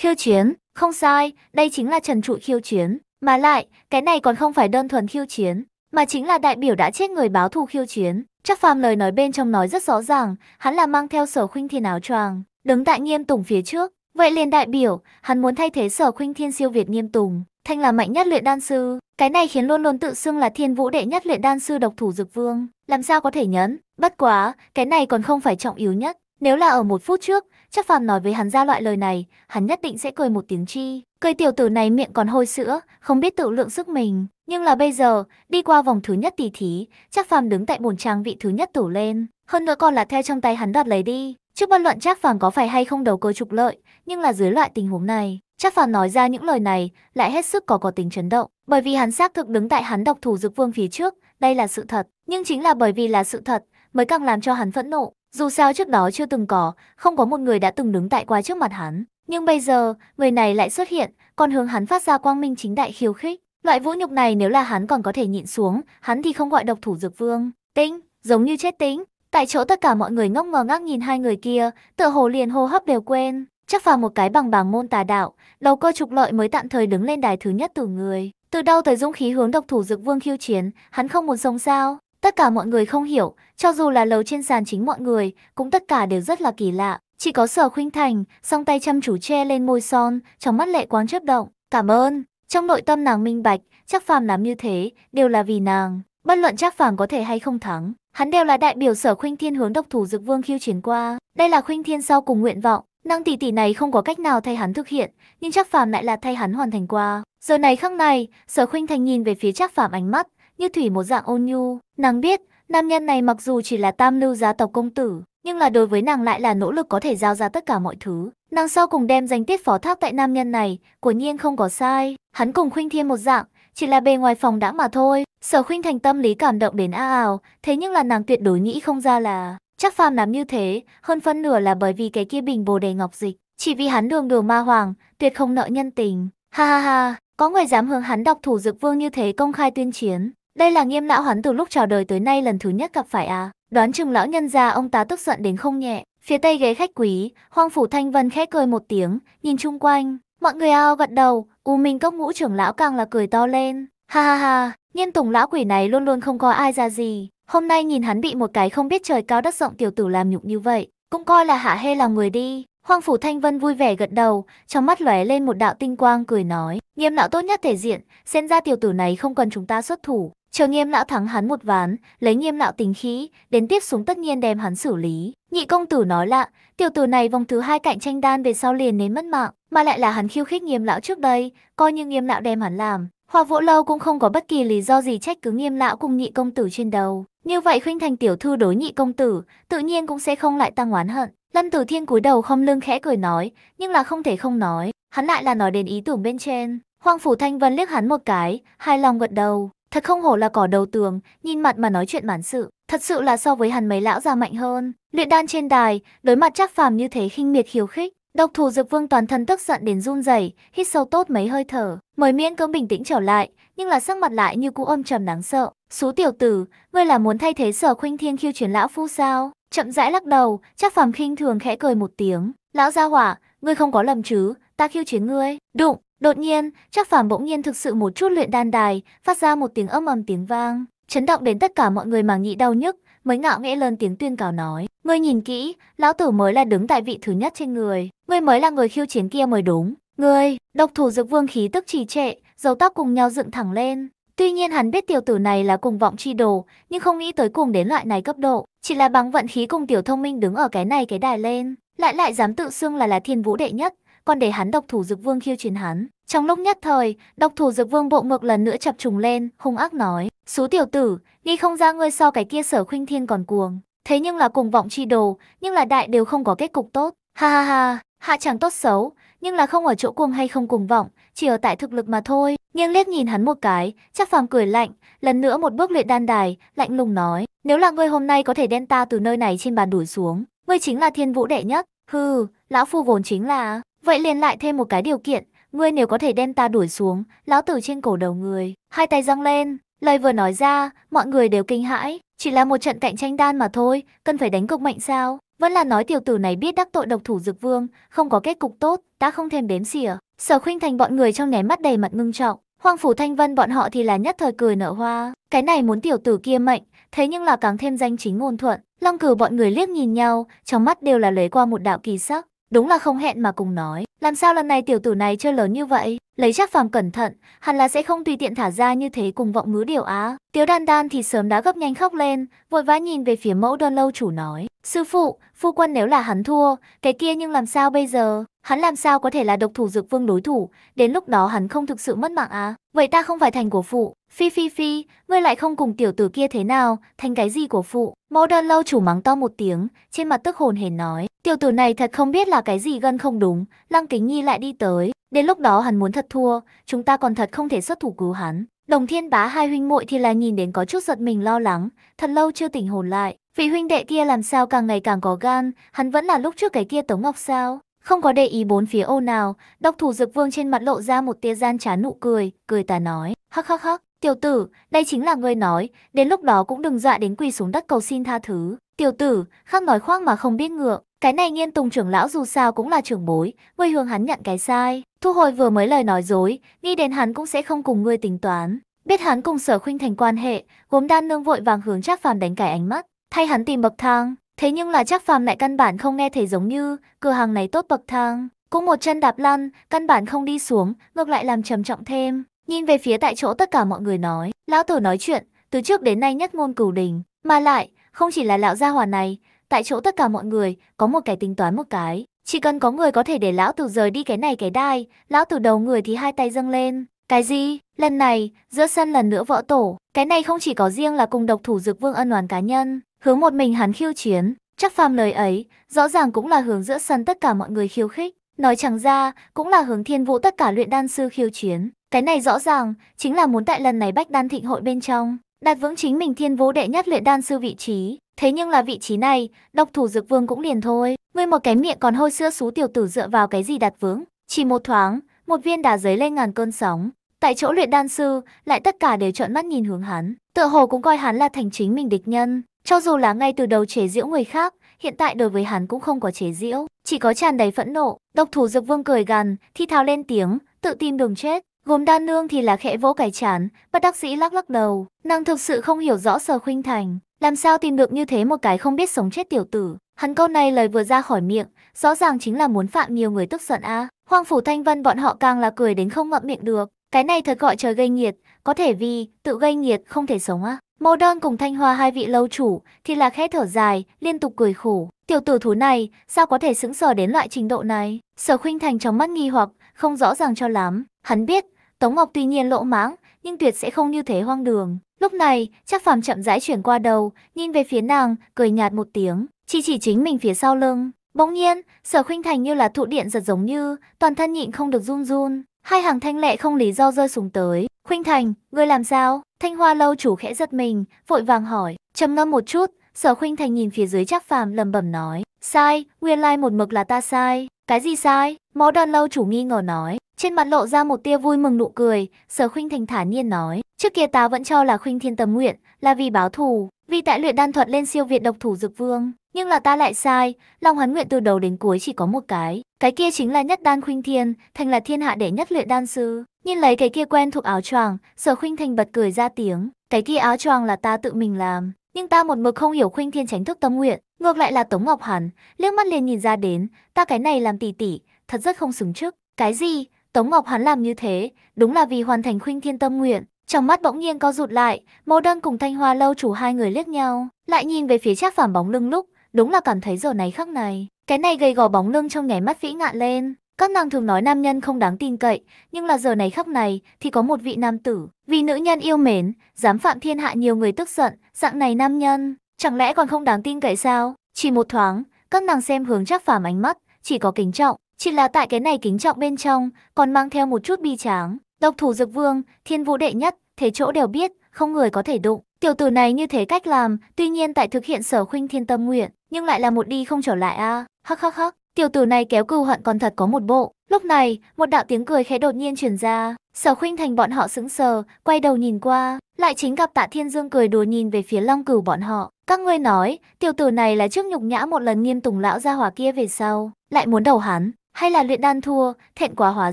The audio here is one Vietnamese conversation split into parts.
Khiêu chiến, không sai, đây chính là trần trụi khiêu chiến. Mà lại, cái này còn không phải đơn thuần khiêu chiến, mà chính là đại biểu đã chết người báo thù khiêu chiến. Chắc phàm lời nói bên trong nói rất rõ ràng, hắn là mang theo sở khuynh thiên áo choàng, đứng tại nghiêm tùng phía trước. Vậy liền đại biểu, hắn muốn thay thế sở khuynh thiên siêu việt nghiêm tùng, thanh là mạnh nhất luyện đan sư. Cái này khiến luôn luôn tự xưng là thiên vũ đệ nhất luyện đan sư độc thủ dực vương. Làm sao có thể nhấn, bất quá, cái này còn không phải trọng yếu nhất. Nếu là ở một phút trước, Chắc phàm nói với hắn ra loại lời này, hắn nhất định sẽ cười một tiếng chi. Cười tiểu tử này miệng còn hôi sữa, không biết tự lượng sức mình. Nhưng là bây giờ, đi qua vòng thứ nhất tỷ thí, chắc phàm đứng tại bồn trang vị thứ nhất tủ lên. Hơn nữa còn là theo trong tay hắn đoạt lấy đi. Trước bất luận chắc phàm có phải hay không đầu cơ trục lợi, nhưng là dưới loại tình huống này, chắc phàm nói ra những lời này lại hết sức có có tính chấn động. Bởi vì hắn xác thực đứng tại hắn độc thủ dực vương phía trước, đây là sự thật. Nhưng chính là bởi vì là sự thật, mới càng làm cho hắn phẫn nộ. Dù sao trước đó chưa từng có, không có một người đã từng đứng tại qua trước mặt hắn. Nhưng bây giờ, người này lại xuất hiện, còn hướng hắn phát ra quang minh chính đại khiêu khích. Loại vũ nhục này nếu là hắn còn có thể nhịn xuống, hắn thì không gọi độc thủ dược vương. Tĩnh, giống như chết tính Tại chỗ tất cả mọi người ngốc ngờ ngác nhìn hai người kia, tựa hồ liền hô hấp đều quên. Chắc vào một cái bằng bằng môn tà đạo, đầu cơ trục lợi mới tạm thời đứng lên đài thứ nhất từ người. Từ đâu tới dũng khí hướng độc thủ dược vương khiêu chiến, hắn không muốn sống sao? Tất cả mọi người không hiểu, cho dù là lầu trên sàn chính mọi người, cũng tất cả đều rất là kỳ lạ. Chỉ có sở khuynh thành, song tay chăm chú che lên môi son, trong mắt lệ quáng chớp động. Cảm ơn, trong nội tâm nàng minh bạch, chắc phàm làm như thế, đều là vì nàng. Bất luận chắc phàm có thể hay không thắng, hắn đều là đại biểu sở khuynh thiên hướng độc thủ dực vương khiêu chiến qua. Đây là khuynh thiên sau cùng nguyện vọng, Năng tỷ tỷ này không có cách nào thay hắn thực hiện, nhưng chắc Phàm lại là thay hắn hoàn thành qua. Giờ này khắc này, Sở Khuynh Thành nhìn về phía chắc Phàm ánh mắt như thủy một dạng ôn nhu. Nàng biết, nam nhân này mặc dù chỉ là tam lưu gia tộc công tử, nhưng là đối với nàng lại là nỗ lực có thể giao ra tất cả mọi thứ. Nàng sau cùng đem danh tiết phó thác tại nam nhân này, của nhiên không có sai. Hắn cùng khuynh thiên một dạng, chỉ là bề ngoài phòng đã mà thôi. Sở khuynh thành tâm lý cảm động đến a ào, thế nhưng là nàng tuyệt đối nghĩ không ra là... Chắc phàm làm như thế, hơn phân nửa là bởi vì cái kia bình bồ đề ngọc dịch. Chỉ vì hắn đường đường ma hoàng, tuyệt không nợ nhân tình. Ha ha ha, có người dám hướng hắn đọc thủ dực vương như thế công khai tuyên chiến. Đây là nghiêm lão hắn từ lúc chào đời tới nay lần thứ nhất gặp phải à. Đoán chừng lão nhân già ông ta tức giận đến không nhẹ. Phía tây ghế khách quý, Hoang Phủ Thanh Vân khẽ cười một tiếng, nhìn chung quanh. Mọi người ao gật đầu, U Minh Cốc ngũ trưởng lão càng là cười to lên. Ha ha ha, nghiêm tùng lão quỷ này luôn luôn không có ai ra gì. Hôm nay nhìn hắn bị một cái không biết trời cao đất rộng tiểu tử làm nhục như vậy. Cũng coi là hạ hê làm người đi. Hoang Phủ Thanh Vân vui vẻ gật đầu, trong mắt lóe lên một đạo tinh quang cười nói. Nghiêm lão tốt nhất thể diện, xem ra tiểu tử này không cần chúng ta xuất thủ. Chờ nghiêm lão thắng hắn một ván, lấy nghiêm lão tính khí, đến tiếp xuống tất nhiên đem hắn xử lý. Nhị công tử nói lạ, tiểu tử này vòng thứ hai cạnh tranh đan về sau liền đến mất mạng, mà lại là hắn khiêu khích nghiêm lão trước đây, coi như nghiêm lão đem hắn làm. Hoa vỗ lâu cũng không có bất kỳ lý do gì trách cứ nghiêm lão cùng nhị công tử trên đầu. Như vậy khuynh thành tiểu thư đối nhị công tử, tự nhiên cũng sẽ không lại tăng oán hận. Lâm Tử Thiên cúi đầu không lưng khẽ cười nói, nhưng là không thể không nói, hắn lại là nói đến ý tưởng bên trên. Hoàng Phủ Thanh Vân liếc hắn một cái, hài lòng gật đầu. Thật không hổ là cỏ đầu tường, nhìn mặt mà nói chuyện bản sự, thật sự là so với hắn mấy lão già mạnh hơn. Luyện đan trên đài, đối mặt chắc Phàm như thế khinh miệt khiêu khích, Độc thủ Dược Vương toàn thân tức giận đến run rẩy, hít sâu tốt mấy hơi thở, mới miễn cưỡng bình tĩnh trở lại, nhưng là sắc mặt lại như cũ âm trầm đáng sợ. "Sú tiểu tử, ngươi là muốn thay thế Sở Khuynh Thiên khiêu chiến lão phu sao?" Chậm rãi lắc đầu, chắc Phàm khinh thường khẽ cười một tiếng, "Lão gia hỏa, ngươi không có lầm chứ, ta khiêu chiến ngươi." Đụng, Đột nhiên, Trác Phàm bỗng nhiên thực sự một chút luyện đan đài, phát ra một tiếng âm ầm tiếng vang, chấn động đến tất cả mọi người màng nhĩ đau nhức, mới ngạo nghễ lên tiếng tuyên cáo nói: "Ngươi nhìn kỹ, lão tử mới là đứng tại vị thứ nhất trên người, ngươi mới là người khiêu chiến kia mới đúng." Ngươi, độc thủ dược vương khí tức trì trệ, dấu tóc cùng nhau dựng thẳng lên. Tuy nhiên hắn biết tiểu tử này là cùng vọng chi đồ, nhưng không nghĩ tới cùng đến loại này cấp độ. Chỉ là bằng vận khí cùng tiểu thông minh đứng ở cái này cái đài lên, lại lại dám tự xưng là là thiên vũ đệ nhất, còn để hắn độc thủ dực vương khiêu chiến hắn. Trong lúc nhất thời, độc thủ dực vương bộ ngược lần nữa chập trùng lên, hung ác nói. Xú tiểu tử, đi không ra ngươi so cái kia sở khuynh thiên còn cuồng. Thế nhưng là cùng vọng chi đồ, nhưng là đại đều không có kết cục tốt. Ha ha ha, hạ chẳng tốt xấu, nhưng là không ở chỗ cuồng hay không cùng vọng, chỉ ở tại thực lực mà thôi. Nghiêng liếc nhìn hắn một cái, chắc phàm cười lạnh, lần nữa một bước luyện đan đài, lạnh lùng nói. Nếu là ngươi hôm nay có thể đem ta từ nơi này trên bàn đuổi xuống, ngươi chính là thiên vũ đệ nhất. Hừ, lão phu vốn chính là... Vậy liền lại thêm một cái điều kiện, ngươi nếu có thể đem ta đuổi xuống, lão tử trên cổ đầu người, hai tay giăng lên. Lời vừa nói ra, mọi người đều kinh hãi, chỉ là một trận cạnh tranh đan mà thôi, cần phải đánh cực mạnh sao? Vẫn là nói tiểu tử này biết đắc tội độc thủ dược vương, không có kết cục tốt, ta không thèm đếm xỉa. Sở khuynh thành bọn người trong ném mắt đầy mặt ngưng trọng, Hoàng phủ Thanh Vân bọn họ thì là nhất thời cười nở hoa, cái này muốn tiểu tử kia mệnh, thế nhưng là càng thêm danh chính ngôn thuận. Long cử bọn người liếc nhìn nhau, trong mắt đều là lấy qua một đạo kỳ sắc. Đúng là không hẹn mà cùng nói. Làm sao lần này tiểu tử này chơi lớn như vậy? Lấy chắc phàm cẩn thận, hẳn là sẽ không tùy tiện thả ra như thế cùng vọng ngữ điều á. Tiếu đan đan thì sớm đã gấp nhanh khóc lên, vội vã nhìn về phía mẫu đơn lâu chủ nói. Sư phụ, phu quân nếu là hắn thua, cái kia nhưng làm sao bây giờ? Hắn làm sao có thể là độc thủ dược vương đối thủ, đến lúc đó hắn không thực sự mất mạng à? Vậy ta không phải thành của phụ. Phi phi phi, ngươi lại không cùng tiểu tử kia thế nào, thành cái gì của phụ? Mẫu đơn lâu chủ mắng to một tiếng, trên mặt tức hồn hển nói. Tiểu tử này thật không biết là cái gì gân không đúng, lăng kính nhi lại đi tới. Đến lúc đó hắn muốn thật thua, chúng ta còn thật không thể xuất thủ cứu hắn. Đồng thiên bá hai huynh muội thì là nhìn đến có chút giật mình lo lắng, thật lâu chưa tỉnh hồn lại. Vị huynh đệ kia làm sao càng ngày càng có gan, hắn vẫn là lúc trước cái kia Tống Ngọc sao? Không có để ý bốn phía ô nào, độc thủ dực vương trên mặt lộ ra một tia gian trán nụ cười, cười ta nói, hắc hắc hắc, tiểu tử, đây chính là ngươi nói, đến lúc đó cũng đừng dọa đến quỳ xuống đất cầu xin tha thứ. Tiểu tử, khác nói khoác mà không biết ngượng, cái này nghiên tùng trưởng lão dù sao cũng là trưởng bối, ngươi hướng hắn nhận cái sai, thu hồi vừa mới lời nói dối, nghĩ đến hắn cũng sẽ không cùng ngươi tính toán. Biết hắn cùng sở khuynh thành quan hệ, gốm đan nương vội vàng hướng chắc phàm đánh cái ánh mắt, thay hắn tìm bậc thang. Thế nhưng là chắc phàm lại căn bản không nghe thấy giống như, cửa hàng này tốt bậc thang. Cũng một chân đạp lăn, căn bản không đi xuống, ngược lại làm trầm trọng thêm. Nhìn về phía tại chỗ tất cả mọi người nói, lão tử nói chuyện, từ trước đến nay nhất ngôn cửu đình. Mà lại, không chỉ là lão gia hỏa này, tại chỗ tất cả mọi người có một cái tính toán một cái. Chỉ cần có người có thể để lão tử rời đi cái này cái đai, lão tử đầu người thì hai tay dâng lên. Cái gì? Lần này, giữa sân lần nữa vỡ tổ. Cái này không chỉ có riêng là cùng độc thủ dược vương ân oán cá nhân, Hướng một mình hắn khiêu chiến, chắc phàm lời ấy, rõ ràng cũng là hướng giữa sân tất cả mọi người khiêu khích. Nói chẳng ra, cũng là hướng thiên vũ tất cả luyện đan sư khiêu chiến. Cái này rõ ràng, chính là muốn tại lần này bách đan thịnh hội bên trong, đặt vững chính mình thiên vũ đệ nhất luyện đan sư vị trí. Thế nhưng là vị trí này, độc thủ dược vương cũng liền thôi. Ngươi một cái miệng còn hôi sữa xú tiểu tử dựa vào cái gì đặt vững. Chỉ một thoáng, một viên đá giấy lên ngàn cơn sóng. Tại chỗ luyện đan sư, lại tất cả đều trợn mắt nhìn hướng hắn. Tựa hồ cũng coi hắn là thành chính mình địch nhân. Cho dù là ngay từ đầu chế giễu người khác, hiện tại đối với hắn cũng không có chế giễu, chỉ có tràn đầy phẫn nộ. Độc thủ Dực Vương cười gằn, thi thào lên tiếng, tự tìm đường chết. Gồm đan nương thì là khẽ vỗ cái chán, bất đắc dĩ lắc lắc đầu, nàng thực sự không hiểu rõ sở khuynh thành, làm sao tìm được như thế một cái không biết sống chết tiểu tử. Hắn câu này lời vừa ra khỏi miệng, rõ ràng chính là muốn phạm nhiều người tức giận a. À. Hoàng phủ Thanh Vân bọn họ càng là cười đến không ngậm miệng được, cái này thật gọi trời gây nhiệt, có thể vì tự gây nhiệt không thể sống á. À. Mô Đơn cùng Thanh Hoa hai vị lâu chủ thì là khẽ thở dài, liên tục cười khổ. Tiểu tử thú này, sao có thể sững sờ đến loại trình độ này? Sở Khuynh Thành trong mắt nghi hoặc, không rõ ràng cho lắm. Hắn biết, Tống Ngọc tuy nhiên lỗ mãng, nhưng tuyệt sẽ không như thế hoang đường. Lúc này, chắc phàm chậm rãi chuyển qua đầu, nhìn về phía nàng, cười nhạt một tiếng, chỉ chỉ chính mình phía sau lưng. Bỗng nhiên, sở khuynh thành như là thụ điện giật giống như, toàn thân nhịn không được run run. Hai hàng thanh lệ không lý do rơi xuống tới. Khuynh thành, ngươi làm sao? Thanh Hoa lâu chủ khẽ giật mình, vội vàng hỏi, trầm ngâm một chút, Sở Khuynh Thành nhìn phía dưới Trác Phàm lẩm bẩm nói, sai, nguyên lai một mực là ta sai. Cái gì sai? Mó đòn lâu chủ nghi ngờ nói, trên mặt lộ ra một tia vui mừng nụ cười, Sở Khuynh Thành thản nhiên nói, trước kia ta vẫn cho là Khuynh Thiên tâm nguyện, là vì báo thù, vì tại luyện đan thuật lên siêu việt độc thủ dược vương, nhưng là ta lại sai, lòng hắn nguyện từ đầu đến cuối chỉ có một cái, cái kia chính là nhất đan khuynh thiên, thành là thiên hạ đệ nhất luyện đan sư. Nhìn lấy cái kia quen thuộc áo choàng, sở khuynh thành bật cười ra tiếng. Cái kia áo choàng là ta tự mình làm, nhưng ta một mực không hiểu khuynh thiên tránh thức tâm nguyện. Ngược lại là Tống Ngọc Hàn, liếc mắt liền nhìn ra đến, ta cái này làm tỉ tỉ, thật rất không xứng trước. Cái gì? Tống Ngọc Hán làm như thế, đúng là vì hoàn thành khuynh thiên tâm nguyện. Trong mắt bỗng nhiên co rụt lại, Mộ Đơn cùng Thanh Hoa lâu chủ hai người liếc nhau, lại nhìn về phía Trác phản bóng lưng lúc, đúng là cảm thấy giờ này khắc này. Cái này gầy gò bóng lưng trong nháy mắt vĩ ngạn lên. Các nàng thường nói nam nhân không đáng tin cậy, nhưng là giờ này khắc này thì có một vị nam tử, vì nữ nhân yêu mến, dám phạm thiên hạ nhiều người tức giận, dạng này nam nhân, chẳng lẽ còn không đáng tin cậy sao? Chỉ một thoáng, các nàng xem hướng chắc phàm ánh mắt, chỉ có kính trọng, chỉ là tại cái này kính trọng bên trong, còn mang theo một chút bi tráng. Độc thủ dực vương, thiên vũ đệ nhất, thế chỗ đều biết, không người có thể đụng. Tiểu tử này như thế cách làm, tuy nhiên tại thực hiện sở khuynh thiên tâm nguyện, nhưng lại là một đi không trở lại a. À? Hắc hắc hắc, tiểu tử này kéo cừu hận còn thật có một bộ. Lúc này, một đạo tiếng cười khẽ đột nhiên truyền ra, Sở Khuynh Thành bọn họ sững sờ, quay đầu nhìn qua, lại chính gặp Tạ Thiên Dương cười đùa nhìn về phía Long Cửu bọn họ. Các ngươi nói, tiểu tử này là trước nhục nhã một lần nghiêm tùng lão gia hỏa kia về sau, lại muốn đầu hắn, hay là luyện đan thua, thẹn quá hóa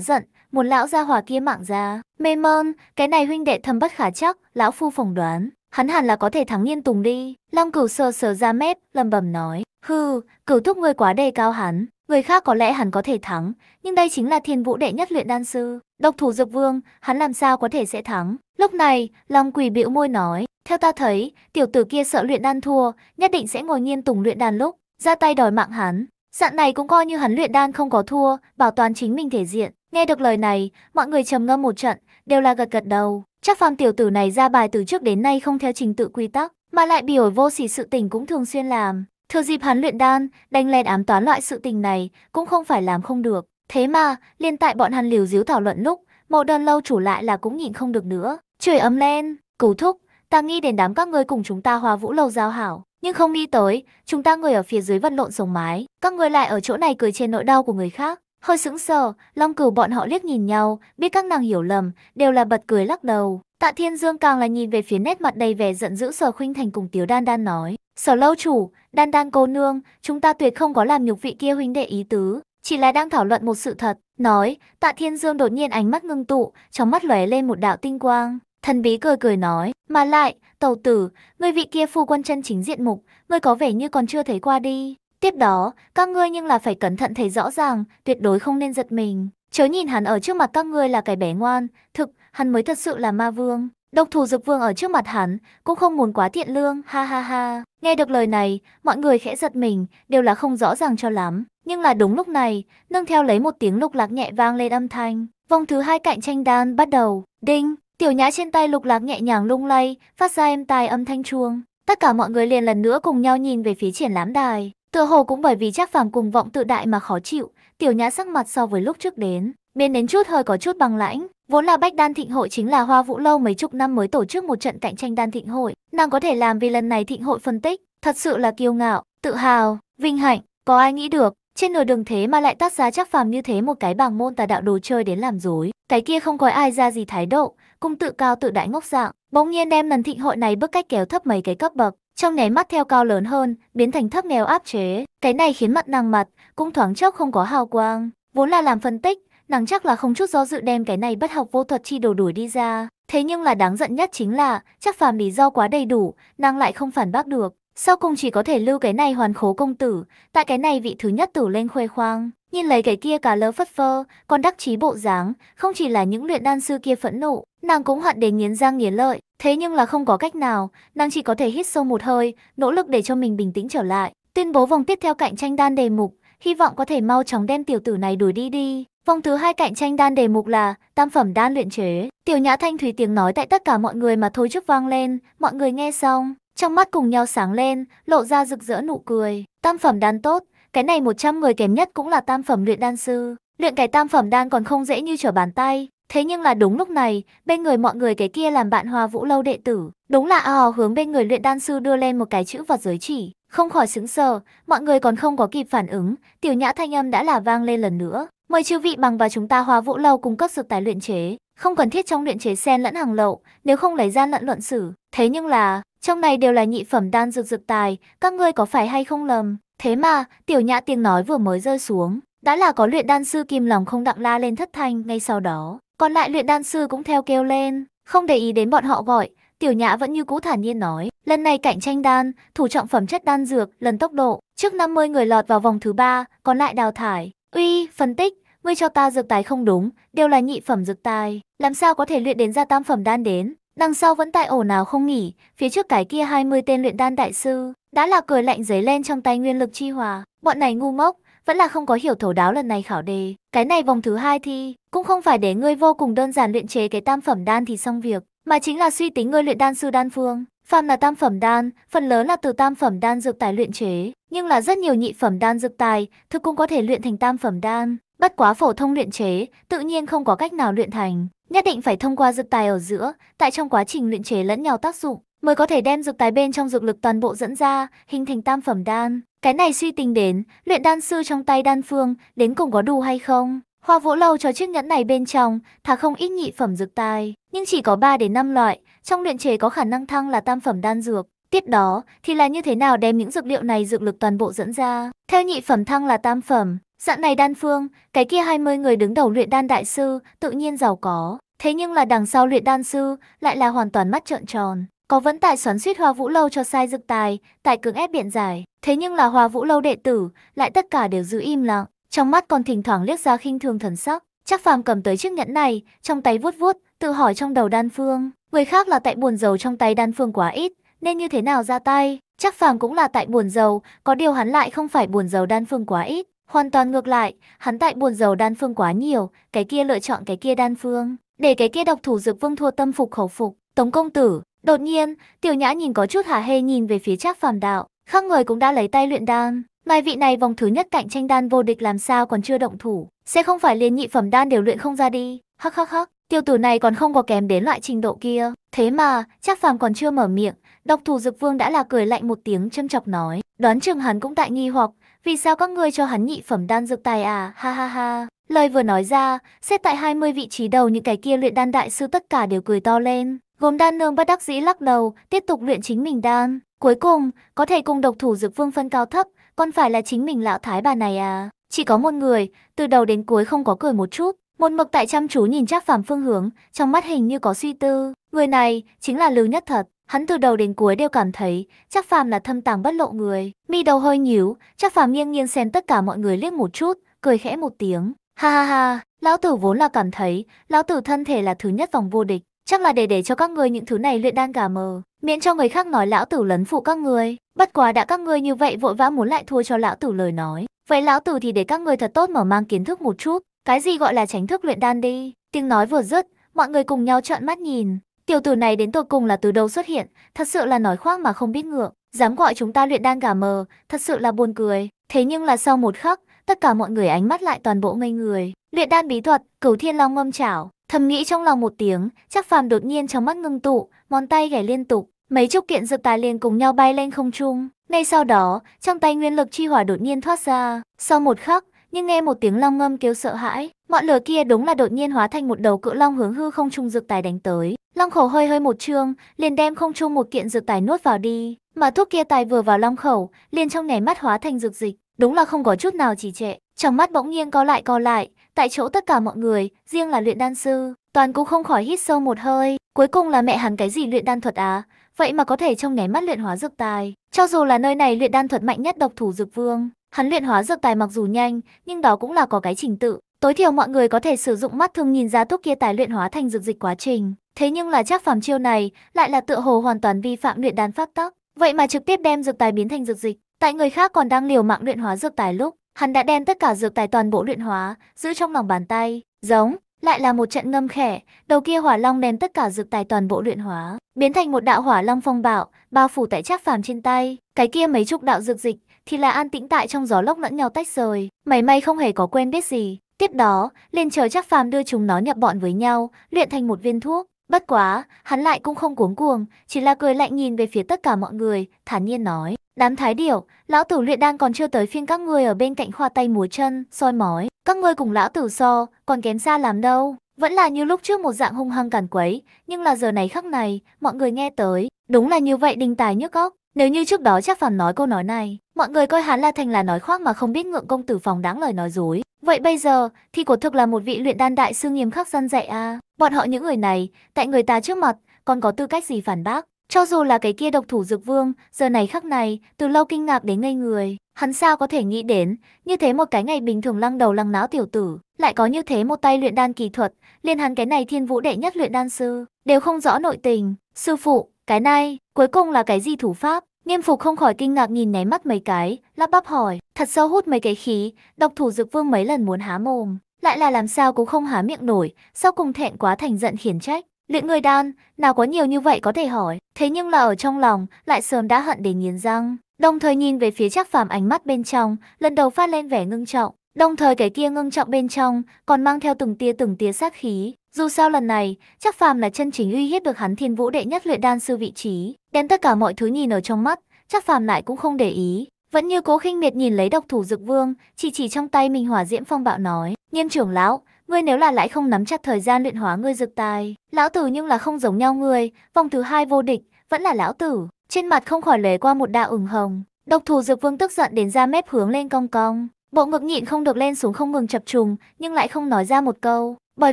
giận, muốn lão gia hỏa kia mạng ra. Mê mơn, cái này huynh đệ thâm bất khả chắc, lão phu phỏng đoán, Hắn hẳn là có thể thắng Yên Tùng đi. Long cửu sờ sờ ra mép, lầm bầm nói. hư, cửu thúc ngươi quá đề cao hắn. Người khác có lẽ hắn có thể thắng, nhưng đây chính là thiên vũ đệ nhất luyện đan sư. Độc thủ dược vương, hắn làm sao có thể sẽ thắng. Lúc này, Long quỷ bĩu môi nói. Theo ta thấy, tiểu tử kia sợ luyện đan thua, nhất định sẽ ngồi nghiên tùng luyện đan lúc, ra tay đòi mạng hắn. Dạn này cũng coi như hắn luyện đan không có thua, bảo toàn chính mình thể diện. Nghe được lời này, mọi người trầm ngâm một trận, đều là gật gật đầu. Chắc phàm tiểu tử này ra bài từ trước đến nay không theo trình tự quy tắc, mà lại bị ổi vô sỉ sự tình cũng thường xuyên làm. Thừa dịp hắn luyện đan, đánh lên ám toán loại sự tình này cũng không phải làm không được. Thế mà, liên tại bọn hắn liều díu thảo luận lúc, mộ đơn lâu chủ lại là cũng nhịn không được nữa. Chửi ấm lên, cửu thúc, ta nghĩ đến đám các ngươi cùng chúng ta hòa vũ lâu giao hảo. Nhưng không nghĩ tới, chúng ta người ở phía dưới vật lộn sống mái, các người lại ở chỗ này cười trên nỗi đau của người khác. Hơi sững sờ, Long Cửu bọn họ liếc nhìn nhau, biết các nàng hiểu lầm, đều là bật cười lắc đầu. Tạ Thiên Dương càng là nhìn về phía nét mặt đầy vẻ giận dữ Sở Khuynh Thành cùng tiểu Đan Đan nói, "Sở lâu chủ, Đan Đan cô nương, chúng ta tuyệt không có làm nhục vị kia huynh đệ ý tứ, chỉ là đang thảo luận một sự thật." Nói, Tạ Thiên Dương đột nhiên ánh mắt ngưng tụ, trong mắt lóe lên một đạo tinh quang, thần bí cười cười nói, "Mà lại, tàu tử, người vị kia phu quân chân chính diện mục, ngươi có vẻ như còn chưa thấy qua đi." Tiếp đó, các ngươi nhưng là phải cẩn thận thấy rõ ràng, tuyệt đối không nên giật mình. Chớ nhìn hắn ở trước mặt các ngươi là cái bé ngoan, thực, hắn mới thật sự là ma vương. Độc thủ dực vương ở trước mặt hắn, cũng không muốn quá thiện lương, ha ha ha. Nghe được lời này, mọi người khẽ giật mình, đều là không rõ ràng cho lắm. Nhưng là đúng lúc này, nâng theo lấy một tiếng lục lạc nhẹ vang lên âm thanh. Vòng thứ hai cạnh tranh đan bắt đầu, đinh, tiểu nhã trên tay lục lạc nhẹ nhàng lung lay, phát ra êm tai âm thanh chuông. Tất cả mọi người liền lần nữa cùng nhau nhìn về phía triển lãm đài. Tựa hồ cũng bởi vì chắc Phàm cùng vọng tự đại mà khó chịu, Tiểu Nhã sắc mặt so với lúc trước đến, biến đến chút hơi có chút bằng lãnh. Vốn là Bách Đan Thịnh hội chính là Hoa Vũ lâu mấy chục năm mới tổ chức một trận cạnh tranh đan thịnh hội, nàng có thể làm vì lần này thịnh hội phân tích, thật sự là kiêu ngạo, tự hào, vinh hạnh, có ai nghĩ được, trên nửa đường thế mà lại tác ra chắc Phàm như thế một cái bảng môn tà đạo đồ chơi đến làm dối, cái kia không có ai ra gì thái độ, cung tự cao tự đại ngốc dạng, bỗng nhiên đem lần thịnh hội này bước cách kéo thấp mấy cái cấp bậc, trong nháy mắt theo cao lớn hơn, biến thành thấp nghèo áp chế. Cái này khiến mặt nàng mặt, cũng thoáng chốc không có hào quang. Vốn là làm phân tích, nàng chắc là không chút do dự đem cái này bất học vô thuật chi đồ đuổi đi ra. Thế nhưng là đáng giận nhất chính là, chắc phàm lý do quá đầy đủ, nàng lại không phản bác được. Sau cùng chỉ có thể lưu cái này hoàn khố công tử, tại cái này vị thứ nhất tử lên khoe khoang. Nhìn lấy cái kia cả lỡ phất phơ, còn đắc chí bộ dáng, không chỉ là những luyện đan sư kia phẫn nộ, Nàng cũng hận để nghiến răng nghiến lợi, thế nhưng là không có cách nào, nàng chỉ có thể hít sâu một hơi, nỗ lực để cho mình bình tĩnh trở lại. Tuyên bố vòng tiếp theo cạnh tranh đan đề mục, hy vọng có thể mau chóng đem tiểu tử này đuổi đi đi. Vòng thứ hai cạnh tranh đan đề mục là tam phẩm đan luyện chế. Tiểu Nhã Thanh Thủy tiếng nói tại tất cả mọi người mà thôi trước vang lên, mọi người nghe xong, trong mắt cùng nhau sáng lên, lộ ra rực rỡ nụ cười. Tam phẩm đan tốt, cái này 100 người kém nhất cũng là tam phẩm luyện đan sư. Luyện cái tam phẩm đan còn không dễ như trở bàn tay, Thế nhưng là đúng lúc này, bên người mọi người cái kia làm bạn Hoa Vũ lâu đệ tử, đúng là ao hướng bên người luyện đan sư đưa lên một cái chữ vật giới chỉ, không khỏi sững sờ, mọi người còn không có kịp phản ứng, tiểu nhã thanh âm đã là vang lên lần nữa. Mời chư vị bằng vào chúng ta Hoa Vũ lâu cung cấp dược tài luyện chế, không cần thiết trong luyện chế sen lẫn hàng lậu, nếu không lấy gian lẫn luận xử. Thế nhưng là, trong này đều là nhị phẩm đan dược dược tài, các ngươi có phải hay không lầm? Thế mà, tiểu nhã tiếng nói vừa mới rơi xuống, đã là có luyện đan sư kim lòng không đặng la lên thất thanh ngay sau đó. Còn lại luyện đan sư cũng theo kêu lên, không để ý đến bọn họ gọi, Tiểu Nhã vẫn như cũ thản nhiên nói, lần này cạnh tranh đan, thủ trọng phẩm chất đan dược, lần tốc độ, trước 50 người lọt vào vòng thứ ba, còn lại đào thải. Uy, phân tích, ngươi cho ta dược tài không đúng, đều là nhị phẩm dược tài, làm sao có thể luyện đến ra tam phẩm đan đến? Đằng sau vẫn tại ổ nào không nghỉ, phía trước cái kia 20 tên luyện đan đại sư, đã là cười lạnh giấy lên trong tay nguyên lực chi hòa. Bọn này ngu ngốc, vẫn là không có hiểu thấu đáo lần này khảo đề. Cái này vòng thứ hai thi, cũng không phải để ngươi vô cùng đơn giản luyện chế cái tam phẩm đan thì xong việc, mà chính là suy tính ngươi luyện đan sư đan phương. Phàm là tam phẩm đan, phần lớn là từ tam phẩm đan dược tài luyện chế, nhưng là rất nhiều nhị phẩm đan dược tài, thực cũng có thể luyện thành tam phẩm đan. Bất quá phổ thông luyện chế, tự nhiên không có cách nào luyện thành, nhất định phải thông qua dược tài ở giữa, tại trong quá trình luyện chế lẫn nhau tác dụng, mới có thể đem dược tài bên trong dược lực toàn bộ dẫn ra, hình thành tam phẩm đan. Cái này suy tính đến, luyện đan sư trong tay đan phương, đến cùng có đủ hay không? Hoa Vũ Lâu cho chiếc nhẫn này bên trong, thả không ít nhị phẩm dược tài, nhưng chỉ có 3 đến 5 loại, trong luyện chế có khả năng thăng là tam phẩm đan dược. Tiếp đó, thì là như thế nào đem những dược liệu này dược lực toàn bộ dẫn ra? Theo nhị phẩm thăng là tam phẩm, dạng này đan phương, cái kia 20 người đứng đầu luyện đan đại sư, tự nhiên giàu có. Thế nhưng là đằng sau luyện đan sư, lại là hoàn toàn mắt trợn tròn. Có vẫn tại xoắn suýt Hoa Vũ Lâu cho sai dực tài, tại cưỡng ép biện giải. Thế nhưng là Hoa Vũ Lâu đệ tử, lại tất cả đều giữ im lặng, trong mắt còn thỉnh thoảng liếc ra khinh thường thần sắc. Chắc phàm cầm tới chiếc nhẫn này, trong tay vuốt vuốt, tự hỏi trong đầu đan phương. Người khác là tại buồn dầu trong tay đan phương quá ít, nên như thế nào ra tay. Chắc phàm cũng là tại buồn dầu, có điều hắn lại không phải buồn dầu đan phương quá ít. Hoàn toàn ngược lại, hắn tại buồn dầu đan phương quá nhiều, cái kia lựa chọn cái kia đan phương, để cái kia độc thủ dược vương thua tâm phục khẩu phục. Tống công tử, Đột nhiên, tiểu nhã nhìn có chút hả hê nhìn về phía trác phàm đạo, khác người cũng đã lấy tay luyện đan. Mai vị này vòng thứ nhất cạnh tranh đan vô địch làm sao còn chưa động thủ, sẽ không phải liên nhị phẩm đan đều luyện không ra đi. Hắc hắc hắc, tiểu tử này còn không có kém đến loại trình độ kia. Thế mà, chắc phàm còn chưa mở miệng, độc thủ dực vương đã là cười lạnh một tiếng châm chọc nói. Đoán chừng hắn cũng tại nghi hoặc, vì sao các ngươi cho hắn nhị phẩm đan dược tài à, ha ha ha. Lời vừa nói ra, xếp tại 20 vị trí đầu những cái kia luyện đan đại sư tất cả đều cười to lên. Gốm đan nương bất đắc dĩ lắc đầu, tiếp tục luyện chính mình đan. Cuối cùng, có thể cùng độc thủ dược vương phân cao thấp, còn phải là chính mình lão thái bà này à. Chỉ có một người, từ đầu đến cuối không có cười một chút. Một mực tại chăm chú nhìn chắc phàm phương hướng, trong mắt hình như có suy tư. Người này, chính là Lưu Nhất Thật. Hắn từ đầu đến cuối đều cảm thấy, chắc phàm là thâm tàng bất lộ người. Mi đầu hơi nhíu, chắc phàm nghiêng nghiêng xem tất cả mọi người liếc một chút, cười khẽ một tiếng. Ha ha ha, lão tử vốn là cảm thấy, lão tử thân thể là thứ nhất vòng vô địch chắc là để để cho các ngươi những thứ này luyện đan gà mờ, miễn cho người khác nói lão tử lấn phụ các ngươi. Bất quá đã các ngươi như vậy vội vã muốn lại thua cho lão tử lời nói, vậy lão tử thì để các ngươi thật tốt mở mang kiến thức một chút, cái gì gọi là tránh thức luyện đan đi. Tiếng nói vừa dứt, mọi người cùng nhau trợn mắt nhìn. Tiểu tử này đến tột cùng là từ đâu xuất hiện, thật sự là nói khoác mà không biết ngượng, dám gọi chúng ta luyện đan gà mờ, thật sự là buồn cười. Thế nhưng là sau một khắc, tất cả mọi người ánh mắt lại toàn bộ ngây người. Luyện đan bí thuật, cửu thiên long ngâm chảo, Thầm nghĩ trong lòng một tiếng, chắc phàm đột nhiên trong mắt ngưng tụ, món tay gảy liên tục, mấy chục kiện dược tài liền cùng nhau bay lên không trung. Ngay sau đó, trong tay nguyên lực chi hỏa đột nhiên thoát ra, sau một khắc, nhưng nghe một tiếng long ngâm kêu sợ hãi, ngọn lửa kia đúng là đột nhiên hóa thành một đầu cự long hướng hư không trung dược tài đánh tới. Long khẩu hơi hơi một trương, liền đem không trung một kiện dược tài nuốt vào đi, mà thuốc kia tài vừa vào long khẩu, liền trong nháy mắt hóa thành dược dịch, đúng là không có chút nào trì trệ. Trong mắt bỗng nhiên co lại co lại, tại chỗ tất cả mọi người, riêng là luyện đan sư, toàn cũng không khỏi hít sâu một hơi, cuối cùng là mẹ hắn cái gì luyện đan thuật á, vậy mà có thể trong nháy mắt luyện hóa dược tài, cho dù là nơi này luyện đan thuật mạnh nhất độc thủ dược vương, hắn luyện hóa dược tài mặc dù nhanh, nhưng đó cũng là có cái trình tự, tối thiểu mọi người có thể sử dụng mắt thường nhìn ra thuốc kia tài luyện hóa thành dược dịch quá trình, thế nhưng là chắc phàm chiêu này lại là tựa hồ hoàn toàn vi phạm luyện đan pháp tắc, vậy mà trực tiếp đem dược tài biến thành dược dịch, tại người khác còn đang liều mạng luyện hóa dược tài lúc Hắn đã đem tất cả dược tài toàn bộ luyện hóa, giữ trong lòng bàn tay, giống, lại là một trận ngâm khẽ, đầu kia hỏa long đem tất cả dược tài toàn bộ luyện hóa, biến thành một đạo hỏa long phong bạo, bao phủ tại trác phàm trên tay, cái kia mấy chục đạo dược dịch thì là an tĩnh tại trong gió lốc lẫn nhau tách rời, mảy may không hề có quen biết gì. Tiếp đó, lên chờ chắc phàm đưa chúng nó nhập bọn với nhau, luyện thành một viên thuốc. Bất quá, hắn lại cũng không cuống cuồng, chỉ là cười lạnh nhìn về phía tất cả mọi người, thản nhiên nói, Đám thái điểu, lão tử luyện đan còn chưa tới phiên các ngươi ở bên cạnh khoa tay múa chân, soi mói. Các ngươi cùng lão tử so, còn kém xa làm đâu. Vẫn là như lúc trước một dạng hung hăng càn quấy, nhưng là giờ này khắc này, mọi người nghe tới. Đúng là như vậy đinh tài nhức óc. Nếu như trước đó chắc phàm nói câu nói này, mọi người coi hắn là thành là nói khoác mà không biết ngượng công tử phòng đáng lời nói dối. Vậy bây giờ, thì cổ thực là một vị luyện đan đại sư nghiêm khắc dân dạy à. Bọn họ những người này, tại người ta trước mặt, còn có tư cách gì phản bác. Cho dù là cái kia độc thủ dược vương, giờ này khắc này, từ lâu kinh ngạc đến ngây người. Hắn sao có thể nghĩ đến, như thế một cái ngày bình thường lăng đầu lăng não tiểu tử, lại có như thế một tay luyện đan kỳ thuật, liên hắn cái này thiên vũ đệ nhất luyện đan sư, đều không rõ nội tình. Sư phụ, cái này, cuối cùng là cái gì thủ pháp? Nghiêm phục không khỏi kinh ngạc nhìn nháy mắt mấy cái, lắp bắp hỏi, thật sâu hút mấy cái khí, độc thủ dược vương mấy lần muốn há mồm, lại là làm sao cũng không há miệng nổi, sau cùng thẹn quá thành giận khiển trách. Luyện người đan, nào có nhiều như vậy có thể hỏi, thế nhưng là ở trong lòng, lại sớm đã hận đến nghiến răng. Đồng thời nhìn về phía chắc phàm ánh mắt bên trong, lần đầu phát lên vẻ ngưng trọng. Đồng thời cái kia ngưng trọng bên trong, còn mang theo từng tia từng tia sát khí. Dù sao lần này, chắc phàm là chân chính uy hiếp được hắn thiên vũ đệ nhất luyện đan sư vị trí. Đem tất cả mọi thứ nhìn ở trong mắt, chắc phàm lại cũng không để ý. Vẫn như cố khinh miệt nhìn lấy độc thủ dực vương, chỉ chỉ trong tay mình hỏa diễm phong bạo nói. Nghiêm trưởng lão, ngươi nếu là lại không nắm chặt thời gian luyện hóa ngươi dược tài, lão tử nhưng là không giống nhau ngươi, vòng thứ hai vô địch, vẫn là lão tử. Trên mặt không khỏi lóe qua một đạo ửng hồng, độc thủ dược vương tức giận đến ra mép hướng lên cong cong, bộ ngực nhịn không được lên xuống không ngừng chập trùng, nhưng lại không nói ra một câu, bởi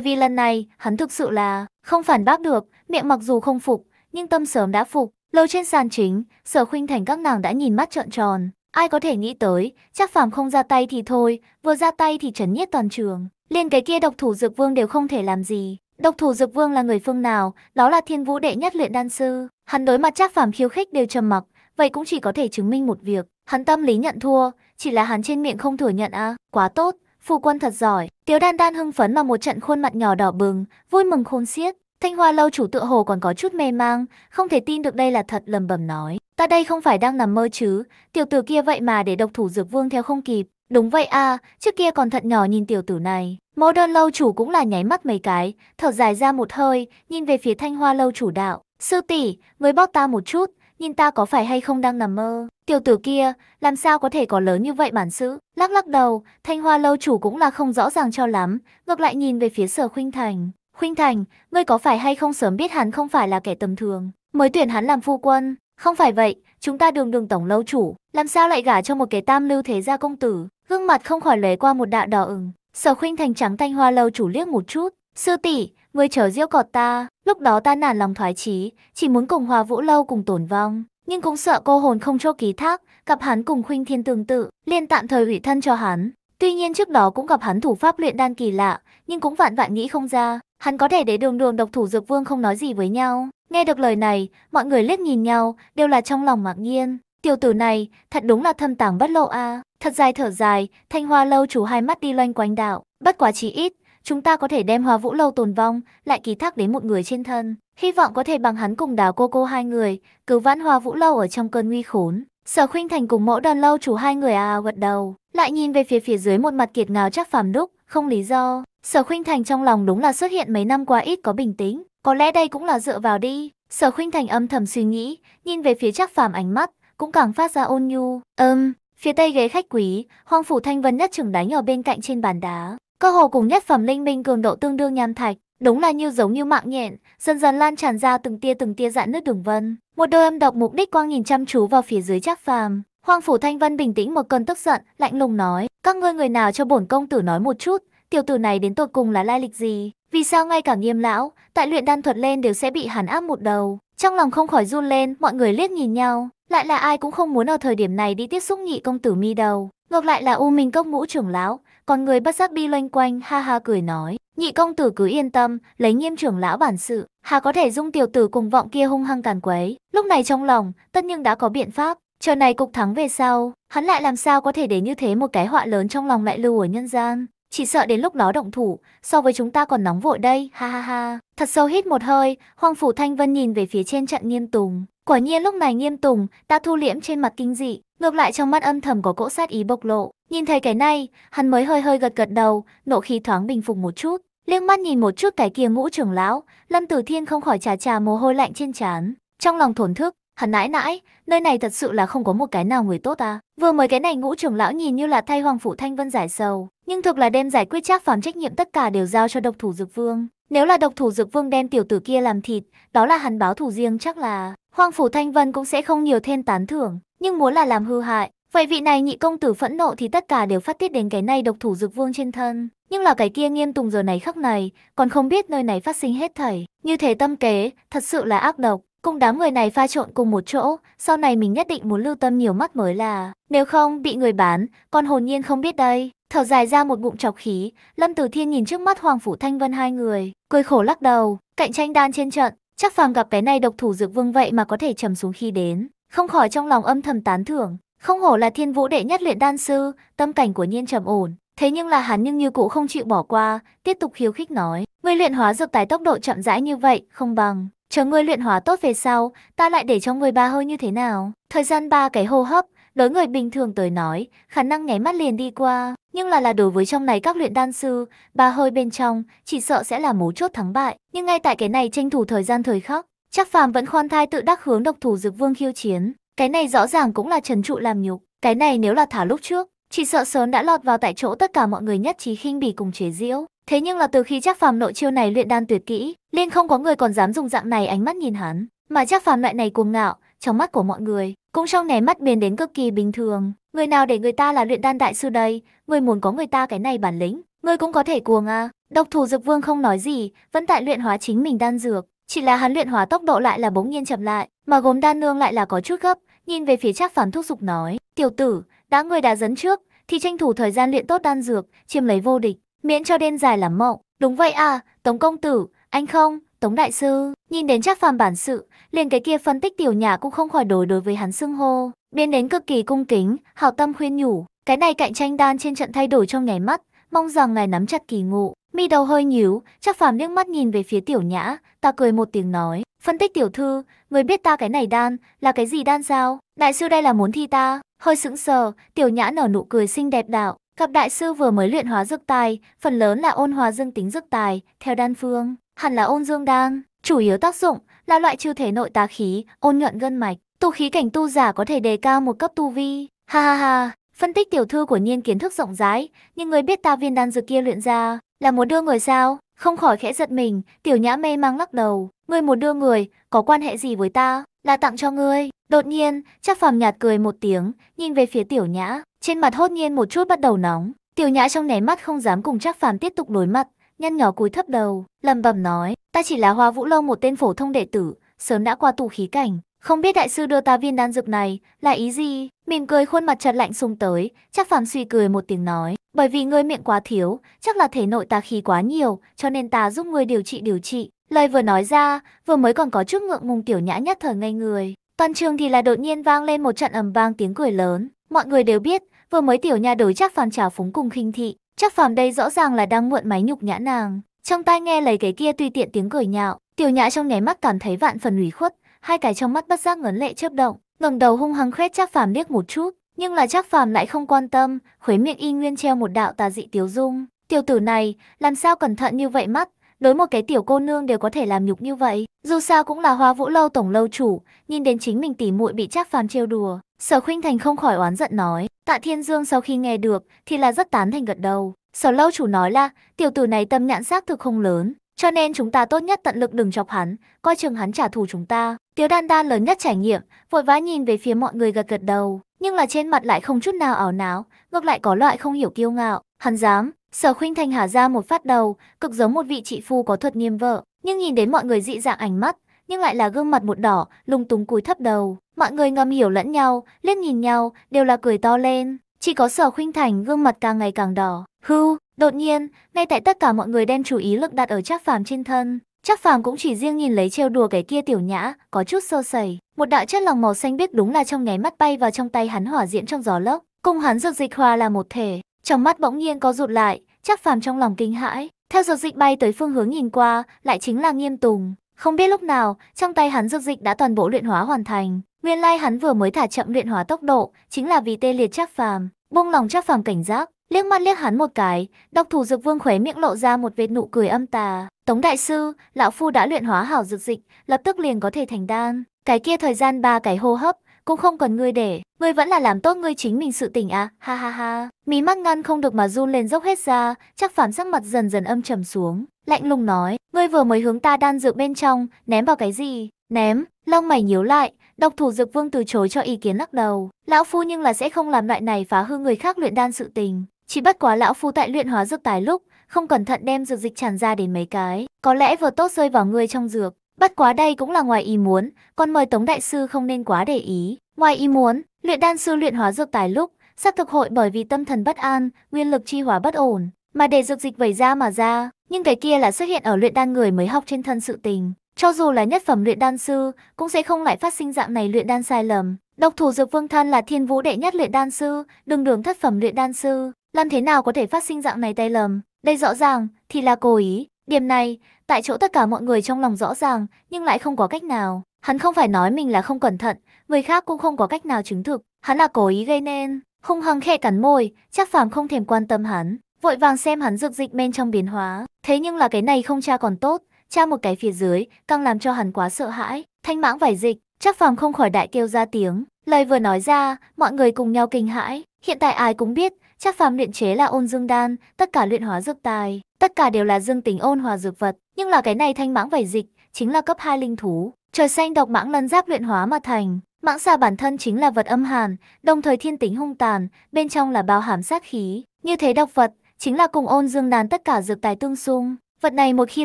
vì lần này, hắn thực sự là không phản bác được, miệng mặc dù không phục, nhưng tâm sớm đã phục. Lâu trên sàn chính, Sở Khuynh Thành các nàng đã nhìn mắt trợn tròn, ai có thể nghĩ tới, chắc phàm không ra tay thì thôi, vừa ra tay thì chấn nhiết toàn trường. Liên cái kia độc thủ dược vương đều không thể làm gì. Độc thủ dược vương là người phương nào, đó là thiên vũ đệ nhất luyện đan sư. Hắn đối mặt chắc phàm khiêu khích đều trầm mặc, vậy cũng chỉ có thể chứng minh một việc. Hắn tâm lý nhận thua, chỉ là hắn trên miệng không thừa nhận a à? quá tốt, phu quân thật giỏi. Tiếu đan đan hưng phấn mà một trận khuôn mặt nhỏ đỏ bừng, vui mừng khôn xiết. Thanh hoa lâu chủ tựa hồ còn có chút mê mang, không thể tin được đây là thật lầm bầm nói. Ta đây không phải đang nằm mơ chứ, tiểu tử kia vậy mà để độc thủ dược vương theo không kịp, Đúng vậy à, trước kia còn thận nhỏ nhìn tiểu tử này. modern lâu chủ cũng là nháy mắt mấy cái, thở dài ra một hơi, nhìn về phía thanh hoa lâu chủ đạo. Sư tỷ, người bóp ta một chút, nhìn ta có phải hay không đang nằm mơ. Tiểu tử kia, làm sao có thể có lớn như vậy bản sự? Lắc lắc đầu, thanh hoa lâu chủ cũng là không rõ ràng cho lắm, ngược lại nhìn về phía sở khuynh thành. Khuynh thành, ngươi có phải hay không sớm biết hắn không phải là kẻ tầm thường, mới tuyển hắn làm phu quân? Không phải vậy, chúng ta đường đường tổng lâu chủ, làm sao lại gả cho một cái tam lưu thế gia công tử? Gương mặt không khỏi lấy qua một đạo đỏ ửng. Sở khuynh thành trắng thanh hoa lâu chủ liếc một chút. Sư tỷ, người chớ diễu cọt ta. Lúc đó ta nản lòng thoái chí, chỉ muốn cùng hòa vũ lâu cùng tổn vong. Nhưng cũng sợ cô hồn không cho ký thác, gặp hắn cùng khuynh thiên tương tự, liền tạm thời ủy thân cho hắn. Tuy nhiên trước đó cũng gặp hắn thủ pháp luyện đan kỳ lạ, nhưng cũng vạn vạn nghĩ không ra, hắn có thể để đường đường độc thủ dược vương không nói gì với nhau. Nghe được lời này, mọi người liếc nhìn nhau, đều là trong lòng ngạc nhiên. Tiểu tử này, thật đúng là thâm tàng bất lộ a. À. Thật dài thở dài, thanh hoa lâu chủ hai mắt đi loanh quanh đảo. Bất quá chỉ ít, chúng ta có thể đem hoa vũ lâu tồn vong, lại ký thác đến một người trên thân. Hy vọng có thể bằng hắn cùng đào cô cô hai người, cứu vãn hoa vũ lâu ở trong cơn nguy khốn. Sở khuynh thành cùng mẫu đơn lâu chủ hai người à à gật đầu, lại nhìn về phía phía dưới một mặt kiệt ngào chắc phàm đúc, không lý do. Sở khuynh thành trong lòng đúng là xuất hiện mấy năm qua ít có bình tĩnh, có lẽ đây cũng là dựa vào đi. Sở khuynh thành âm thầm suy nghĩ, nhìn về phía chắc phàm ánh mắt, cũng càng phát ra ôn nhu. Ừm, Phía tây ghế khách quý, Hoàng phủ Thanh Vân nhất trưởng đánh ở bên cạnh trên bàn đá. Cơ hồ cùng nhất phẩm linh minh cường độ tương đương nham thạch, đúng là như giống như mạng nhện, dần dần lan tràn ra từng tia từng tia dạn nước đường vân. Một đôi âm độc mục đích quang nhìn chăm chú vào phía dưới Trác Phàm. Hoàng phủ Thanh Vân bình tĩnh một cơn tức giận, lạnh lùng nói: "Các ngươi người nào cho bổn công tử nói một chút, tiểu tử này đến tột cùng là lai lịch gì? Vì sao ngay cả Nghiêm lão, tại luyện đan thuật lên đều sẽ bị hàn áp một đầu?" Trong lòng không khỏi run lên, mọi người liếc nhìn nhau, lại là ai cũng không muốn ở thời điểm này đi tiếp xúc nhị công tử mi đầu. Ngược lại là U Minh Cốc Ngũ trưởng lão, còn người bất giác bi loanh quanh, ha ha cười nói. Nhị công tử cứ yên tâm, lấy nghiêm trưởng lão bản sự, hà có thể dung tiểu tử cùng vọng kia hung hăng càn quấy. Lúc này trong lòng, tất nhưng đã có biện pháp, chờ này cục thắng về sau, hắn lại làm sao có thể để như thế một cái họa lớn trong lòng lại lưu ở nhân gian. Chỉ sợ đến lúc đó động thủ, so với chúng ta còn nóng vội đây, ha ha ha. Thật sâu hít một hơi, Hoàng Phủ Thanh Vân nhìn về phía trên trận nghiêm tùng. Quả nhiên lúc này nghiêm tùng, ta thu liễm trên mặt kinh dị, ngược lại trong mắt âm thầm có cỗ sát ý bộc lộ. Nhìn thấy cái này, hắn mới hơi hơi gật gật đầu, nộ khí thoáng bình phục một chút. Liếc mắt nhìn một chút cái kia ngũ trưởng lão, Lâm Tử Thiên không khỏi trà trà mồ hôi lạnh trên trán, trong lòng thổn thức, Hắn nãi nãi, nơi này thật sự là không có một cái nào người tốt à. Vừa mới cái này ngũ trưởng lão nhìn như là thay Hoàng Phủ Thanh Vân giải sầu, nhưng thực là đem giải quyết chắc phàm trách nhiệm tất cả đều giao cho độc thủ dược vương. Nếu là độc thủ dược vương đem tiểu tử kia làm thịt, đó là hắn báo thủ riêng chắc là Hoàng Phủ Thanh Vân cũng sẽ không nhiều thêm tán thưởng, nhưng muốn là làm hư hại. Vậy vị này nhị công tử phẫn nộ thì tất cả đều phát tiết đến cái này độc thủ dược vương trên thân. Nhưng là cái kia nghiêm tùng giờ này khắc này, còn không biết nơi này phát sinh hết thảy. Như thế tâm kế, thật sự là ác độc. Cùng đám người này pha trộn cùng một chỗ, sau này mình nhất định muốn lưu tâm nhiều mắt mới là, nếu không bị người bán, còn hồn nhiên không biết đây. Thở dài ra một bụng chọc khí, Lâm Tử Thiên nhìn trước mắt Hoàng Phủ Thanh Vân hai người, cười khổ lắc đầu, cạnh tranh đan trên trận, chắc phàm gặp bé này độc thủ dược vương vậy mà có thể trầm xuống khi đến, không khỏi trong lòng âm thầm tán thưởng, không hổ là thiên vũ đệ nhất luyện đan sư, tâm cảnh của nhiên trầm ổn, thế nhưng là hắn nhưng như cũ không chịu bỏ qua, tiếp tục khiêu khích nói, ngươi luyện hóa dược tài tốc độ chậm rãi như vậy, không bằng Chờ ngươi luyện hóa tốt về sau, ta lại để cho ngươi ba hơi như thế nào? Thời gian ba cái hô hấp, đối người bình thường tới nói, khả năng nháy mắt liền đi qua. Nhưng là là đối với trong này các luyện đan sư, ba hơi bên trong, chỉ sợ sẽ là mấu chốt thắng bại. Nhưng ngay tại cái này tranh thủ thời gian thời khắc, chắc phàm vẫn khoan thai tự đắc hướng độc thủ dực vương khiêu chiến. Cái này rõ ràng cũng là trần trụ làm nhục. Cái này nếu là thả lúc trước, chỉ sợ sớm đã lọt vào tại chỗ tất cả mọi người nhất trí khinh bỉ cùng chế diễu. Thế nhưng là từ khi chắc Phàm nội chiêu này luyện đan tuyệt kỹ, liên không có người còn dám dùng dạng này ánh mắt nhìn hắn, mà chắc Phàm loại này cuồng ngạo, trong mắt của mọi người, cũng trong nháy mắt biến đến cực kỳ bình thường. Người nào để người ta là luyện đan đại sư đây, người muốn có người ta cái này bản lĩnh, người cũng có thể cuồng à. Độc thủ Dược Vương không nói gì, vẫn tại luyện hóa chính mình đan dược, chỉ là hắn luyện hóa tốc độ lại là bỗng nhiên chậm lại, mà gốm đan nương lại là có chút gấp, nhìn về phía chắc Phàm thúc giục nói: "Tiểu tử, đã người đã dẫn trước, thì tranh thủ thời gian luyện tốt đan dược, chiếm lấy vô địch." miễn cho đêm dài lắm mộng. Đúng vậy à, Tống Công Tử, anh không, Tống Đại Sư. Nhìn đến chắc phàm bản sự, liền cái kia phân tích tiểu nhà cũng không khỏi đối đối với hắn xưng hô. Biên đến cực kỳ cung kính, hào tâm khuyên nhủ. Cái này cạnh tranh đan trên trận thay đổi trong ngày mắt, mong rằng ngài nắm chặt kỳ ngộ. Mi đầu hơi nhíu, chắc phàm liếc mắt nhìn về phía tiểu nhã, ta cười một tiếng nói. Phân tích tiểu thư, người biết ta cái này đan, là cái gì đan sao? Đại sư đây là muốn thi ta. Hơi sững sờ, tiểu nhã nở nụ cười xinh đẹp đạo. Cặp đại sư vừa mới luyện hóa dược tài, phần lớn là ôn hóa dương tính dược tài, theo đan phương, hẳn là ôn dương đan, chủ yếu tác dụng là loại trừ thể nội tà khí, ôn nhuận gân mạch, tu khí cảnh tu giả có thể đề cao một cấp tu vi. Ha ha ha, phân tích tiểu thư của Nhiên kiến thức rộng rãi, nhưng người biết ta viên đan dược kia luyện ra là muốn đưa người sao? Không khỏi khẽ giật mình, tiểu nhã mê mang lắc đầu, người muốn đưa người, có quan hệ gì với ta? là tặng cho ngươi. Đột nhiên, chắc phàm nhạt cười một tiếng, nhìn về phía tiểu nhã, trên mặt hốt nhiên một chút bắt đầu nóng. Tiểu nhã trong nẻ mắt không dám cùng chắc phàm tiếp tục đối mặt, nhăn nhỏ cúi thấp đầu, lầm bầm nói, ta chỉ là hoa vũ lâu một tên phổ thông đệ tử, sớm đã qua tù khí cảnh. Không biết đại sư đưa ta viên đan dược này là ý gì? Mỉm cười khuôn mặt chợt lạnh xung tới, chắc phàm suy cười một tiếng nói, bởi vì ngươi miệng quá thiếu, chắc là thể nội ta khí quá nhiều, cho nên ta giúp ngươi điều trị điều trị, Lời vừa nói ra, vừa mới còn có chút ngượng ngùng tiểu nhã nhất thời ngây người. Toàn trường thì là đột nhiên vang lên một trận ầm vang tiếng cười lớn. Mọi người đều biết, vừa mới tiểu nha đối chắc phàm trào phúng cùng khinh thị. Chắc phàm đây rõ ràng là đang muộn máy nhục nhã nàng. Trong tai nghe lấy cái kia tùy tiện tiếng cười nhạo, tiểu nhã trong nháy mắt cảm thấy vạn phần ủy khuất, hai cái trong mắt bất giác ngấn lệ chớp động, ngẩng đầu hung hăng khét chắc phàm liếc một chút, nhưng là chắc phàm lại không quan tâm, khuế miệng y nguyên treo một đạo tà dị tiếu dung. Tiểu tử này, làm sao cẩn thận như vậy mắt, đối một cái tiểu cô nương đều có thể làm nhục như vậy. Dù sao cũng là hoa vũ lâu tổng lâu chủ, nhìn đến chính mình tỉ muội bị trác phàm trêu đùa. Sở khuynh thành không khỏi oán giận nói, tạ thiên dương sau khi nghe được thì là rất tán thành gật đầu. Sở lâu chủ nói là, tiểu tử này tâm nhãn xác thực không lớn, cho nên chúng ta tốt nhất tận lực đừng chọc hắn, coi chừng hắn trả thù chúng ta. Tiếu đan đan lớn nhất trải nghiệm, vội vã nhìn về phía mọi người gật gật đầu, nhưng là trên mặt lại không chút nào ảo não, ngược lại có loại không hiểu kiêu ngạo. Hắn dám, Sở Khuynh Thành hả ra một phát đầu, cực giống một vị chị phu có thuật niêm vợ, nhưng nhìn đến mọi người dị dạng ánh mắt, nhưng lại là gương mặt một đỏ, lung túng cúi thấp đầu. Mọi người ngầm hiểu lẫn nhau, liếc nhìn nhau, đều là cười to lên. Chỉ có Sở Khuynh Thành gương mặt càng ngày càng đỏ. Hưu, đột nhiên, ngay tại tất cả mọi người đem chú ý lực đặt ở Trác Phàm trên thân, Trác Phàm cũng chỉ riêng nhìn lấy trêu đùa cái kia tiểu nhã, có chút sơ sẩy. Một đạo chất lỏng màu xanh biết đúng là trong nháy mắt bay vào trong tay hắn hỏa diễn trong gió lốc, cùng hắn dược dịch hòa là một thể. Trong mắt bỗng nhiên có rụt lại, Chắc phàm trong lòng kinh hãi, theo dược dịch bay tới phương hướng nhìn qua, lại chính là nghiêm tùng. Không biết lúc nào, trong tay hắn dược dịch đã toàn bộ luyện hóa hoàn thành. Nguyên lai hắn vừa mới thả chậm luyện hóa tốc độ, chính là vì tê liệt chắc phàm, buông lòng chắc phàm cảnh giác, liếc mắt liếc hắn một cái, độc thủ dược vương khóe miệng lộ ra một vệt nụ cười âm tà. Tống đại sư, lão phu đã luyện hóa hảo dược dịch, lập tức liền có thể thành đan. Cái kia thời gian ba cái hô hấp, cũng không cần ngươi để, ngươi vẫn là làm tốt ngươi chính mình sự tình à, ha ha ha. Mí mắt ngăn không được mà run lên dốc hết ra, chắc phản sắc mặt dần dần âm trầm xuống, lạnh lùng nói, ngươi vừa mới hướng ta đan dược bên trong, ném vào cái gì? Ném, long mày nhíu lại, độc thủ dược vương từ chối cho ý kiến lắc đầu, lão phu nhưng là sẽ không làm loại này phá hư người khác luyện đan sự tình, chỉ bất quá lão phu tại luyện hóa dược tài lúc, không cẩn thận đem dược dịch tràn ra đến mấy cái, có lẽ vừa tốt rơi vào ngươi trong dược, Bất quá đây cũng là ngoài ý muốn, còn mời Tống Đại Sư không nên quá để ý. Ngoài ý muốn, luyện đan sư luyện hóa dược tài lúc, xác thực hội bởi vì tâm thần bất an, nguyên lực chi hóa bất ổn, mà để dược dịch vẩy ra mà ra, nhưng cái kia là xuất hiện ở luyện đan người mới học trên thân sự tình. Cho dù là nhất phẩm luyện đan sư, cũng sẽ không lại phát sinh dạng này luyện đan sai lầm. Độc thủ dược vương thân là thiên vũ đệ nhất luyện đan sư, đường đường thất phẩm luyện đan sư, làm thế nào có thể phát sinh dạng này tay lầm? Đây rõ ràng thì là cố ý. Điểm này, tại chỗ tất cả mọi người trong lòng rõ ràng, nhưng lại không có cách nào. Hắn không phải nói mình là không cẩn thận, người khác cũng không có cách nào chứng thực. Hắn là cố ý gây nên, hung hăng khe cắn môi, chắc phàm không thèm quan tâm hắn. Vội vàng xem hắn dược dịch men trong biến hóa. Thế nhưng là cái này không cha còn tốt, cha một cái phía dưới, càng làm cho hắn quá sợ hãi. Thanh mãng vải dịch, chắc phàm không khỏi đại kêu ra tiếng. Lời vừa nói ra, mọi người cùng nhau kinh hãi. Hiện tại ai cũng biết, Trác Phàm luyện chế là ôn dương đan, tất cả luyện hóa dược tài, tất cả đều là dương tính ôn hòa dược vật, nhưng là cái này thanh mãng vảy dịch chính là cấp 2 linh thú, trời xanh độc mãng lân giáp luyện hóa mà thành. Mãng xà bản thân chính là vật âm hàn, đồng thời thiên tính hung tàn, bên trong là bao hàm sát khí, như thế độc vật chính là cùng ôn dương đan tất cả dược tài tương xung. Vật này một khi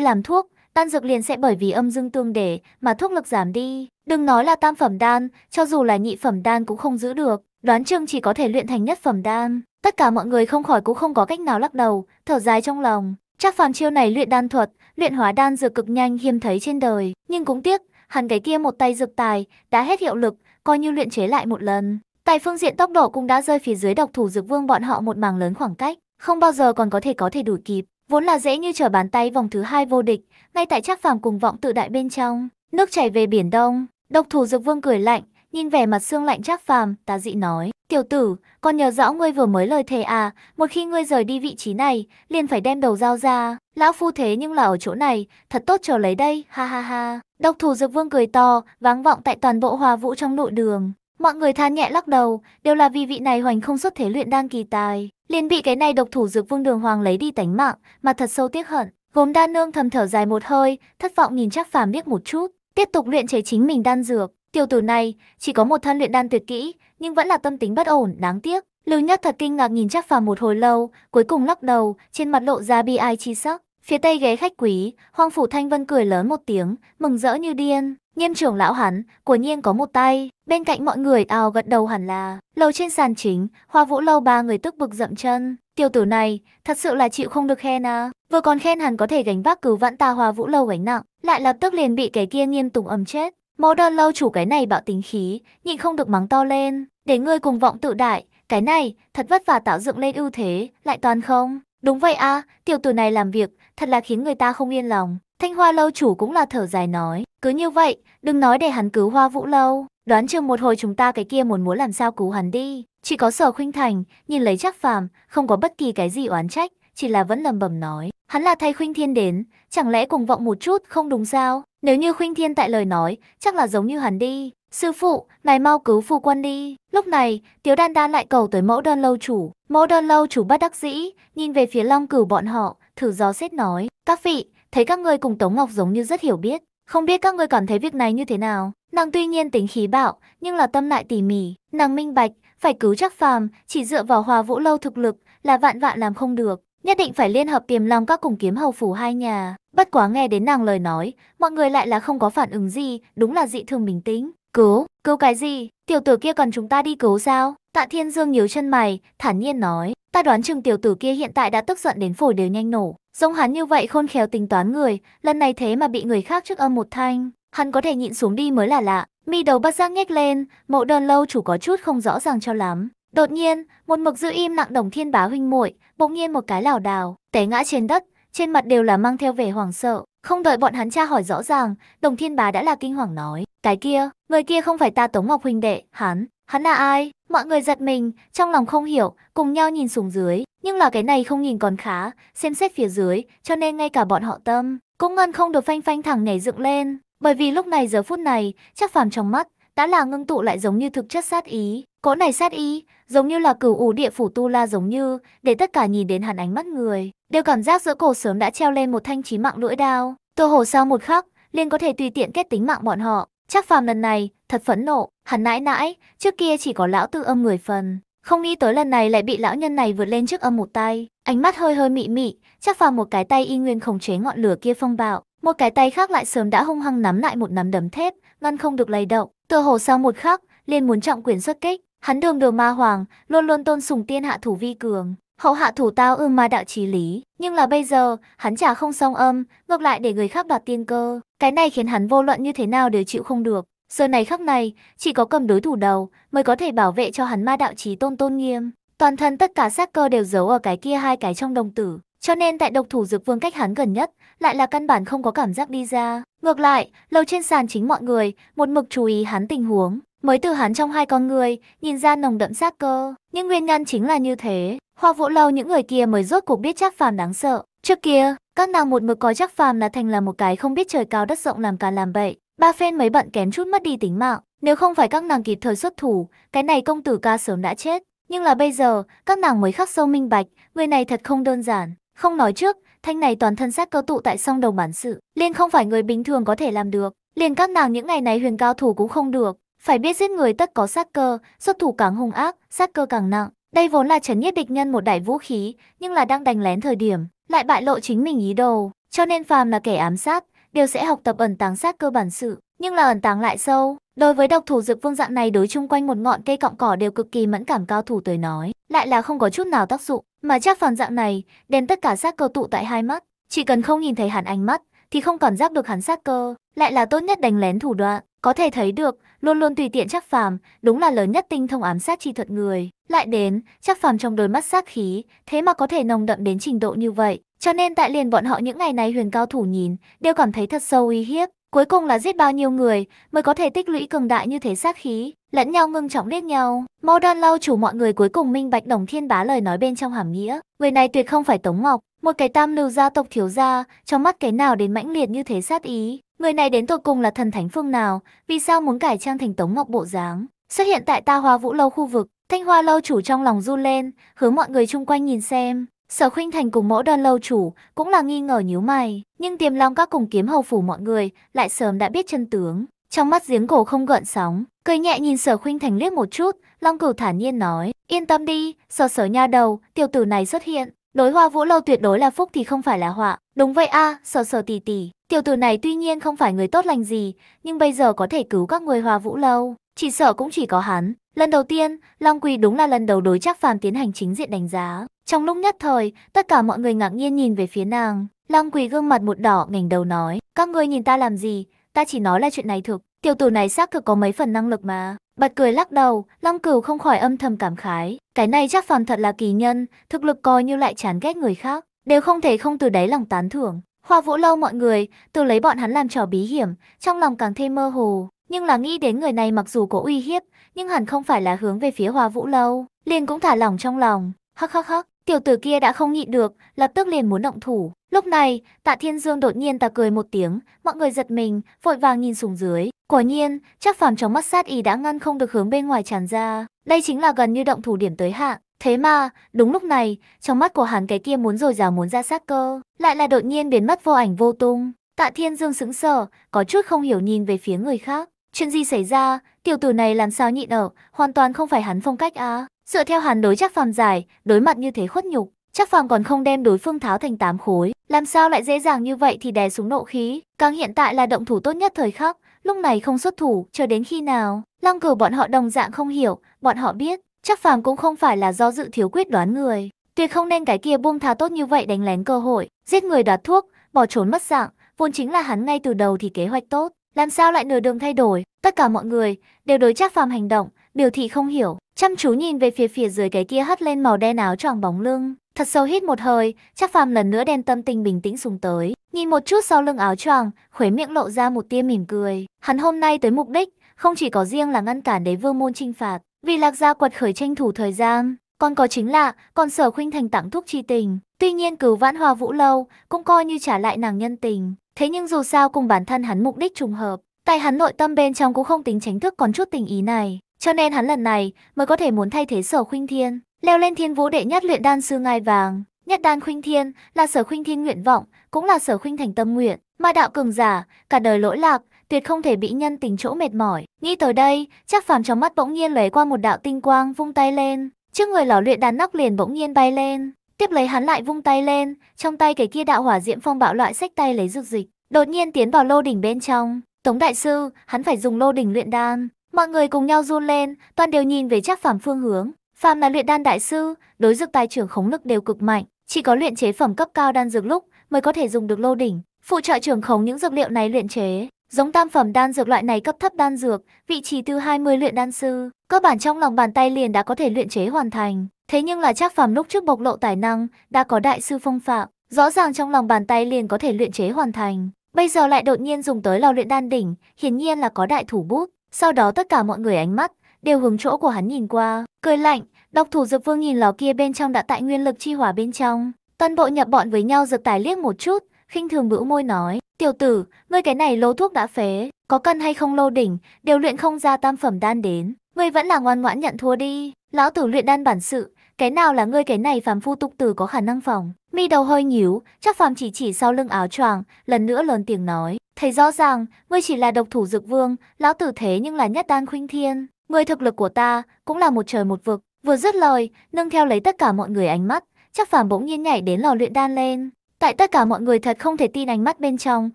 làm thuốc, tan dược liền sẽ bởi vì âm dương tương để mà thuốc lực giảm đi. Đừng nói là tam phẩm đan, cho dù là nhị phẩm đan cũng không giữ được, đoán chừng chỉ có thể luyện thành nhất phẩm đan. Tất cả mọi người không khỏi cũng không có cách nào lắc đầu, thở dài trong lòng. Chắc phàm chiêu này luyện đan thuật, luyện hóa đan dược cực nhanh hiếm thấy trên đời, nhưng cũng tiếc, hắn cái kia một tay dược tài đã hết hiệu lực, coi như luyện chế lại một lần. tài phương diện tốc độ cũng đã rơi phía dưới độc thủ dược vương bọn họ một mảng lớn khoảng cách, không bao giờ còn có thể có thể đuổi kịp. Vốn là dễ như trở bàn tay vòng thứ hai vô địch, ngay tại chắc phàm cùng vọng tự đại bên trong, nước chảy về biển đông. Độc thủ dược vương cười lạnh, nhìn vẻ mặt xương lạnh chắc phàm, tá dị nói, tiểu tử, con nhớ rõ ngươi vừa mới lời thề à, một khi ngươi rời đi vị trí này, liền phải đem đầu dao ra, lão phu thế nhưng là ở chỗ này, thật tốt chờ lấy đây, ha ha ha. Độc thủ dược vương cười to, vắng vọng tại toàn bộ hòa vũ trong nội đường. Mọi người than nhẹ lắc đầu, đều là vì vị này hoành không xuất thế luyện đang kỳ tài, liền bị cái này độc thủ dược vương đường hoàng lấy đi tánh mạng, mà thật sâu tiếc hận. Gốm đa nương thầm thở dài một hơi, thất vọng nhìn chắc phàm biết một chút, tiếp tục luyện chế chính mình đan dược. Tiểu tử này chỉ có một thân luyện đan tuyệt kỹ, nhưng vẫn là tâm tính bất ổn, đáng tiếc. Lưu Nhất thật kinh ngạc nhìn chắc Phàm một hồi lâu, cuối cùng lắc đầu, trên mặt lộ ra bi ai chi sắc. Phía tây ghế khách quý, Hoàng phủ Thanh Vân cười lớn một tiếng, mừng rỡ như điên. Nghiêm trưởng lão hắn, quả nhiên có một tay, bên cạnh mọi người ào gật đầu hẳn là. Lầu trên sàn chính, Hoa Vũ lâu ba người tức bực dậm chân. Tiểu tử này, thật sự là chịu không được khen à. Vừa còn khen hắn có thể gánh vác cứu vãn ta Hoa Vũ lâu gánh nặng, lại lập tức liền bị kẻ kia nghiêm tùng ầm chết. Mẫu đơn lâu chủ cái này bạo tính khí, nhịn không được mắng to lên. Để ngươi cùng vọng tự đại, cái này, thật vất vả tạo dựng lên ưu thế, lại toàn không. Đúng vậy a tiểu tử này làm việc, thật là khiến người ta không yên lòng. Thanh hoa lâu chủ cũng là thở dài nói. Cứ như vậy, đừng nói để hắn cứu hoa vũ lâu. Đoán chừng một hồi chúng ta cái kia muốn muốn làm sao cứu hắn đi. Chỉ có sở khuynh thành, nhìn lấy chắc phàm, không có bất kỳ cái gì oán trách, chỉ là vẫn lầm bầm nói. Hắn là thay khuynh thiên đến, chẳng lẽ cùng vọng một chút không đúng sao? Nếu như Khuynh Thiên tại lời nói, chắc là giống như hắn đi. Sư phụ, này mau cứu phu quân đi. Lúc này, Tiếu Đan Đan lại cầu tới mẫu đơn lâu chủ. Mẫu đơn lâu chủ bất đắc dĩ, nhìn về phía long cửu bọn họ, thử gió xét nói. Các vị, thấy các ngươi cùng Tống Ngọc giống như rất hiểu biết. Không biết các ngươi cảm thấy việc này như thế nào? Nàng tuy nhiên tính khí bạo, nhưng là tâm lại tỉ mỉ. Nàng minh bạch, phải cứu chắc phàm, chỉ dựa vào hòa vũ lâu thực lực là vạn vạn làm không được nhất định phải liên hợp tiềm long các cùng kiếm hầu phủ hai nhà. Bất quá nghe đến nàng lời nói, mọi người lại là không có phản ứng gì, đúng là dị thường bình tĩnh. Cứu, cứu cái gì? Tiểu tử kia cần chúng ta đi cứu sao? Tạ Thiên Dương nhíu chân mày, thản nhiên nói, ta đoán chừng tiểu tử kia hiện tại đã tức giận đến phổi đều nhanh nổ. Giống hắn như vậy khôn khéo tính toán người, lần này thế mà bị người khác trước âm một thanh, hắn có thể nhịn xuống đi mới là lạ. Mi đầu bắt giác nhếch lên, mộ đơn lâu chủ có chút không rõ ràng cho lắm. Đột nhiên, một mực giữ im lặng Đồng Thiên Bá huynh muội, bỗng nhiên một cái lảo đảo, té ngã trên đất, trên mặt đều là mang theo vẻ hoảng sợ. Không đợi bọn hắn tra hỏi rõ ràng, Đồng Thiên Bá đã là kinh hoàng nói, "Cái kia, người kia không phải ta Tống Ngọc huynh đệ, hắn, hắn là ai?" Mọi người giật mình, trong lòng không hiểu, cùng nhau nhìn xuống dưới, nhưng là cái này không nhìn còn khá, xem xét phía dưới, cho nên ngay cả bọn họ tâm cũng ngân không được phanh phanh thẳng nhảy dựng lên, bởi vì lúc này giờ phút này, chắc phàm trong mắt đã là ngưng tụ lại giống như thực chất sát ý, cỗ này sát ý Giống như là cửu ủ địa phủ tu la giống như, để tất cả nhìn đến hẳn ánh mắt người, đều cảm giác giữa cổ sớm đã treo lên một thanh chí mạng lưỡi đao. Tô Hồ sau một khắc, liền có thể tùy tiện kết tính mạng bọn họ. Chắc phàm lần này, thật phẫn nộ, hắn nãi nãi, trước kia chỉ có lão tư âm 10 phần. Không nghĩ tới lần này lại bị lão nhân này vượt lên trước âm một tay, ánh mắt hơi hơi mị mị, chắc phàm một cái tay y nguyên khống chế ngọn lửa kia phong bạo, một cái tay khác lại sớm đã hung hăng nắm lại một nắm đấm thép, ngăn không được lay động, tựa hồ sau một khắc, liền muốn trọng quyền xuất kích, Hắn đường đường ma hoàng, luôn luôn tôn sùng tiên hạ thủ vi cường, hậu hạ thủ tao ương ma đạo trí lý. Nhưng là bây giờ, hắn trả không song âm, ngược lại để người khác đoạt tiên cơ. Cái này khiến hắn vô luận như thế nào đều chịu không được. Giờ này khắc này, chỉ có cầm đối thủ đầu mới có thể bảo vệ cho hắn ma đạo trí tôn tôn nghiêm. Toàn thân tất cả sát cơ đều giấu ở cái kia hai cái trong đồng tử. Cho nên tại độc thủ dược vương cách hắn gần nhất, lại là căn bản không có cảm giác đi ra. Ngược lại, lầu trên sàn chính mọi người, một mực chú ý hắn tình huống. Mới từ hắn trong hai con người, nhìn ra nồng đậm sát cơ. nhưng nguyên nhân chính là như thế. Hoa vũ lâu những người kia mới rốt cuộc biết chắc phàm đáng sợ. Trước kia, các nàng một mực coi chắc phàm là thành là một cái không biết trời cao đất rộng làm cả làm bậy. Ba phen mấy bận kém chút mất đi tính mạng. Nếu không phải các nàng kịp thời xuất thủ, cái này công tử ca sớm đã chết. Nhưng là bây giờ, các nàng mới khắc sâu minh bạch, người này thật không đơn giản. Không nói trước, thanh này toàn thân sát cơ tụ tại song đầu bản sự, liền không phải người bình thường có thể làm được. Liền các nàng những ngày này huyền cao thủ cũng không được, phải biết giết người tất có sát cơ, xuất thủ càng hung ác, sát cơ càng nặng. Đây vốn là trấn nhiếp địch nhân một đại vũ khí, nhưng là đang đánh lén thời điểm, lại bại lộ chính mình ý đồ. Cho nên phàm là kẻ ám sát, đều sẽ học tập ẩn táng sát cơ bản sự, nhưng là ẩn táng lại sâu. Đối với độc thủ dược vương dạng này đối chung quanh một ngọn cây cọng cỏ đều cực kỳ mẫn cảm cao thủ tới nói, lại là không có chút nào tác dụng, mà chắc phản dạng này, đem tất cả sát cơ tụ tại hai mắt, chỉ cần không nhìn thấy hẳn ánh mắt, thì không cảm giác được hắn sát cơ, lại là tốt nhất đánh lén thủ đoạn. Có thể thấy được, luôn luôn tùy tiện chắc phàm, đúng là lớn nhất tinh thông ám sát chi thuật người. Lại đến, chắc phàm trong đôi mắt sát khí, thế mà có thể nồng đậm đến trình độ như vậy. Cho nên tại liền bọn họ những ngày này huyền cao thủ nhìn, đều cảm thấy thật sâu uy hiếp. Cuối cùng là giết bao nhiêu người mới có thể tích lũy cường đại như thế sát khí, lẫn nhau ngưng trọng liếc nhau. Modern lau chủ mọi người cuối cùng minh bạch đồng thiên bá lời nói bên trong hàm nghĩa. Người này tuyệt không phải Tống Ngọc, một cái tam lưu gia tộc thiếu gia, trong mắt cái nào đến mãnh liệt như thế sát ý. Người này đến tột cùng là thần thánh phương nào, vì sao muốn cải trang thành Tống Ngọc bộ dáng? Xuất hiện tại ta hoa vũ lâu khu vực, thanh hoa lâu chủ trong lòng run lên, hướng mọi người chung quanh nhìn xem. Sở khuynh thành cùng mẫu đơn lâu chủ cũng là nghi ngờ nhíu mày, nhưng tiềm long các cùng kiếm hầu phủ mọi người lại sớm đã biết chân tướng. Trong mắt giếng cổ không gợn sóng, cười nhẹ nhìn sở khuynh thành liếc một chút, long cửu thản nhiên nói, yên tâm đi, sở sở nha đầu, tiểu tử này xuất hiện, đối hoa vũ lâu tuyệt đối là phúc thì không phải là họa, Đúng vậy a, à, sờ sờ tỷ tỷ, tiểu tử này tuy nhiên không phải người tốt lành gì, nhưng bây giờ có thể cứu các người hòa vũ lâu, chỉ sợ cũng chỉ có hắn. Lần đầu tiên, Long Quỳ đúng là lần đầu đối chắc phàm tiến hành chính diện đánh giá. Trong lúc nhất thời, tất cả mọi người ngạc nhiên nhìn về phía nàng. Long Quỳ gương mặt một đỏ ngẩng đầu nói, các ngươi nhìn ta làm gì, ta chỉ nói là chuyện này thực. Tiểu tử này xác thực có mấy phần năng lực mà. Bật cười lắc đầu, Long Cửu không khỏi âm thầm cảm khái. Cái này chắc phàm thật là kỳ nhân, thực lực coi như lại chán ghét người khác đều không thể không từ đáy lòng tán thưởng. Hoa Vũ Lâu mọi người, từ lấy bọn hắn làm trò bí hiểm, trong lòng càng thêm mơ hồ, nhưng là nghĩ đến người này mặc dù có uy hiếp, nhưng hẳn không phải là hướng về phía Hoa Vũ Lâu, liền cũng thả lỏng trong lòng. Hắc hắc hắc, tiểu tử kia đã không nhịn được, lập tức liền muốn động thủ. Lúc này, Tạ Thiên Dương đột nhiên ta cười một tiếng, mọi người giật mình, vội vàng nhìn xuống dưới. Quả nhiên, chắc phàm trong mắt sát ý đã ngăn không được hướng bên ngoài tràn ra. Đây chính là gần như động thủ điểm tới hạn. Thế mà, đúng lúc này, trong mắt của hắn cái kia muốn rồi rào muốn ra sát cơ, lại là đột nhiên biến mất vô ảnh vô tung. Tạ Thiên Dương sững sờ, có chút không hiểu nhìn về phía người khác. Chuyện gì xảy ra, tiểu tử này làm sao nhịn ở, hoàn toàn không phải hắn phong cách á Dựa theo hắn đối chắc phàm giải, đối mặt như thế khuất nhục, chắc phàm còn không đem đối phương tháo thành tám khối. Làm sao lại dễ dàng như vậy thì đè xuống nộ khí, càng hiện tại là động thủ tốt nhất thời khắc, lúc này không xuất thủ, chờ đến khi nào. Lăng cử bọn họ đồng dạng không hiểu, bọn họ biết, Chắc phàm cũng không phải là do dự thiếu quyết đoán người. Tuyệt không nên cái kia buông thà tốt như vậy đánh lén cơ hội, giết người đoạt thuốc, bỏ trốn mất dạng, vốn chính là hắn ngay từ đầu thì kế hoạch tốt, làm sao lại nửa đường thay đổi. Tất cả mọi người đều đối chắc phàm hành động, biểu thị không hiểu, chăm chú nhìn về phía phía dưới cái kia hất lên màu đen áo choàng bóng lưng. Thật sâu hít một hơi, chắc phàm lần nữa đen tâm tình bình tĩnh xuống tới, nhìn một chút sau lưng áo choàng, khuế miệng lộ ra một tia mỉm cười. Hắn hôm nay tới mục đích, không chỉ có riêng là ngăn cản đế vương môn trinh phạt, vì lạc gia quật khởi tranh thủ thời gian, còn có chính là còn sở khuynh thành tặng thuốc chi tình. Tuy nhiên cửu vãn hòa vũ lâu cũng coi như trả lại nàng nhân tình. Thế nhưng dù sao cùng bản thân hắn mục đích trùng hợp, tại hắn nội tâm bên trong cũng không tính tránh thức còn chút tình ý này. Cho nên hắn lần này mới có thể muốn thay thế sở khuynh thiên, leo lên thiên vũ đệ nhất luyện đan sư ngai vàng. Nhất đan khuynh thiên là sở khuynh thiên nguyện vọng, cũng là sở khuynh thành tâm nguyện, mà đạo cường giả, cả đời lỗi lạc, tuyệt không thể bị nhân tình chỗ mệt mỏi. Nghĩ tới đây, chắc phàm trong mắt bỗng nhiên lấy qua một đạo tinh quang vung tay lên, trước người lò luyện đàn nóc liền bỗng nhiên bay lên. Tiếp lấy hắn lại vung tay lên, trong tay cái kia đạo hỏa diễm phong bạo loại sách tay lấy rực dịch, đột nhiên tiến vào lô đỉnh bên trong. Tống đại sư, hắn phải dùng lô đỉnh luyện đan. Mọi người cùng nhau run lên, toàn đều nhìn về chắc phàm phương hướng. Phàm là luyện đan đại sư, đối dược tài trưởng khống lực đều cực mạnh, chỉ có luyện chế phẩm cấp cao đan dược lúc mới có thể dùng được lô đỉnh, phụ trợ trưởng khống những dược liệu này luyện chế. Giống tam phẩm đan dược loại này cấp thấp đan dược, vị trí từ 20 luyện đan sư, cơ bản trong lòng bàn tay liền đã có thể luyện chế hoàn thành. Thế nhưng là chắc Phàm lúc trước bộc lộ tài năng, đã có đại sư phong phạm, rõ ràng trong lòng bàn tay liền có thể luyện chế hoàn thành. Bây giờ lại đột nhiên dùng tới lò luyện đan đỉnh, hiển nhiên là có đại thủ bút. Sau đó tất cả mọi người ánh mắt đều hướng chỗ của hắn nhìn qua, cười lạnh, độc thủ dược vương nhìn lò kia bên trong đã tại nguyên lực chi hỏa bên trong. Toàn bộ nhập bọn với nhau dược tài liếc một chút, khinh thường bĩu môi nói, Tiểu tử, ngươi cái này lô thuốc đã phế, có cân hay không lô đỉnh, đều luyện không ra tam phẩm đan đến. Ngươi vẫn là ngoan ngoãn nhận thua đi, lão tử luyện đan bản sự, cái nào là ngươi cái này phàm phu tục tử có khả năng phòng. Mi đầu hơi nhíu, chắc phàm chỉ chỉ sau lưng áo choàng, lần nữa lớn tiếng nói. Thấy rõ ràng, ngươi chỉ là độc thủ dược vương, lão tử thế nhưng là nhất đan khuynh thiên. Ngươi thực lực của ta, cũng là một trời một vực. Vừa dứt lời, nâng theo lấy tất cả mọi người ánh mắt, chắc phàm bỗng nhiên nhảy đến lò luyện đan lên Tại tất cả mọi người thật không thể tin ánh mắt bên trong,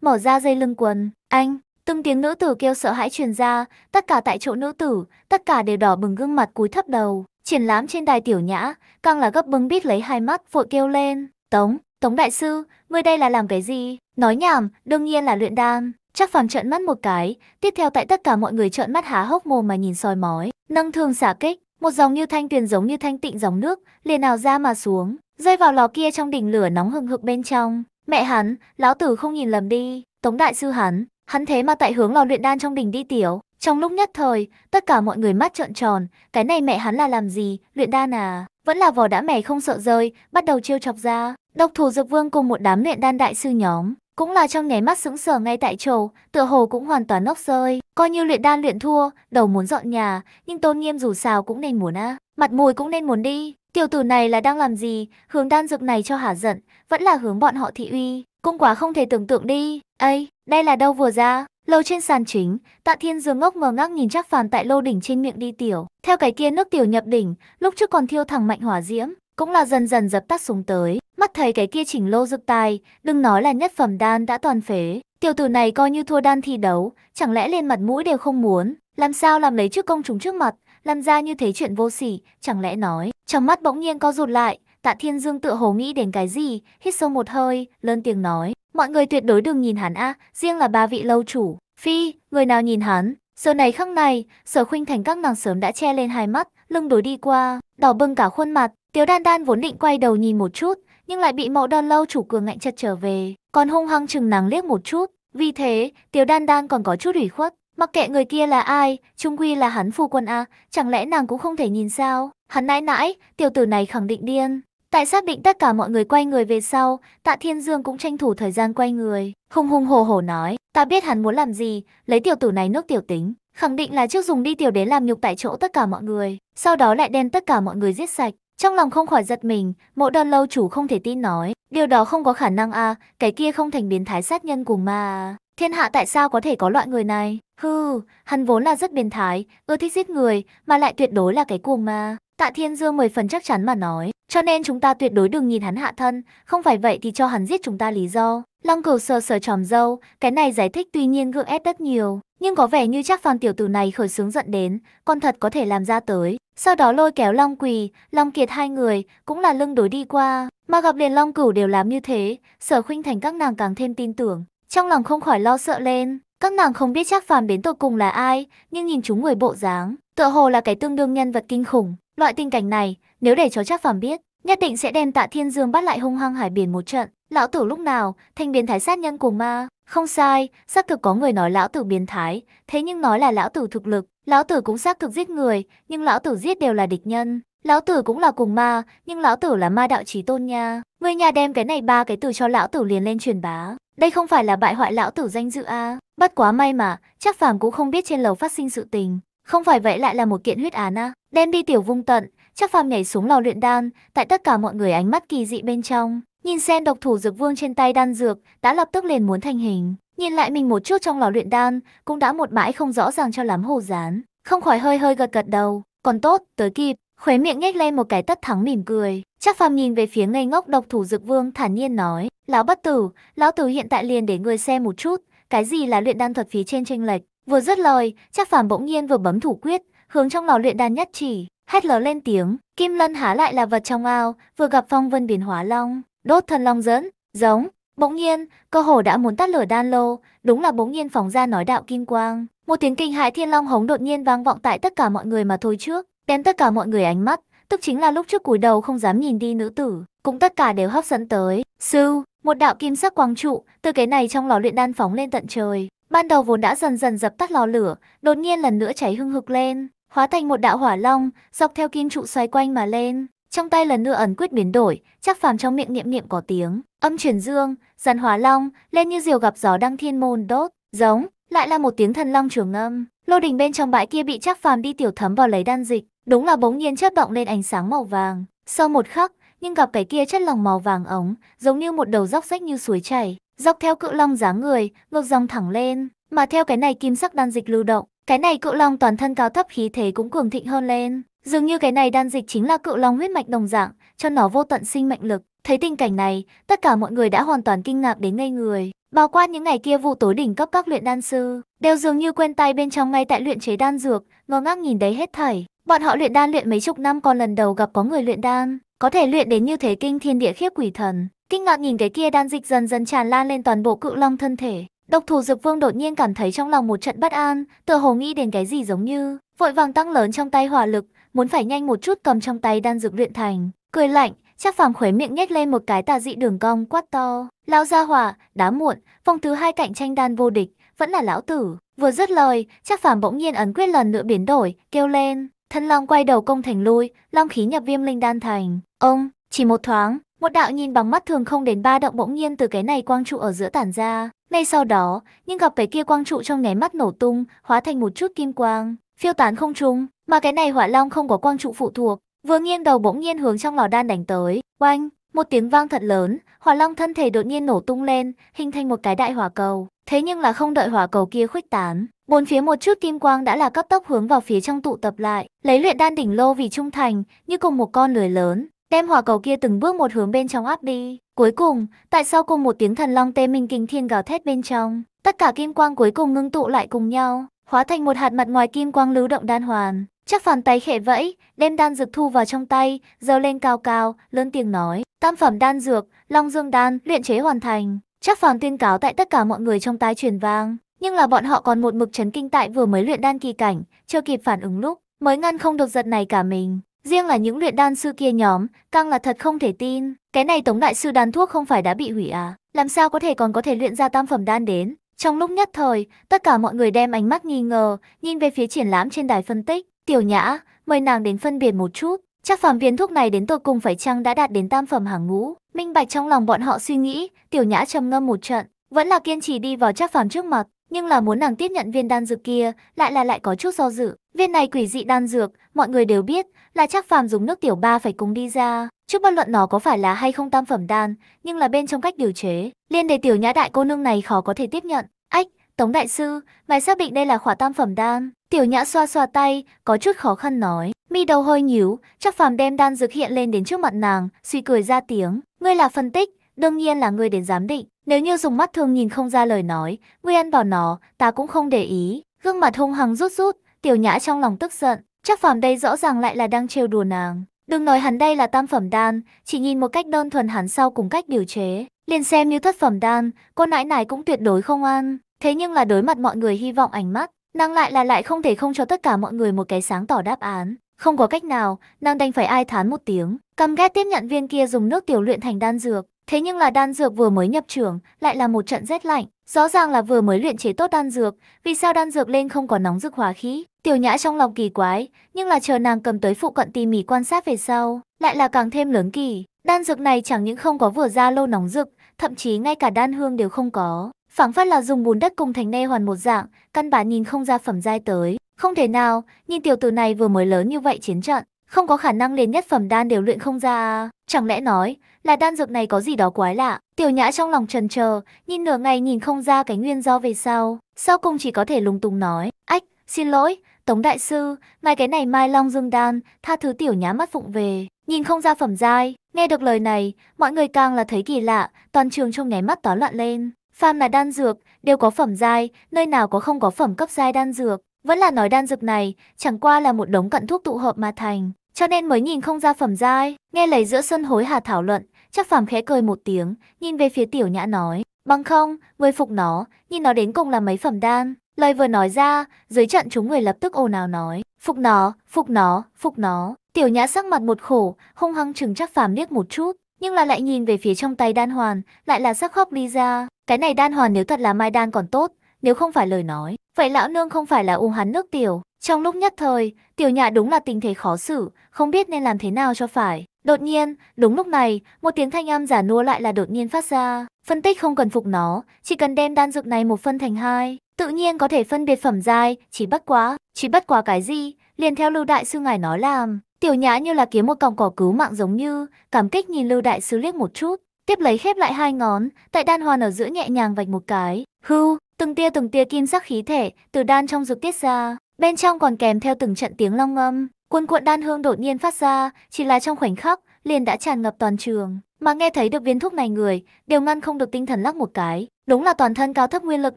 mở ra dây lưng quần. Anh, từng tiếng nữ tử kêu sợ hãi truyền ra, tất cả tại chỗ nữ tử, tất cả đều đỏ bừng gương mặt cúi thấp đầu. Triển lãm trên đài tiểu nhã, càng là gấp bưng bít lấy hai mắt vội kêu lên. Tống, Tống Đại Sư, ngươi đây là làm cái gì? Nói nhảm, đương nhiên là luyện đan. Chắc phàm trợn mắt một cái, tiếp theo tại tất cả mọi người trợn mắt há hốc mồm mà nhìn soi mói. Nâng thương xả kích, một dòng như thanh tuyền giống như thanh tịnh dòng nước, liền nào ra mà xuống rơi vào lò kia trong đỉnh lửa nóng hừng hực bên trong. Mẹ hắn, lão tử không nhìn lầm đi, tống đại sư hắn, hắn thế mà tại hướng lò luyện đan trong đỉnh đi tiểu. Trong lúc nhất thời, tất cả mọi người mắt trợn tròn, cái này mẹ hắn là làm gì, luyện đan à? Vẫn là vỏ đã mẻ không sợ rơi, bắt đầu trêu chọc ra. Độc thủ dược vương cùng một đám luyện đan đại sư nhóm, cũng là trong nháy mắt sững sờ ngay tại chỗ, tựa hồ cũng hoàn toàn nốc rơi, coi như luyện đan luyện thua, đầu muốn dọn nhà, nhưng tôn nghiêm dù sao cũng nên muốn á, mặt mùi cũng nên muốn đi, Tiểu tử này là đang làm gì, hướng đan dược này cho hả giận, vẫn là hướng bọn họ thị uy, cũng quá không thể tưởng tượng đi. Ây, đây là đâu vừa ra? Lâu trên sàn chính, Tạ Thiên Dương ngốc mờ ngác nhìn chắc phàm tại lô đỉnh trên miệng đi tiểu. Theo cái kia nước tiểu nhập đỉnh, lúc trước còn thiêu thẳng mạnh hỏa diễm, cũng là dần dần dập tắt xuống tới. Mắt thấy cái kia chỉnh lô dược tài, đừng nói là nhất phẩm đan đã toàn phế. Tiểu tử này coi như thua đan thi đấu, chẳng lẽ lên mặt mũi đều không muốn. Làm sao làm lấy trước công chúng trước mặt, làm ra như thế chuyện vô sỉ, chẳng lẽ nói. Trong mắt bỗng nhiên co rụt lại, tạ thiên dương tựa hồ nghĩ đến cái gì, hít sâu một hơi, lớn tiếng nói. Mọi người tuyệt đối đừng nhìn hắn a riêng là ba vị lâu chủ. Phi, người nào nhìn hắn, giờ này khắc này, sở khuynh thành các nàng sớm đã che lên hai mắt, lưng đối đi qua, đỏ bừng cả khuôn mặt. Tiếu đan đan vốn định quay đầu nhìn một chút, nhưng lại bị mẫu đơn lâu chủ cường ngạnh chật trở về, còn hung hăng chừng nàng liếc một chút. Vì thế, Tiếu Đan Đan còn có chút ủy khuất, Mặc kệ người kia là ai, trung quy là hắn phu quân a, chẳng lẽ nàng cũng không thể nhìn sao? Hắn nãi nãi, tiểu tử này khẳng định điên. Tại xác định tất cả mọi người quay người về sau, Tạ Thiên Dương cũng tranh thủ thời gian quay người, hung hung hồ hồ nói, ta biết hắn muốn làm gì, lấy tiểu tử này nước tiểu tính, khẳng định là trước dùng đi tiểu đế làm nhục tại chỗ tất cả mọi người, sau đó lại đem tất cả mọi người giết sạch. Trong lòng không khỏi giật mình, mộ đơn lâu chủ không thể tin nói, điều đó không có khả năng a cái kia không thành biến thái sát nhân cùng ma à. Thiên hạ tại sao có thể có loại người này? Hừ, hắn vốn là rất biến thái, ưa thích giết người, mà lại tuyệt đối là cái cuồng ma. Tạ Thiên Dương mười phần chắc chắn mà nói, cho nên chúng ta tuyệt đối đừng nhìn hắn hạ thân, không phải vậy thì cho hắn giết chúng ta lý do. Lăng Cửu sờ sờ tròm dâu, cái này giải thích tuy nhiên gượng ép rất nhiều, nhưng có vẻ như chắc Phan tiểu tử này khởi xướng giận đến, còn thật có thể làm ra tới. Sau đó lôi kéo Long Quỳ, Long Kiệt hai người, cũng là lưng đối đi qua, mà gặp liền Long Cửu đều làm như thế, sở khuynh thành các nàng càng thêm tin tưởng trong lòng không khỏi lo sợ lên. Các nàng không biết Trác Phàm đến tột cùng là ai, nhưng nhìn chúng người bộ dáng, tựa hồ là cái tương đương nhân vật kinh khủng. Loại tình cảnh này, nếu để cho Trác Phàm biết, nhất định sẽ đem Tạ Thiên Dương bắt lại hung hăng hải biển một trận. Lão tử lúc nào thành biến thái sát nhân của ma? Không sai, xác thực có người nói lão tử biến thái, thế nhưng nói là lão tử thực lực, lão tử cũng xác thực giết người, nhưng lão tử giết đều là địch nhân. Lão tử cũng là cùng ma, nhưng lão tử là ma đạo chí tôn nha. Người nhà đem cái này ba cái từ cho lão tử liền lên truyền bá. Đây không phải là bại hoại lão tử danh dự à? Bất quá may mà, chắc phàm cũng không biết trên lầu phát sinh sự tình. Không phải vậy lại là một kiện huyết án à? Đem đi tiểu vung tận, chắc phàm nhảy xuống lò luyện đan, tại tất cả mọi người ánh mắt kỳ dị bên trong. Nhìn xem độc thủ dược vương trên tay đan dược, đã lập tức liền muốn thành hình. Nhìn lại mình một chút trong lò luyện đan, cũng đã một bãi không rõ ràng cho lắm hồ dán. Không khỏi hơi hơi gật gật đầu, còn tốt, tới kịp. Khóe miệng nhếch lên một cái tất thắng mỉm cười. Chắc phàm nhìn về phía ngây ngốc độc thủ dược vương thản nhiên nói, Lão bất tử, lão tử hiện tại liền để người xem một chút, cái gì là luyện đan thuật phí trên tranh lệch. Vừa dứt lời, chắc phàm bỗng nhiên vừa bấm thủ quyết, hướng trong lò luyện đan nhất chỉ, hét lớn lên tiếng. Kim lân há lại là vật trong ao, vừa gặp phong vân biến hóa long, đốt thần long dẫn, giống. Bỗng nhiên, cơ hồ đã muốn tắt lửa đan lô, đúng là bỗng nhiên phóng ra nói đạo kim quang. Một tiếng kinh hại thiên long hống đột nhiên vang vọng tại tất cả mọi người mà thôi trước, đem tất cả mọi người ánh mắt, tức chính là lúc trước cúi đầu không dám nhìn đi nữ tử cũng tất cả đều hấp dẫn tới. Sư, một đạo kim sắc quang trụ từ cái này trong lò luyện đan phóng lên tận trời. Ban đầu vốn đã dần dần dập tắt lò lửa, đột nhiên lần nữa cháy hưng hực lên, hóa thành một đạo hỏa long, dọc theo kim trụ xoay quanh mà lên. Trong tay lần nữa ẩn quyết biến đổi, chắc phàm trong miệng niệm niệm có tiếng, âm chuyển dương, dần hỏa long, lên như diều gặp gió đăng thiên môn đốt, giống, lại là một tiếng thần long trường âm. Lô đình bên trong bãi kia bị chắc phàm đi tiểu thấm vào lấy đan dịch, đúng là bỗng nhiên chớp động lên ánh sáng màu vàng. Sau một khắc, nhưng gặp cái kia chất lỏng màu vàng ống, giống như một đầu dốc rách như suối chảy, dọc theo cự long dáng người, ngược dòng thẳng lên, mà theo cái này kim sắc đan dịch lưu động, cái này cự long toàn thân cao thấp khí thế cũng cường thịnh hơn lên, dường như cái này đan dịch chính là cự long huyết mạch đồng dạng, cho nó vô tận sinh mệnh lực. Thấy tình cảnh này, tất cả mọi người đã hoàn toàn kinh ngạc đến ngây người. Bao quát những ngày kia vụ tối đỉnh cấp các luyện đan sư, đều dường như quên tay bên trong ngay tại luyện chế đan dược, ngơ ngác nhìn đấy hết thảy. Bọn họ luyện đan luyện mấy chục năm còn lần đầu gặp có người luyện đan, có thể luyện đến như thế kinh thiên địa khiếp quỷ thần. Kinh ngạc nhìn cái kia đan dịch dần dần tràn lan lên toàn bộ cự long thân thể. Độc thủ dực vương đột nhiên cảm thấy trong lòng một trận bất an, tựa hồ nghĩ đến cái gì giống như, vội vàng tăng lớn trong tay hỏa lực, muốn phải nhanh một chút cầm trong tay đan dược luyện thành. Cười lạnh, chắc phàm khuấy miệng nhếch lên một cái tà dị đường cong quát to. Lão gia hỏa, đá muộn, vòng thứ hai cạnh tranh đan vô địch, vẫn là lão tử. Vừa dứt lời, chắc phàm bỗng nhiên ấn quyết lần nữa biến đổi, kêu lên. Thân long quay đầu công thành lui, long khí nhập viêm linh đan thành. Ông, chỉ một thoáng, một đạo nhìn bằng mắt thường không đến ba động bỗng nhiên từ cái này quang trụ ở giữa tản ra. Ngay sau đó, nhưng gặp cái kia quang trụ trong nháy mắt nổ tung, hóa thành một chút kim quang, phiêu tán không trung, mà cái này hỏa long không có quang trụ phụ thuộc, vừa nghiêng đầu bỗng nhiên hướng trong lò đan đánh tới. Oanh, một tiếng vang thật lớn, hỏa long thân thể đột nhiên nổ tung lên, hình thành một cái đại hỏa cầu. Thế nhưng là không đợi hỏa cầu kia khuếch tán, bốn phía một chút kim quang đã là cấp tốc hướng vào phía trong tụ tập lại, lấy luyện đan đỉnh lô vì trung thành, như cùng một con lười lớn, đem hỏa cầu kia từng bước một hướng bên trong áp đi. Cuối cùng, tại sau cùng một tiếng thần long tê minh kinh thiên gào thét bên trong, tất cả kim quang cuối cùng ngưng tụ lại cùng nhau, hóa thành một hạt mặt ngoài kim quang lưu động đan hoàn. Chắc phản tay khẽ vẫy, đem đan dược thu vào trong tay, giơ lên cao cao, lớn tiếng nói, tam phẩm đan dược, long dương đan, luyện chế hoàn thành. Chắc phản tuyên cáo tại tất cả mọi người trong tai truyền vang, nhưng là bọn họ còn một mực chấn kinh tại vừa mới luyện đan kỳ cảnh, chưa kịp phản ứng lúc, mới ngăn không được giật này cả mình. Riêng là những luyện đan sư kia nhóm, càng là thật không thể tin. Cái này Tống Đại Sư đan thuốc không phải đã bị hủy à? Làm sao có thể còn có thể luyện ra tam phẩm đan đến? Trong lúc nhất thời, tất cả mọi người đem ánh mắt nghi ngờ, nhìn về phía triển lãm trên đài phân tích. Tiểu Nhã, mời nàng đến phân biệt một chút. Chắc phẩm viên thuốc này đến tôi cùng phải chăng đã đạt đến tam phẩm hàng ngũ. Minh bạch trong lòng bọn họ suy nghĩ, Tiểu Nhã trầm ngâm một trận, vẫn là kiên trì đi vào chắc phẩm trước mặt. Nhưng là muốn nàng tiếp nhận viên đan dược kia, lại là lại có chút do dự. Viên này quỷ dị đan dược, mọi người đều biết là chắc phàm dùng nước tiểu ba phải cùng đi ra. Trước bất luận nó có phải là hay không tam phẩm đan, nhưng là bên trong cách điều chế, liên đề tiểu nhã đại cô nương này khó có thể tiếp nhận. Ách, Tống Đại Sư, ngài xác định đây là khỏa tam phẩm đan. Tiểu nhã xoa xoa tay, có chút khó khăn nói. Mi đầu hơi nhíu, chắc phàm đem đan dược hiện lên đến trước mặt nàng, suy cười ra tiếng. Ngươi là phân tích, đương nhiên là ngươi đến giám định. Nếu như dùng mắt thường nhìn không ra lời nói, ngươi ăn vào nó, ta cũng không để ý. Gương mặt hung hăng rút rút, Tiểu Nhã trong lòng tức giận, chắc phàm đây rõ ràng lại là đang trêu đùa nàng. Đừng nói hắn đây là tam phẩm đan, chỉ nhìn một cách đơn thuần hắn sau cùng cách điều chế, liền xem như thất phẩm đan, cô nãi này cũng tuyệt đối không ăn. Thế nhưng là đối mặt mọi người hy vọng ánh mắt, nàng lại là lại không thể không cho tất cả mọi người một cái sáng tỏ đáp án. Không có cách nào, nàng đành phải ai thán một tiếng, Cầm ghét tiếp nhận viên kia dùng nước tiểu luyện thành đan dược. Thế nhưng là đan dược vừa mới nhập trường, lại là một trận rét lạnh, rõ ràng là vừa mới luyện chế tốt đan dược, vì sao đan dược lên không có nóng dược hóa khí, Tiểu nhã trong lòng kỳ quái, nhưng là chờ nàng cầm tới phụ cận tỉ mỉ quan sát về sau, lại là càng thêm lớn kỳ. Đan dược này chẳng những không có vừa ra lô nóng dược, thậm chí ngay cả đan hương đều không có. phảng phất là dùng bùn đất cùng thành nê hoàn một dạng, căn bản nhìn không ra phẩm giai tới. Không thể nào, nhìn tiểu tử này vừa mới lớn như vậy chiến trận, không có khả năng liền nhất phẩm đan đều luyện không ra. À. Chẳng lẽ nói là đan dược này có gì đó quái lạ? Tiểu nhã trong lòng trần chờ, nhìn nửa ngày nhìn không ra cái nguyên do về sau. Sau cùng chỉ có thể lung tung nói, ách, xin lỗi, Tống đại sư, mai cái này Mai Long Dương đan, tha thứ tiểu nhá mắt phụng về, nhìn không ra phẩm giai. Nghe được lời này, mọi người càng là thấy kỳ lạ, toàn trường trong nháy mắt táo loạn lên. Phàm là đan dược, đều có phẩm giai, nơi nào có không có phẩm cấp giai đan dược. Vẫn là nói đan dược này, chẳng qua là một đống cặn thuốc tụ hợp mà thành, cho nên mới nhìn không ra phẩm giai. Nghe lời giữa sân hối hà thảo luận, chắc phàm khẽ cười một tiếng, nhìn về phía tiểu nhã nói. Bằng không, người phục nó, nhìn nó đến cùng là mấy phẩm đan. Lời vừa nói ra, dưới trận chúng người lập tức ồn ào nói, phục nó, phục nó, phục nó. Tiểu nhã sắc mặt một khổ, hung hăng chừng chắc phàm liếc một chút, nhưng là lại nhìn về phía trong tay đan hoàn, lại là sắc khóc đi ra. Cái này đan hoàn nếu thật là mai đan còn tốt, nếu không phải lời nói, vậy lão nương không phải là u hắn nước tiểu. Trong lúc nhất thời, tiểu nhã đúng là tình thế khó xử, không biết nên làm thế nào cho phải. Đột nhiên, đúng lúc này, một tiếng thanh âm giả nua lại là đột nhiên phát ra. Phân tích không cần phục nó, chỉ cần đem đan dược này một phân thành hai, Tự nhiên có thể phân biệt phẩm giai, chỉ bất quá, chỉ bất quá cái gì, liền theo Lưu Đại Sư ngài nói làm. Tiểu Nhã như là kiếm một còng cỏ cứu mạng giống như, cảm kích nhìn Lưu Đại Sư liếc một chút, tiếp lấy khép lại hai ngón, tại đan hoàn ở giữa nhẹ nhàng vạch một cái. Hưu, từng tia từng tia kim sắc khí thể từ đan trong dục tiết ra, bên trong còn kèm theo từng trận tiếng long ngâm, cuồn cuộn đan hương đột nhiên phát ra, chỉ là trong khoảnh khắc, liền đã tràn ngập toàn trường, mà nghe thấy được viên thuốc này người, đều ngăn không được tinh thần lắc một cái, Đúng là toàn thân cao thấp nguyên lực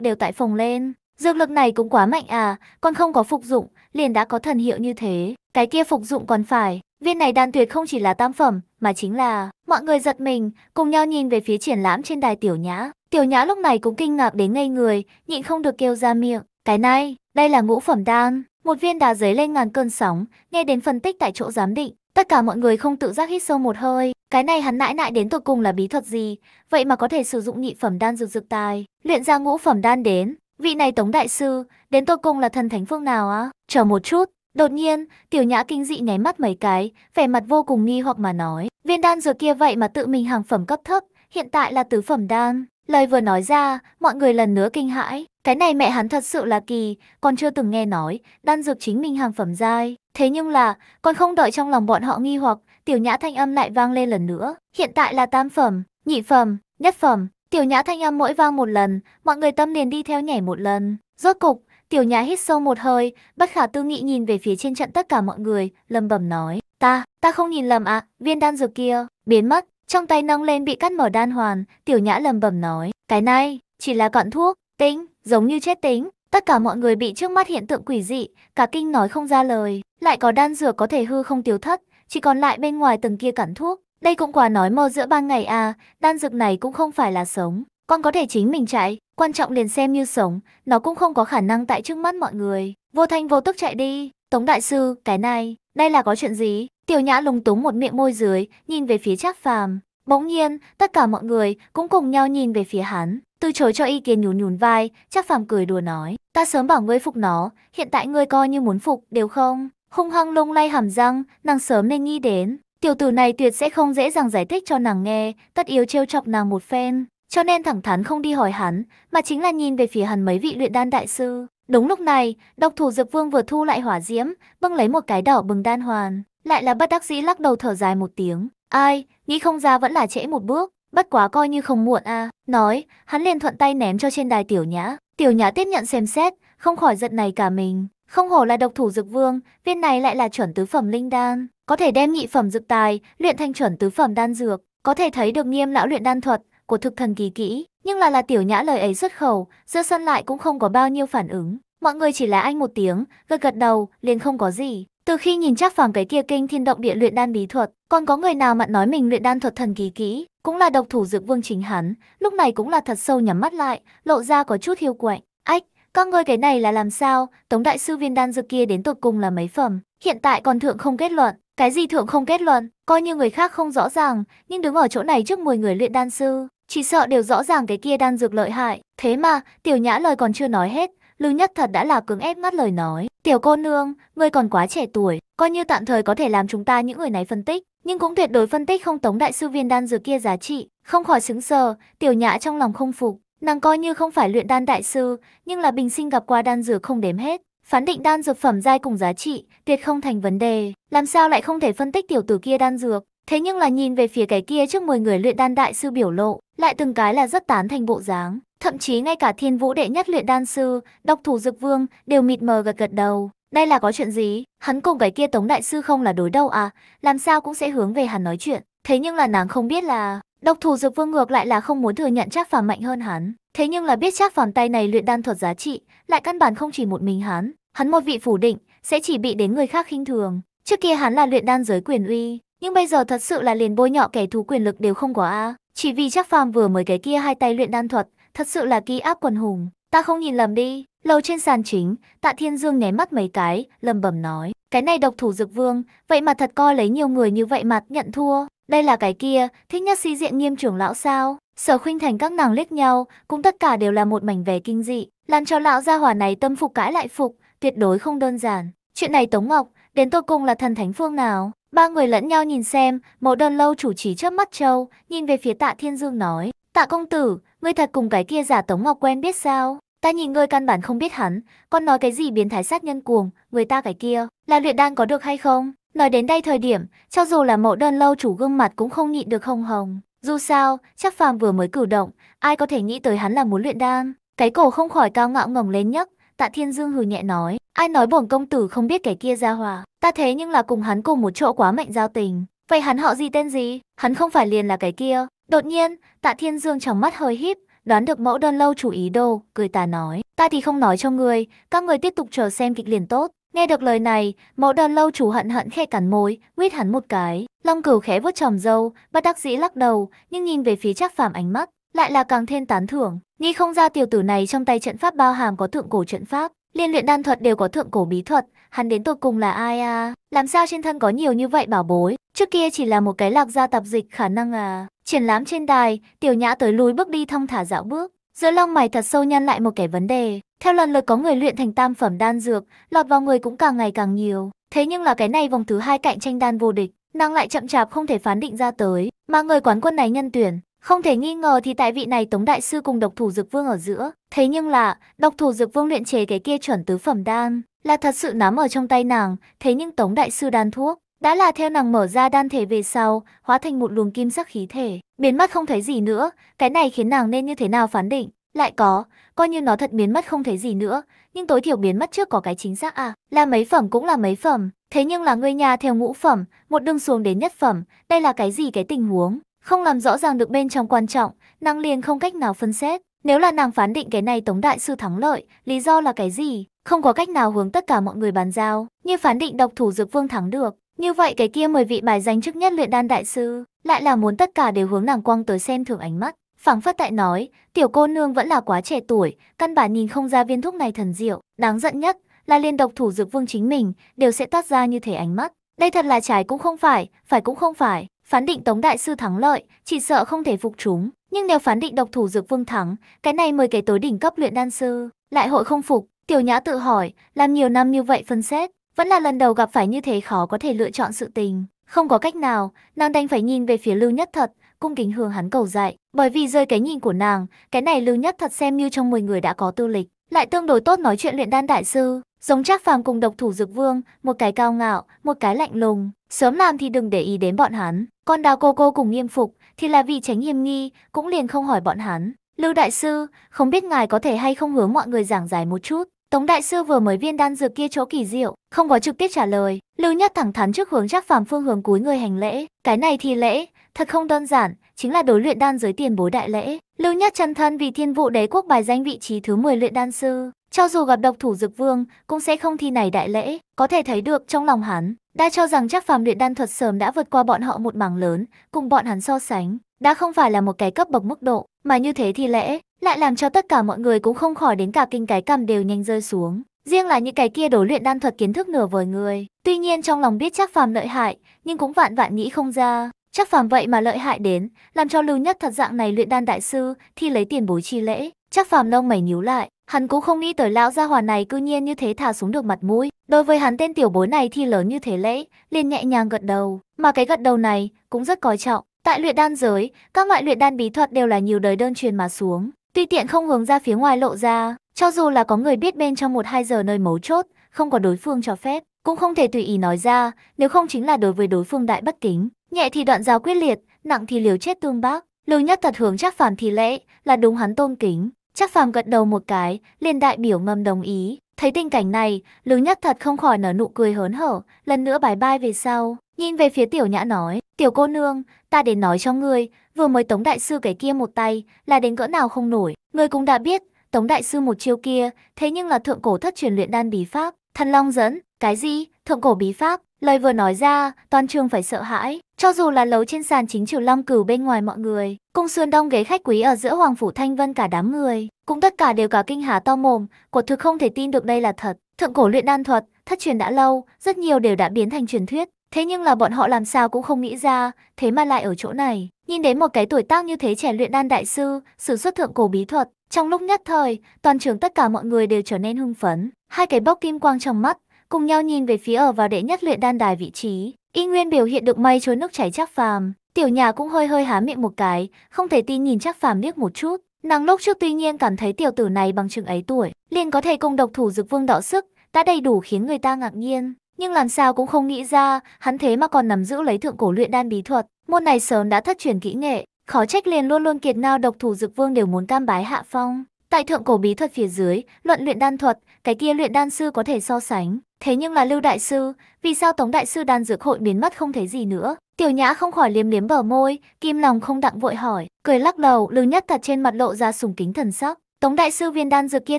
đều tại phồng lên. Dược lực này cũng quá mạnh à, còn không có phục dụng, liền đã có thần hiệu như thế. Cái kia phục dụng còn phải, viên này đan tuyệt không chỉ là tam phẩm, mà chính là... Mọi người giật mình, cùng nhau nhìn về phía triển lãm trên đài tiểu nhã. Tiểu nhã lúc này cũng kinh ngạc đến ngây người, nhịn không được kêu ra miệng. Cái này, đây là ngũ phẩm đan. Một viên đá giấy lên ngàn cơn sóng, nghe đến phân tích tại chỗ giám định, Tất cả mọi người không tự giác hít sâu một hơi, cái này hắn nãi nãi đến tột cùng là bí thuật gì, vậy mà có thể sử dụng nhị phẩm đan dược dược tài, luyện ra ngũ phẩm đan đến. Vị này Tống Đại Sư, đến tột cùng là thần thánh phương nào á? Chờ một chút, đột nhiên, tiểu nhã kinh dị nháy mắt mấy cái, vẻ mặt vô cùng nghi hoặc mà nói. Viên đan dược kia vậy mà tự mình hàng phẩm cấp thấp, hiện tại là tứ phẩm đan. Lời vừa nói ra, mọi người lần nữa kinh hãi. Cái này mẹ hắn thật sự là kỳ, còn chưa từng nghe nói, đan dược chính mình hàng phẩm dai. Thế nhưng là, còn không đợi trong lòng bọn họ nghi hoặc, tiểu nhã thanh âm lại vang lên lần nữa. Hiện tại là tam phẩm, nhị phẩm, nhất phẩm. Tiểu nhã thanh âm mỗi vang một lần, mọi người tâm liền đi theo nhảy một lần. Rốt cục, tiểu nhã hít sâu một hơi, bất khả tư nghị nhìn về phía trên trận tất cả mọi người, lầm bầm nói. Ta, ta không nhìn lầm ạ, à, viên đan dược kia, biến mất. Trong tay nâng lên bị cắt mở đan hoàn, tiểu nhã lầm bầm nói. Cái này, chỉ là cọn thuốc, tính, giống như chết tính, Tất cả mọi người bị trước mắt hiện tượng quỷ dị, cả kinh nói không ra lời, lại có đan dược có thể hư không tiêu thất, chỉ còn lại bên ngoài từng kia cản thuốc. Đây cũng quả nói mơ giữa ban ngày à, đan dược này cũng không phải là sống, con có thể chính mình chạy, quan trọng liền xem như sống, nó cũng không có khả năng tại trước mắt mọi người. Vô thanh vô tức chạy đi, Tống đại sư, cái này, đây là có chuyện gì? Tiểu Nhã lúng túng một miệng môi dưới, nhìn về phía Trác Phàm. Bỗng nhiên, tất cả mọi người cũng cùng nhau nhìn về phía hắn. Từ chối cho ý kiến nhún nhún vai, chắc phàm cười đùa nói. Ta sớm bảo ngươi phục nó, hiện tại ngươi coi như muốn phục, đều không? Hung hăng lung lay hàm răng, nàng sớm nên nghĩ đến. Tiểu tử này tuyệt sẽ không dễ dàng giải thích cho nàng nghe, tất yếu trêu chọc nàng một phen. Cho nên thẳng thắn không đi hỏi hắn, mà chính là nhìn về phía hắn mấy vị luyện đan đại sư. Đúng lúc này, độc thủ dược vương vừa thu lại hỏa diễm, bưng lấy một cái đỏ bừng đan hoàn. Lại là bất đắc dĩ lắc đầu thở dài một tiếng. Ai, nghĩ không ra vẫn là trễ một bước bất quá coi như không muộn a nói hắn liền thuận tay ném cho trên đài tiểu nhã tiểu nhã tiếp nhận xem xét không khỏi giận này cả mình không hổ là độc thủ dược vương viên này lại là chuẩn tứ phẩm linh đan có thể đem nhị phẩm dược tài luyện thành chuẩn tứ phẩm đan dược có thể thấy được nghiêm lão luyện đan thuật của thực thần kỳ kỹ nhưng là là tiểu nhã lời ấy xuất khẩu giữa sân lại cũng không có bao nhiêu phản ứng mọi người chỉ là anh một tiếng gật gật đầu liền không có gì từ khi nhìn chắc phàm cái kia kinh thiên động địa luyện đan bí thuật, còn có người nào mặn nói mình luyện đan thuật thần kỳ kỹ, cũng là độc thủ dược vương chính hắn, lúc này cũng là thật sâu nhắm mắt lại, lộ ra có chút hiu quạnh. Ách, các ngươi cái này là làm sao? Tống đại sư viên đan dược kia đến tột cùng là mấy phẩm? Hiện tại còn thượng không kết luận. Cái gì thượng không kết luận? Coi như người khác không rõ ràng, nhưng đứng ở chỗ này trước 10 người luyện đan sư, chỉ sợ đều rõ ràng cái kia đan dược lợi hại. Thế mà, tiểu nhã lời còn chưa nói hết, Lưu Nhất thật đã là cứng ép ngắt lời nói. Tiểu cô nương, ngươi còn quá trẻ tuổi, coi như tạm thời có thể làm chúng ta những người này phân tích, nhưng cũng tuyệt đối phân tích không tống đại sư viên đan dược kia giá trị. Không khỏi sững sờ, tiểu nhã trong lòng không phục, nàng coi như không phải luyện đan đại sư, nhưng là bình sinh gặp qua đan dược không đếm hết. Phán định đan dược phẩm giai cùng giá trị, tuyệt không thành vấn đề, làm sao lại không thể phân tích tiểu tử kia đan dược, Thế nhưng là nhìn về phía cái kia trước 10 người luyện đan đại sư biểu lộ, lại từng cái là rất tán thành bộ dáng. Thậm chí ngay cả thiên vũ đệ nhất luyện đan sư, độc thủ dực vương, đều mịt mờ gật gật đầu. Đây là có chuyện gì? Hắn cùng cái kia tống đại sư không là đối đầu à? Làm sao cũng sẽ hướng về hắn nói chuyện. Thế nhưng là nàng không biết là... Độc thủ dược vương ngược lại là không muốn thừa nhận chắc phàm mạnh hơn hắn. Thế nhưng là biết chắc phàm tay này luyện đan thuật giá trị, lại căn bản không chỉ một mình hắn. Hắn một vị phủ định, sẽ chỉ bị đến người khác khinh thường. Trước kia hắn là luyện đan giới quyền uy, nhưng bây giờ thật sự là liền bôi nhọ kẻ thú quyền lực đều không có a Chỉ vì chắc phàm vừa mới cái kia hai tay luyện đan thuật, thật sự là kỳ áp quần hùng. Ta không nhìn lầm đi. Lầu trên sàn chính, tạ thiên dương ném mắt mấy cái, lầm bầm nói. Cái này độc thủ dực vương, vậy mà thật coi lấy nhiều người như vậy mặt nhận thua. Đây là cái kia, thích nhất si diện nghiêm trưởng lão sao. Sở khuynh thành các nàng liếc nhau, cũng tất cả đều là một mảnh vẻ kinh dị. Làm cho lão gia hỏa này tâm phục cãi lại phục, tuyệt đối không đơn giản. Chuyện này Tống Ngọc, đến tôi cùng là thần thánh phương nào? Ba người lẫn nhau nhìn xem, mẫu đơn lâu chủ trì trước mắt châu, nhìn về phía tạ thiên dương nói. Tạ công tử, ngươi thật cùng cái kia giả tống ngọc quen biết sao? Ta nhìn ngươi căn bản không biết hắn, con nói cái gì biến thái sát nhân cuồng, người ta cái kia, là luyện đan có được hay không? Nói đến đây thời điểm, cho dù là mẫu đơn lâu chủ gương mặt cũng không nhịn được hồng hồng. Dù sao, chắc phàm vừa mới cử động, ai có thể nghĩ tới hắn là muốn luyện đan. Cái cổ không khỏi cao ngạo ngẩng lên nhất tạ thiên dương hừ nhẹ nói, Ai nói bổn công tử không biết kẻ kia ra hòa, ta thế nhưng là cùng hắn cùng một chỗ quá mệnh giao tình. Vậy hắn họ gì tên gì, hắn không phải liền là cái kia. Đột nhiên, tạ thiên dương trong mắt hơi híp, đoán được mẫu đơn lâu chủ ý đồ, cười tà nói. Ta thì không nói cho người. các người tiếp tục chờ xem kịch liền tốt. Nghe được lời này, mẫu đơn lâu chủ hận hận khe cắn môi, quýt hắn một cái. Long cửu khẽ vuốt tròm dâu, bất đắc dĩ lắc đầu, nhưng nhìn về phía chắc phàm ánh mắt, lại là càng thêm tán thưởng. Nghi không ra tiểu tử này trong tay trận pháp bao hàm có thượng cổ trận pháp, Liên luyện đan thuật đều có thượng cổ bí thuật, hắn đến tột cùng là ai à? Làm sao trên thân có nhiều như vậy bảo bối? Trước kia chỉ là một cái lạc gia tạp dịch khả năng à? Triển lãm trên đài, tiểu nhã tới lùi bước đi thong thả dạo bước. Giữa lông mày thật sâu nhăn lại một cái vấn đề. Theo lần lượt có người luyện thành tam phẩm đan dược, lọt vào người cũng càng ngày càng nhiều. Thế nhưng là cái này vòng thứ hai cạnh tranh đan vô địch, năng lại chậm chạp không thể phán định ra tới. Mà người quán quân này nhân tuyển, không thể nghi ngờ thì tại vị này Tống Đại Sư cùng độc thủ dược vương ở giữa. Thế nhưng là, độc thủ dược vương luyện chế cái kia chuẩn tứ phẩm đan, là thật sự nắm ở trong tay nàng, thế nhưng Tống Đại Sư đan thuốc. Đã là theo nàng mở ra đan thể về sau, hóa thành một luồng kim sắc khí thể, biến mất không thấy gì nữa, cái này khiến nàng nên như thế nào phán định. Lại có, coi như nó thật biến mất không thấy gì nữa, nhưng tối thiểu biến mất trước có cái chính xác à, là mấy phẩm cũng là mấy phẩm, thế nhưng là ngươi nhà theo ngũ phẩm, một đường xuống đến nhất phẩm, đây là cái gì cái tình huống, không làm rõ ràng được bên trong quan trọng, nàng liền không cách nào phân xét. Nếu là nàng phán định cái này Tống Đại Sư thắng lợi, lý do là cái gì? Không có cách nào hướng tất cả mọi người bàn giao, như phán định độc thủ dược vương thắng được. Như vậy cái kia 10 vị bài danh chức nhất luyện đan đại sư, lại là muốn tất cả đều hướng nàng quang tới xem thường ánh mắt. Phảng phất tại nói, tiểu cô nương vẫn là quá trẻ tuổi, căn bản nhìn không ra viên thuốc này thần diệu, đáng giận nhất là liên độc thủ dược vương chính mình đều sẽ toát ra như thể ánh mắt. Đây thật là trái cũng không phải, phải cũng không phải, phán định Tống Đại Sư thắng lợi, chỉ sợ không thể phục chúng. Nhưng nếu phán định độc thủ dược vương thắng, cái này mời cái tối đỉnh cấp luyện đan sư, lại hội không phục. Tiểu Nhã tự hỏi, làm nhiều năm như vậy phân xét, vẫn là lần đầu gặp phải như thế khó có thể lựa chọn sự tình. Không có cách nào, nàng đành phải nhìn về phía Lưu Nhất Thật, cung kính hướng hắn cầu dạy. Bởi vì rơi cái nhìn của nàng, cái này Lưu Nhất Thật xem như trong 10 người đã có tư lịch, lại tương đối tốt nói chuyện luyện đan đại sư. Giống chắc Phàm cùng độc thủ Dược Vương, một cái cao ngạo, một cái lạnh lùng, sớm làm thì đừng để ý đến bọn hắn. Con đào cô cô cùng nghiêm phục, thì là vị tránh nghiêm nghi, cũng liền không hỏi bọn hắn. Lưu đại sư, không biết ngài có thể hay không hướng mọi người giảng giải một chút. Tống đại sư vừa mới viên đan dược kia chỗ kỳ diệu, không có trực tiếp trả lời. Lưu nhất thẳng thắn trước hướng chắc phàm phương hướng cúi người hành lễ. Cái này thì lễ, thật không đơn giản, chính là đối luyện đan giới tiền bối đại lễ. Lưu Nhất Trần thân vì thiên vụ đế quốc bài danh vị trí thứ 10 luyện đan sư, cho dù gặp độc thủ dực vương, cũng sẽ không thi này đại lễ, có thể thấy được trong lòng hắn, đã cho rằng chắc phàm luyện đan thuật sớm đã vượt qua bọn họ một mảng lớn, cùng bọn hắn so sánh, đã không phải là một cái cấp bậc mức độ, mà như thế thì lẽ, lại làm cho tất cả mọi người cũng không khỏi đến cả kinh cái cằm đều nhanh rơi xuống. Riêng là những cái kia đổ luyện đan thuật kiến thức nửa vời người, tuy nhiên trong lòng biết chắc phàm lợi hại, nhưng cũng vạn vạn nghĩ không ra, Chắc phàm vậy mà lợi hại đến, làm cho Lưu Nhất thật dạng này luyện đan đại sư, thì lấy tiền bối chi lễ. Chắc phàm lông mày nhíu lại, hắn cũng không nghĩ tới lão gia hòa này cư nhiên như thế thả xuống được mặt mũi. Đối với hắn tên tiểu bối này thì lớn như thế lễ, liền nhẹ nhàng gật đầu, mà cái gật đầu này cũng rất coi trọng. Tại luyện đan giới, các loại luyện đan bí thuật đều là nhiều đời đơn truyền mà xuống, tuy tiện không hướng ra phía ngoài lộ ra, cho dù là có người biết bên trong một hai giờ nơi mấu chốt, không có đối phương cho phép, cũng không thể tùy ý nói ra, nếu không chính là đối với đối phương đại bất kính. Nhẹ thì đoạn giáo quyết liệt, nặng thì liều chết tương bác. Lưu Nhất thật hướng Trác Phàm thì lễ, là đúng hắn tôn kính. Trác Phàm gật đầu một cái, liền đại biểu ngầm đồng ý. Thấy tình cảnh này, Lưu Nhất thật không khỏi nở nụ cười hớn hở, lần nữa bài bai về sau, nhìn về phía Tiểu Nhã nói, "Tiểu cô nương, ta đến nói cho ngươi, vừa mới Tống đại sư cái kia một tay, là đến cỡ nào không nổi, ngươi cũng đã biết, Tống đại sư một chiêu kia, thế nhưng là thượng cổ thất truyền luyện đan bí pháp, Thần Long dẫn, cái gì? Thượng cổ bí pháp?" Lời vừa nói ra, toàn trường phải sợ hãi, cho dù là lầu trên sàn chính triều Long Cửu bên ngoài mọi người, cung sườn đông ghế khách quý ở giữa Hoàng Phủ Thanh Vân cả đám người, cũng tất cả đều cả kinh há to mồm, quả thực không thể tin được đây là thật. Thượng cổ luyện đan thuật, thất truyền đã lâu, rất nhiều đều đã biến thành truyền thuyết. Thế nhưng là bọn họ làm sao cũng không nghĩ ra, thế mà lại ở chỗ này. Nhìn đến một cái tuổi tác như thế trẻ luyện đan đại sư, sử xuất thượng cổ bí thuật. Trong lúc nhất thời, toàn trường tất cả mọi người đều trở nên hưng phấn. Hai cái bóc kim quang trong mắt, cùng nhau nhìn về phía ở vào đệ nhất luyện đan đài vị trí. Y Nguyên biểu hiện được mây trốn nước chảy chắc Phàm, Tiểu Nhà cũng hơi hơi há miệng một cái, không thể tin nhìn chắc Phàm liếc một chút. Nàng lúc trước tuy nhiên cảm thấy tiểu tử này bằng chừng ấy tuổi, liền có thể cùng độc thủ dực vương đọ sức, đã đầy đủ khiến người ta ngạc nhiên. Nhưng làm sao cũng không nghĩ ra, hắn thế mà còn nắm giữ lấy thượng cổ luyện đan bí thuật, môn này sớm đã thất truyền kỹ nghệ, khó trách liền luôn luôn kiệt nao độc thủ dực vương đều muốn cam bái hạ phong. Tại thượng cổ bí thuật phía dưới, luận luyện đan thuật, cái kia luyện đan sư có thể so sánh, Thế nhưng là Lưu Đại Sư, vì sao Tống Đại Sư đan dược hội biến mất không thấy gì nữa? Tiểu Nhã không khỏi liếm liếm bờ môi, Kim Lòng không đặng vội hỏi, cười lắc đầu, Lưu Nhất Thật trên mặt lộ ra sùng kính thần sắc. Tống Đại Sư viên đan dược kia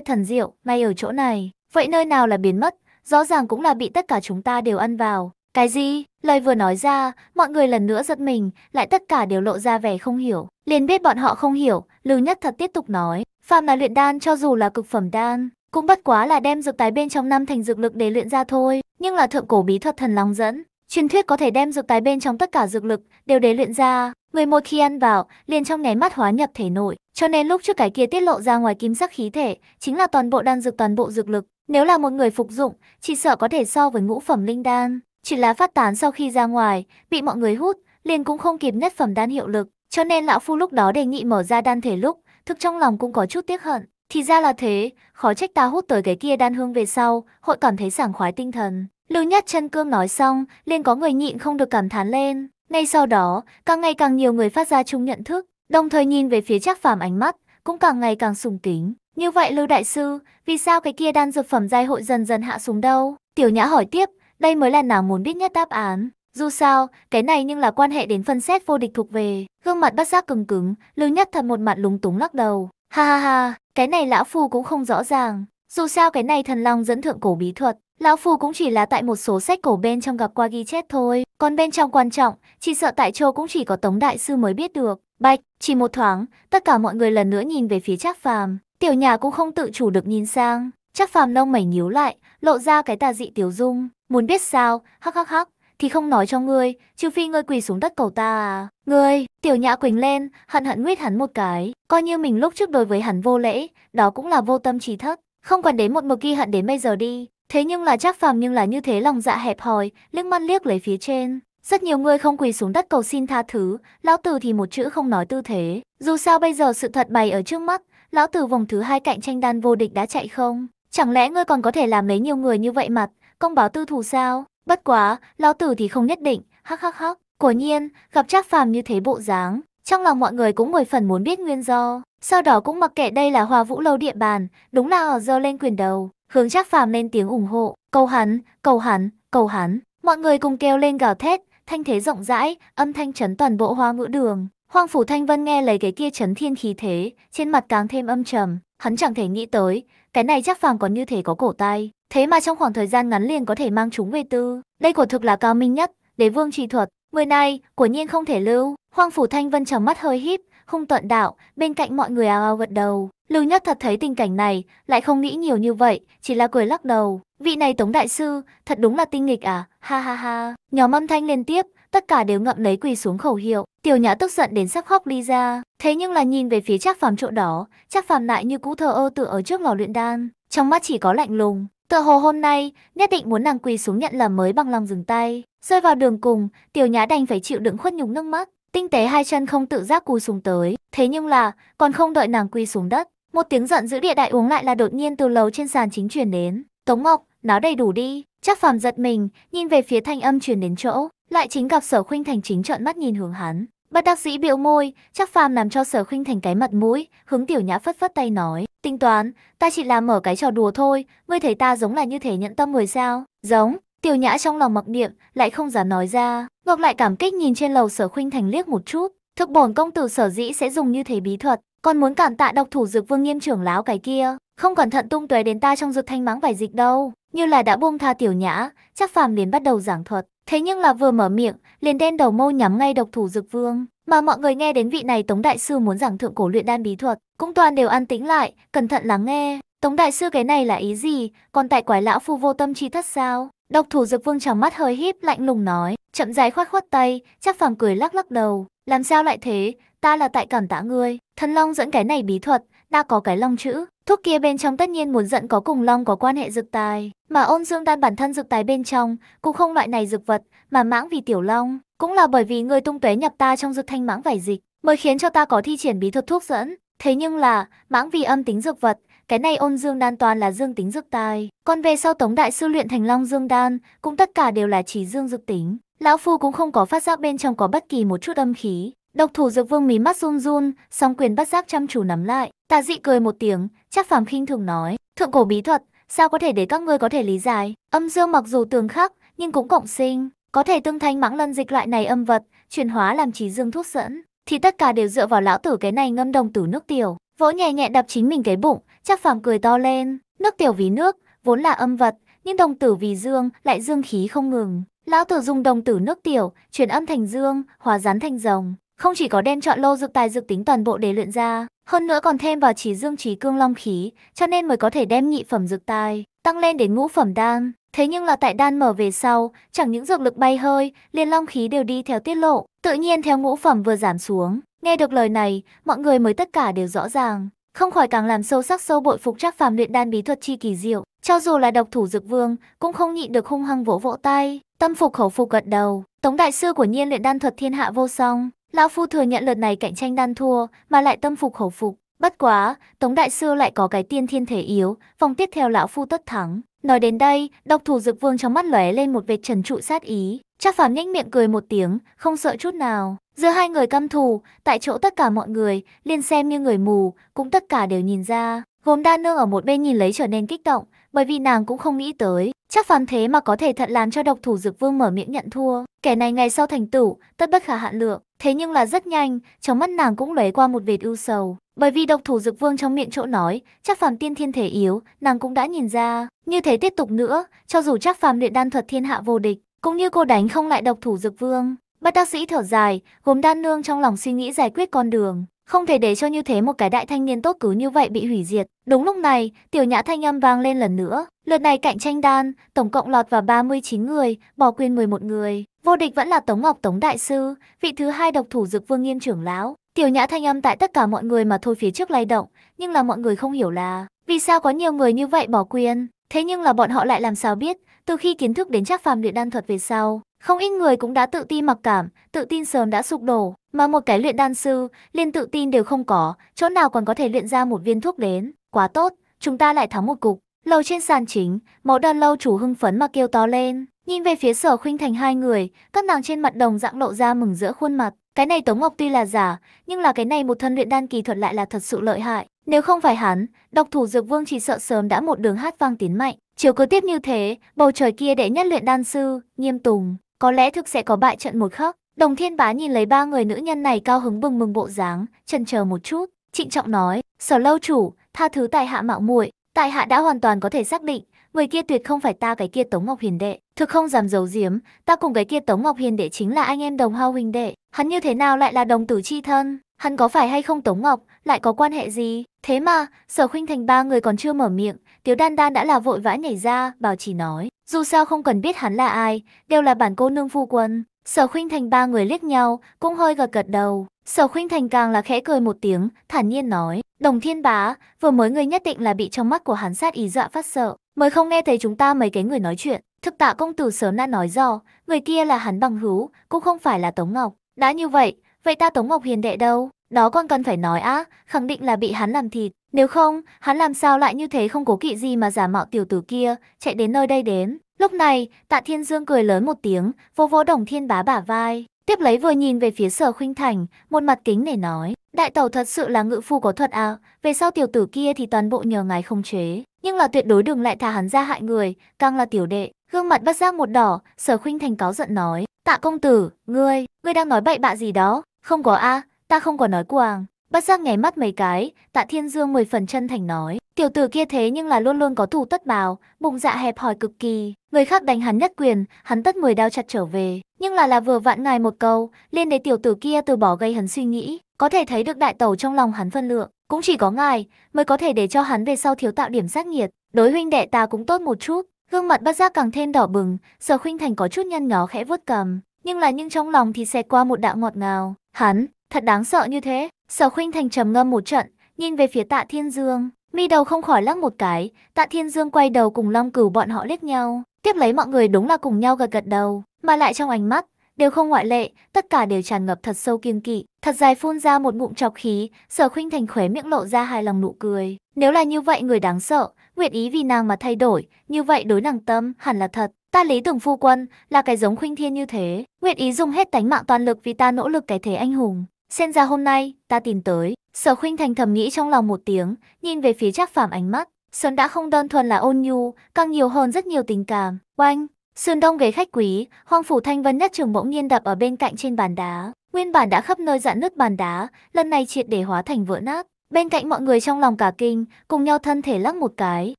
thần diệu, ngay ở chỗ này, vậy nơi nào là biến mất? Rõ ràng cũng là bị tất cả chúng ta đều ăn vào. Cái gì? Lời vừa nói ra, mọi người lần nữa giật mình, lại tất cả đều lộ ra vẻ không hiểu. Liền biết bọn họ không hiểu, Lưu Nhất Thật tiếp tục nói, phàm là luyện đan cho dù là cực phẩm đan, cũng bất quá là đem dược tài bên trong năm thành dược lực để luyện ra thôi, nhưng là thượng cổ bí thuật thần lòng dẫn, truyền thuyết có thể đem dược tài bên trong tất cả dược lực đều để luyện ra, người một khi ăn vào, liền trong nháy mắt hóa nhập thể nội, cho nên lúc trước cái kia tiết lộ ra ngoài kim sắc khí thể, chính là toàn bộ đan dược toàn bộ dược lực, nếu là một người phục dụng, chỉ sợ có thể so với ngũ phẩm linh đan, chỉ là phát tán sau khi ra ngoài, bị mọi người hút, liền cũng không kịp nhất phẩm đan hiệu lực, cho nên lão phu lúc đó đề nghị mở ra đan thể lúc, thực trong lòng cũng có chút tiếc hận, thì ra là thế, khó trách ta hút tới cái kia đan hương về sau, hội cảm thấy sảng khoái tinh thần. Lưu Nhất chân cương nói xong, liền có người nhịn không được cảm thán lên. Ngay sau đó, càng ngày càng nhiều người phát ra chung nhận thức, đồng thời nhìn về phía Trác Phàm ánh mắt cũng càng ngày càng sùng kính. Như vậy Lưu đại sư, vì sao cái kia đan dược phẩm giai hội dần dần hạ xuống đâu? Tiểu Nhã hỏi tiếp, đây mới là nàng muốn biết nhất đáp án. Dù sao, cái này nhưng là quan hệ đến phân xét vô địch thuộc về. Gương mặt bắt giác cứng cứng, Lưu Nhất thật một mặt lúng túng lắc đầu. Ha ha ha, cái này lão phu cũng không rõ ràng. Dù sao cái này thần long dẫn thượng cổ bí thuật, lão phu cũng chỉ là tại một số sách cổ bên trong gặp qua ghi chép thôi. Còn bên trong quan trọng, chỉ sợ tại châu cũng chỉ có tống đại sư mới biết được. Bạch, chỉ một thoáng, tất cả mọi người lần nữa nhìn về phía Trác phàm. Tiểu nhà cũng không tự chủ được nhìn sang. Trác phàm nông mẩy nhíu lại, lộ ra cái tà dị tiểu dung. Muốn biết sao, hắc hắc hắc, thì không nói cho ngươi, trừ phi ngươi quỳ xuống đất cầu ta à. Ngươi, tiểu nhã quỳnh lên, hận hận nguyết hắn một cái, coi như mình lúc trước đối với hắn vô lễ, đó cũng là vô tâm trí thất, không còn đến một mực ghi hận đến bây giờ đi. Thế nhưng là chắc phàm nhưng là như thế lòng dạ hẹp hòi, liếc mắt liếc lấy phía trên. Rất nhiều người không quỳ xuống đất cầu xin tha thứ, lão tử thì một chữ không nói tư thế. Dù sao bây giờ sự thật bày ở trước mắt, lão tử vòng thứ hai cạnh tranh đan vô địch đã chạy không? Chẳng lẽ ngươi còn có thể làm mấy nhiều người như vậy mặt, công báo tư thù sao? Bất quá, lão tử thì không nhất định, hắc hắc hắc. Quả nhiên, gặp Trác Phàm như thế bộ dáng, trong lòng mọi người cũng mười phần muốn biết nguyên do, sau đó cũng mặc kệ đây là Hoa Vũ lâu địa bàn, đúng là ở giơ lên quyền đầu, hướng Trác Phàm lên tiếng ủng hộ, cầu hắn, cầu hắn, cầu hắn. Mọi người cùng kêu lên gào thét, thanh thế rộng rãi, âm thanh chấn toàn bộ hoa ngữ đường. Hoàng phủ Thanh Vân nghe lấy cái kia chấn thiên khí thế, trên mặt càng thêm âm trầm, hắn chẳng thể nghĩ tới, cái này chắc phàm còn như thể có cổ tay. Thế mà trong khoảng thời gian ngắn liền có thể mang chúng về tư. Đây quả thực là cao minh nhất, đế vương trị thuật. Người này, quả nhiên không thể lưu. Hoang phủ thanh vân trầm mắt hơi híp, hung tuận đạo, bên cạnh mọi người ào ào gật đầu. Lưu Nhất thật thấy tình cảnh này, lại không nghĩ nhiều như vậy, chỉ là cười lắc đầu. Vị này Tống Đại Sư, thật đúng là tinh nghịch à, ha ha ha. Nhóm âm thanh liên tiếp, tất cả đều ngậm lấy quỳ xuống khẩu hiệu. Tiểu Nhã tức giận đến sắp khóc đi ra. Thế nhưng là nhìn về phía Trác Phàm chỗ đó, Trác Phàm lại như cũ thờ ơ tự ở trước lò luyện đan, trong mắt chỉ có lạnh lùng. Tựa hồ hôm nay, nhất định muốn nàng quỳ xuống nhận lầm mới bằng lòng dừng tay. Rơi vào đường cùng, tiểu nhã đành phải chịu đựng khuất nhục nước mắt. Tinh tế hai chân không tự giác cúi xuống tới. Thế nhưng là, còn không đợi nàng quỳ xuống đất. Một tiếng giận dữ địa đại uống lại là đột nhiên từ lầu trên sàn chính truyền đến. Tống Ngọc, nói đầy đủ đi. Chắc phàm giật mình, nhìn về phía thanh âm truyền đến chỗ. Lại chính gặp sở khuynh thành chính trợn mắt nhìn hướng hắn. Bất đắc sĩ biểu môi, chắc phàm làm cho sở khuynh thành cái mặt mũi, hướng tiểu nhã phất phất tay nói tính toán, ta chỉ làm mở cái trò đùa thôi, ngươi thấy ta giống là như thế nhận tâm rồi sao? Giống, tiểu nhã trong lòng mặc niệm, lại không dám nói ra, ngược lại cảm kích nhìn trên lầu sở khuynh thành liếc một chút. Thực bổn công tử sở dĩ sẽ dùng như thế bí thuật, còn muốn cản tạ độc thủ dược vương nghiêm trưởng láo cái kia, không cẩn thận tung tuế đến ta trong dược thanh mắng vải dịch đâu, như là đã buông tha tiểu nhã, chắc phàm liền bắt đầu giảng thuật. Thế nhưng là vừa mở miệng, liền đen đầu mâu nhắm ngay độc thủ dược vương. Mà mọi người nghe đến vị này Tống Đại Sư muốn giảng thượng cổ luyện đan bí thuật, cũng toàn đều an tĩnh lại, cẩn thận lắng nghe. Tống Đại Sư cái này là ý gì, còn tại quái lão phu vô tâm chi thất sao? Độc thủ dược vương tròng mắt hơi híp lạnh lùng nói, chậm rãi khoát khoát tay, chắc phàm cười lắc lắc đầu. Làm sao lại thế, ta là tại cảm tạ ngươi, thần long dẫn cái này bí thuật, ta có cái long chữ. Thuốc kia bên trong tất nhiên muốn giận có cùng long có quan hệ dược tài, mà ôn dương đan bản thân dược tài bên trong cũng không loại này dược vật, mà mãng vì tiểu long, cũng là bởi vì người tung tuế nhập ta trong dược thanh mãng vải dịch, mới khiến cho ta có thi triển bí thuật thuốc dẫn. Thế nhưng là, mãng vì âm tính dược vật, cái này ôn dương đan toàn là dương tính dược tài. Còn về sau tống đại sư luyện thành long dương đan, cũng tất cả đều là chỉ dương dược tính. Lão Phu cũng không có phát giác bên trong có bất kỳ một chút âm khí. Độc thủ dược vương mí mắt run run, song quyền bắt giác chăm chú nắm lại. Tạ dị cười một tiếng, chắc phàm khinh thường nói, thượng cổ bí thuật, sao có thể để các ngươi có thể lý giải. Âm dương mặc dù tường khắc, nhưng cũng cộng sinh. Có thể tương thanh mãng lân dịch loại này âm vật, chuyển hóa làm trí dương thuốc dẫn, thì tất cả đều dựa vào lão tử cái này ngâm đồng tử nước tiểu. Vỗ nhẹ nhẹ đập chính mình cái bụng, chắc phàm cười to lên, nước tiểu vì nước, vốn là âm vật, nhưng đồng tử vì dương, lại dương khí không ngừng. Lão tử dùng đồng tử nước tiểu, chuyển âm thành dương, hóa rắn thành rồng. Không chỉ có đem chọn lô dược tài dược tính toàn bộ để luyện ra, hơn nữa còn thêm vào trí dương trí cương long khí, cho nên mới có thể đem nhị phẩm dược tài, tăng lên đến ngũ phẩm đan. Thế nhưng là tại đan mở về sau, chẳng những dược lực bay hơi, liền long khí đều đi theo tiết lộ, tự nhiên theo ngũ phẩm vừa giảm xuống. Nghe được lời này, mọi người mới tất cả đều rõ ràng, không khỏi càng làm sâu sắc sâu bội phục chắc phàm luyện đan bí thuật chi kỳ diệu. Cho dù là độc thủ dược vương, cũng không nhịn được hung hăng vỗ vỗ tay, tâm phục khẩu phục gật đầu. Tống đại sư của nhiên luyện đan thuật thiên hạ vô song, lão phu thừa nhận lượt này cạnh tranh đan thua, mà lại tâm phục khẩu phục. Bất quá, Tống đại sư lại có cái tiên thiên thể yếu, vòng tiếp theo lão phu tất thắng. Nói đến đây, độc thủ dực vương trong mắt lóe lên một vệt trần trụ sát ý. Chắc phàm nhếch miệng cười một tiếng, không sợ chút nào. Giữa hai người căm thù, tại chỗ tất cả mọi người, liền xem như người mù, cũng tất cả đều nhìn ra. Gồm đa nương ở một bên nhìn lấy trở nên kích động, bởi vì nàng cũng không nghĩ tới, Chắc phàm thế mà có thể thật làm cho độc thủ dược vương mở miệng nhận thua. Kẻ này ngày sau thành tửu, tất bất khả hạn lượng. Thế nhưng là rất nhanh, trong mắt nàng cũng lóe qua một vệt ưu sầu. Bởi vì độc thủ dược vương trong miệng chỗ nói, chắc phàm tiên thiên thể yếu, nàng cũng đã nhìn ra. Như thế tiếp tục nữa, cho dù chắc phàm luyện đan thuật thiên hạ vô địch, cũng như cô đánh không lại độc thủ dược vương. Bác tác sĩ thở dài, gồm đan nương trong lòng suy nghĩ giải quyết con đường. Không thể để cho như thế một cái đại thanh niên tốt cứ như vậy bị hủy diệt. Đúng lúc này, tiểu nhã thanh âm vang lên lần nữa. Lượt này cạnh tranh đan, tổng cộng lọt vào 39 người, bỏ quyền 11 người. Vô địch vẫn là Tống Ngọc Tống Đại Sư, vị thứ hai độc thủ dược vương nghiêm trưởng lão. Tiểu nhã thanh âm tại tất cả mọi người mà thôi phía trước lay động, nhưng là mọi người không hiểu là vì sao có nhiều người như vậy bỏ quyền. Thế nhưng là bọn họ lại làm sao biết, từ khi kiến thức đến chắc phàm luyện đan thuật về sau, không ít người cũng đã tự ti mặc cảm, tự tin sớm đã sụp đổ, mà một cái luyện đan sư liên tự tin đều không có, chỗ nào còn có thể luyện ra một viên thuốc đến. Quá tốt, chúng ta lại thắng một cục. Lầu trên sàn chính, mẫu đàn lâu chủ hưng phấn mà kêu to lên. Nhìn về phía sở khuynh thành hai người, các nàng trên mặt đồng dạng lộ ra mừng rỡ khuôn mặt. Cái này Tống Ngọc tuy là giả, nhưng là cái này một thân luyện đan kỳ thuật lại là thật sự lợi hại. Nếu không phải hắn, độc thủ dược vương chỉ sợ sớm đã một đường hát vang tiến mạnh. Chiều cứ tiếp như thế, bầu trời kia đệ nhất luyện đan sư, nghiêm tùng, có lẽ thực sẽ có bại trận một khắc. Đồng thiên bá nhìn lấy ba người nữ nhân này cao hứng bừng mừng bộ dáng, chần chờ một chút, trịnh trọng nói, sở lâu chủ, tha thứ tại hạ mạo muội tại hạ đã hoàn toàn có thể xác định, người kia tuyệt không phải ta cái kia Tống Ngọc Hiền đệ. Thực không dám giấu giếm, ta cùng cái kia Tống Ngọc Hiền đệ chính là anh em đồng hao huynh đệ. Hắn như thế nào lại là đồng tử chi thân? Hắn có phải hay không Tống Ngọc, lại có quan hệ gì? Thế mà, sở khuynh thành ba người còn chưa mở miệng, Tiếu Đan Đan đã là vội vã nhảy ra, bảo chỉ nói. Dù sao không cần biết hắn là ai, đều là bản cô nương phu quân. Sở khuynh thành ba người liếc nhau, cũng hơi gật gật đầu. Sở khuynh thành càng là khẽ cười một tiếng, thản nhiên nói. Đồng thiên bá, vừa mới người nhất định là bị trong mắt của hắn sát ý dọa phát sợ, mới không nghe thấy chúng ta mấy cái người nói chuyện. Thực tạ công tử sớm đã nói rõ người kia là hắn bằng hữu, cũng không phải là Tống Ngọc. Đã như vậy, vậy ta Tống Ngọc hiền đệ đâu? Đó con cần phải nói á, khẳng định là bị hắn làm thịt. Nếu không, hắn làm sao lại như thế không cố kỵ gì mà giả mạo tiểu tử kia, chạy đến nơi đây đến. Lúc này, tạ thiên dương cười lớn một tiếng, vô vỗ đồng thiên bá bả vai. Tiếp lấy vừa nhìn về phía sở khuynh thành, một mặt kính để nói, đại tẩu thật sự là ngự phu có thuật à, về sau tiểu tử kia thì toàn bộ nhờ ngài không chế, nhưng là tuyệt đối đừng lại thả hắn ra hại người, càng là tiểu đệ. Gương mặt bất giác một đỏ, sở khuynh thành cáo giận nói, tạ công tử, ngươi, ngươi đang nói bậy bạ gì đó, không có a ta không có nói cuàng. Bát giác nháy mắt mấy cái, tạ thiên dương mười phần chân thành nói. Tiểu tử kia thế nhưng là luôn luôn có thủ tất báo, bụng dạ hẹp hòi cực kỳ. Người khác đánh hắn nhất quyền, hắn tất mười đao chặt trở về. Nhưng là là vừa vạn ngài một câu, liên để tiểu tử kia từ bỏ gây hắn suy nghĩ. Có thể thấy được đại tẩu trong lòng hắn phân lượng. Cũng chỉ có ngài, mới có thể để cho hắn về sau thiếu tạo điểm giác nhiệt, Đối huynh đệ ta cũng tốt một chút. Gương mặt bắt giác càng thêm đỏ bừng, sở khuynh thành có chút nhăn nhó khẽ vuốt cầm. Nhưng là nhưng trong lòng thì xẹt qua một đạo ngọt ngào. Hắn, Thật đáng sợ như thế, Sở Khuynh Thành trầm ngâm một trận, nhìn về phía Tạ Thiên Dương, mi đầu không khỏi lắc một cái, Tạ Thiên Dương quay đầu cùng Long Cửu bọn họ liếc nhau, tiếp lấy mọi người đúng là cùng nhau gật gật đầu, mà lại trong ánh mắt đều không ngoại lệ, tất cả đều tràn ngập thật sâu kiêng kỵ, thật dài phun ra một ngụm trọc khí, Sở Khuynh Thành khóe miệng lộ ra hài lòng nụ cười, nếu là như vậy người đáng sợ, nguyện ý vì nàng mà thay đổi, như vậy đối nàng tâm hẳn là thật. Ta Lý Tưởng Phu Quân là cái giống khuynh thiên như thế, nguyện ý dùng hết tánh mạng toàn lực vì ta nỗ lực cái thế anh hùng. Xem ra hôm nay, ta tìm tới. Sở khuynh thành thầm nghĩ trong lòng một tiếng, nhìn về phía trác Phạm ánh mắt. Sơn đã không đơn thuần là ôn nhu, càng nhiều hơn rất nhiều tình cảm. Oanh! Sườn đông ghế khách quý, Hoàng phủ Thanh Vân nhất trường bỗng nhiên đập ở bên cạnh trên bàn đá. Nguyên bản đã khắp nơi dạn nứt bàn đá, lần này triệt để hóa thành vỡ nát. Bên cạnh mọi người trong lòng cả kinh, cùng nhau thân thể lắc một cái,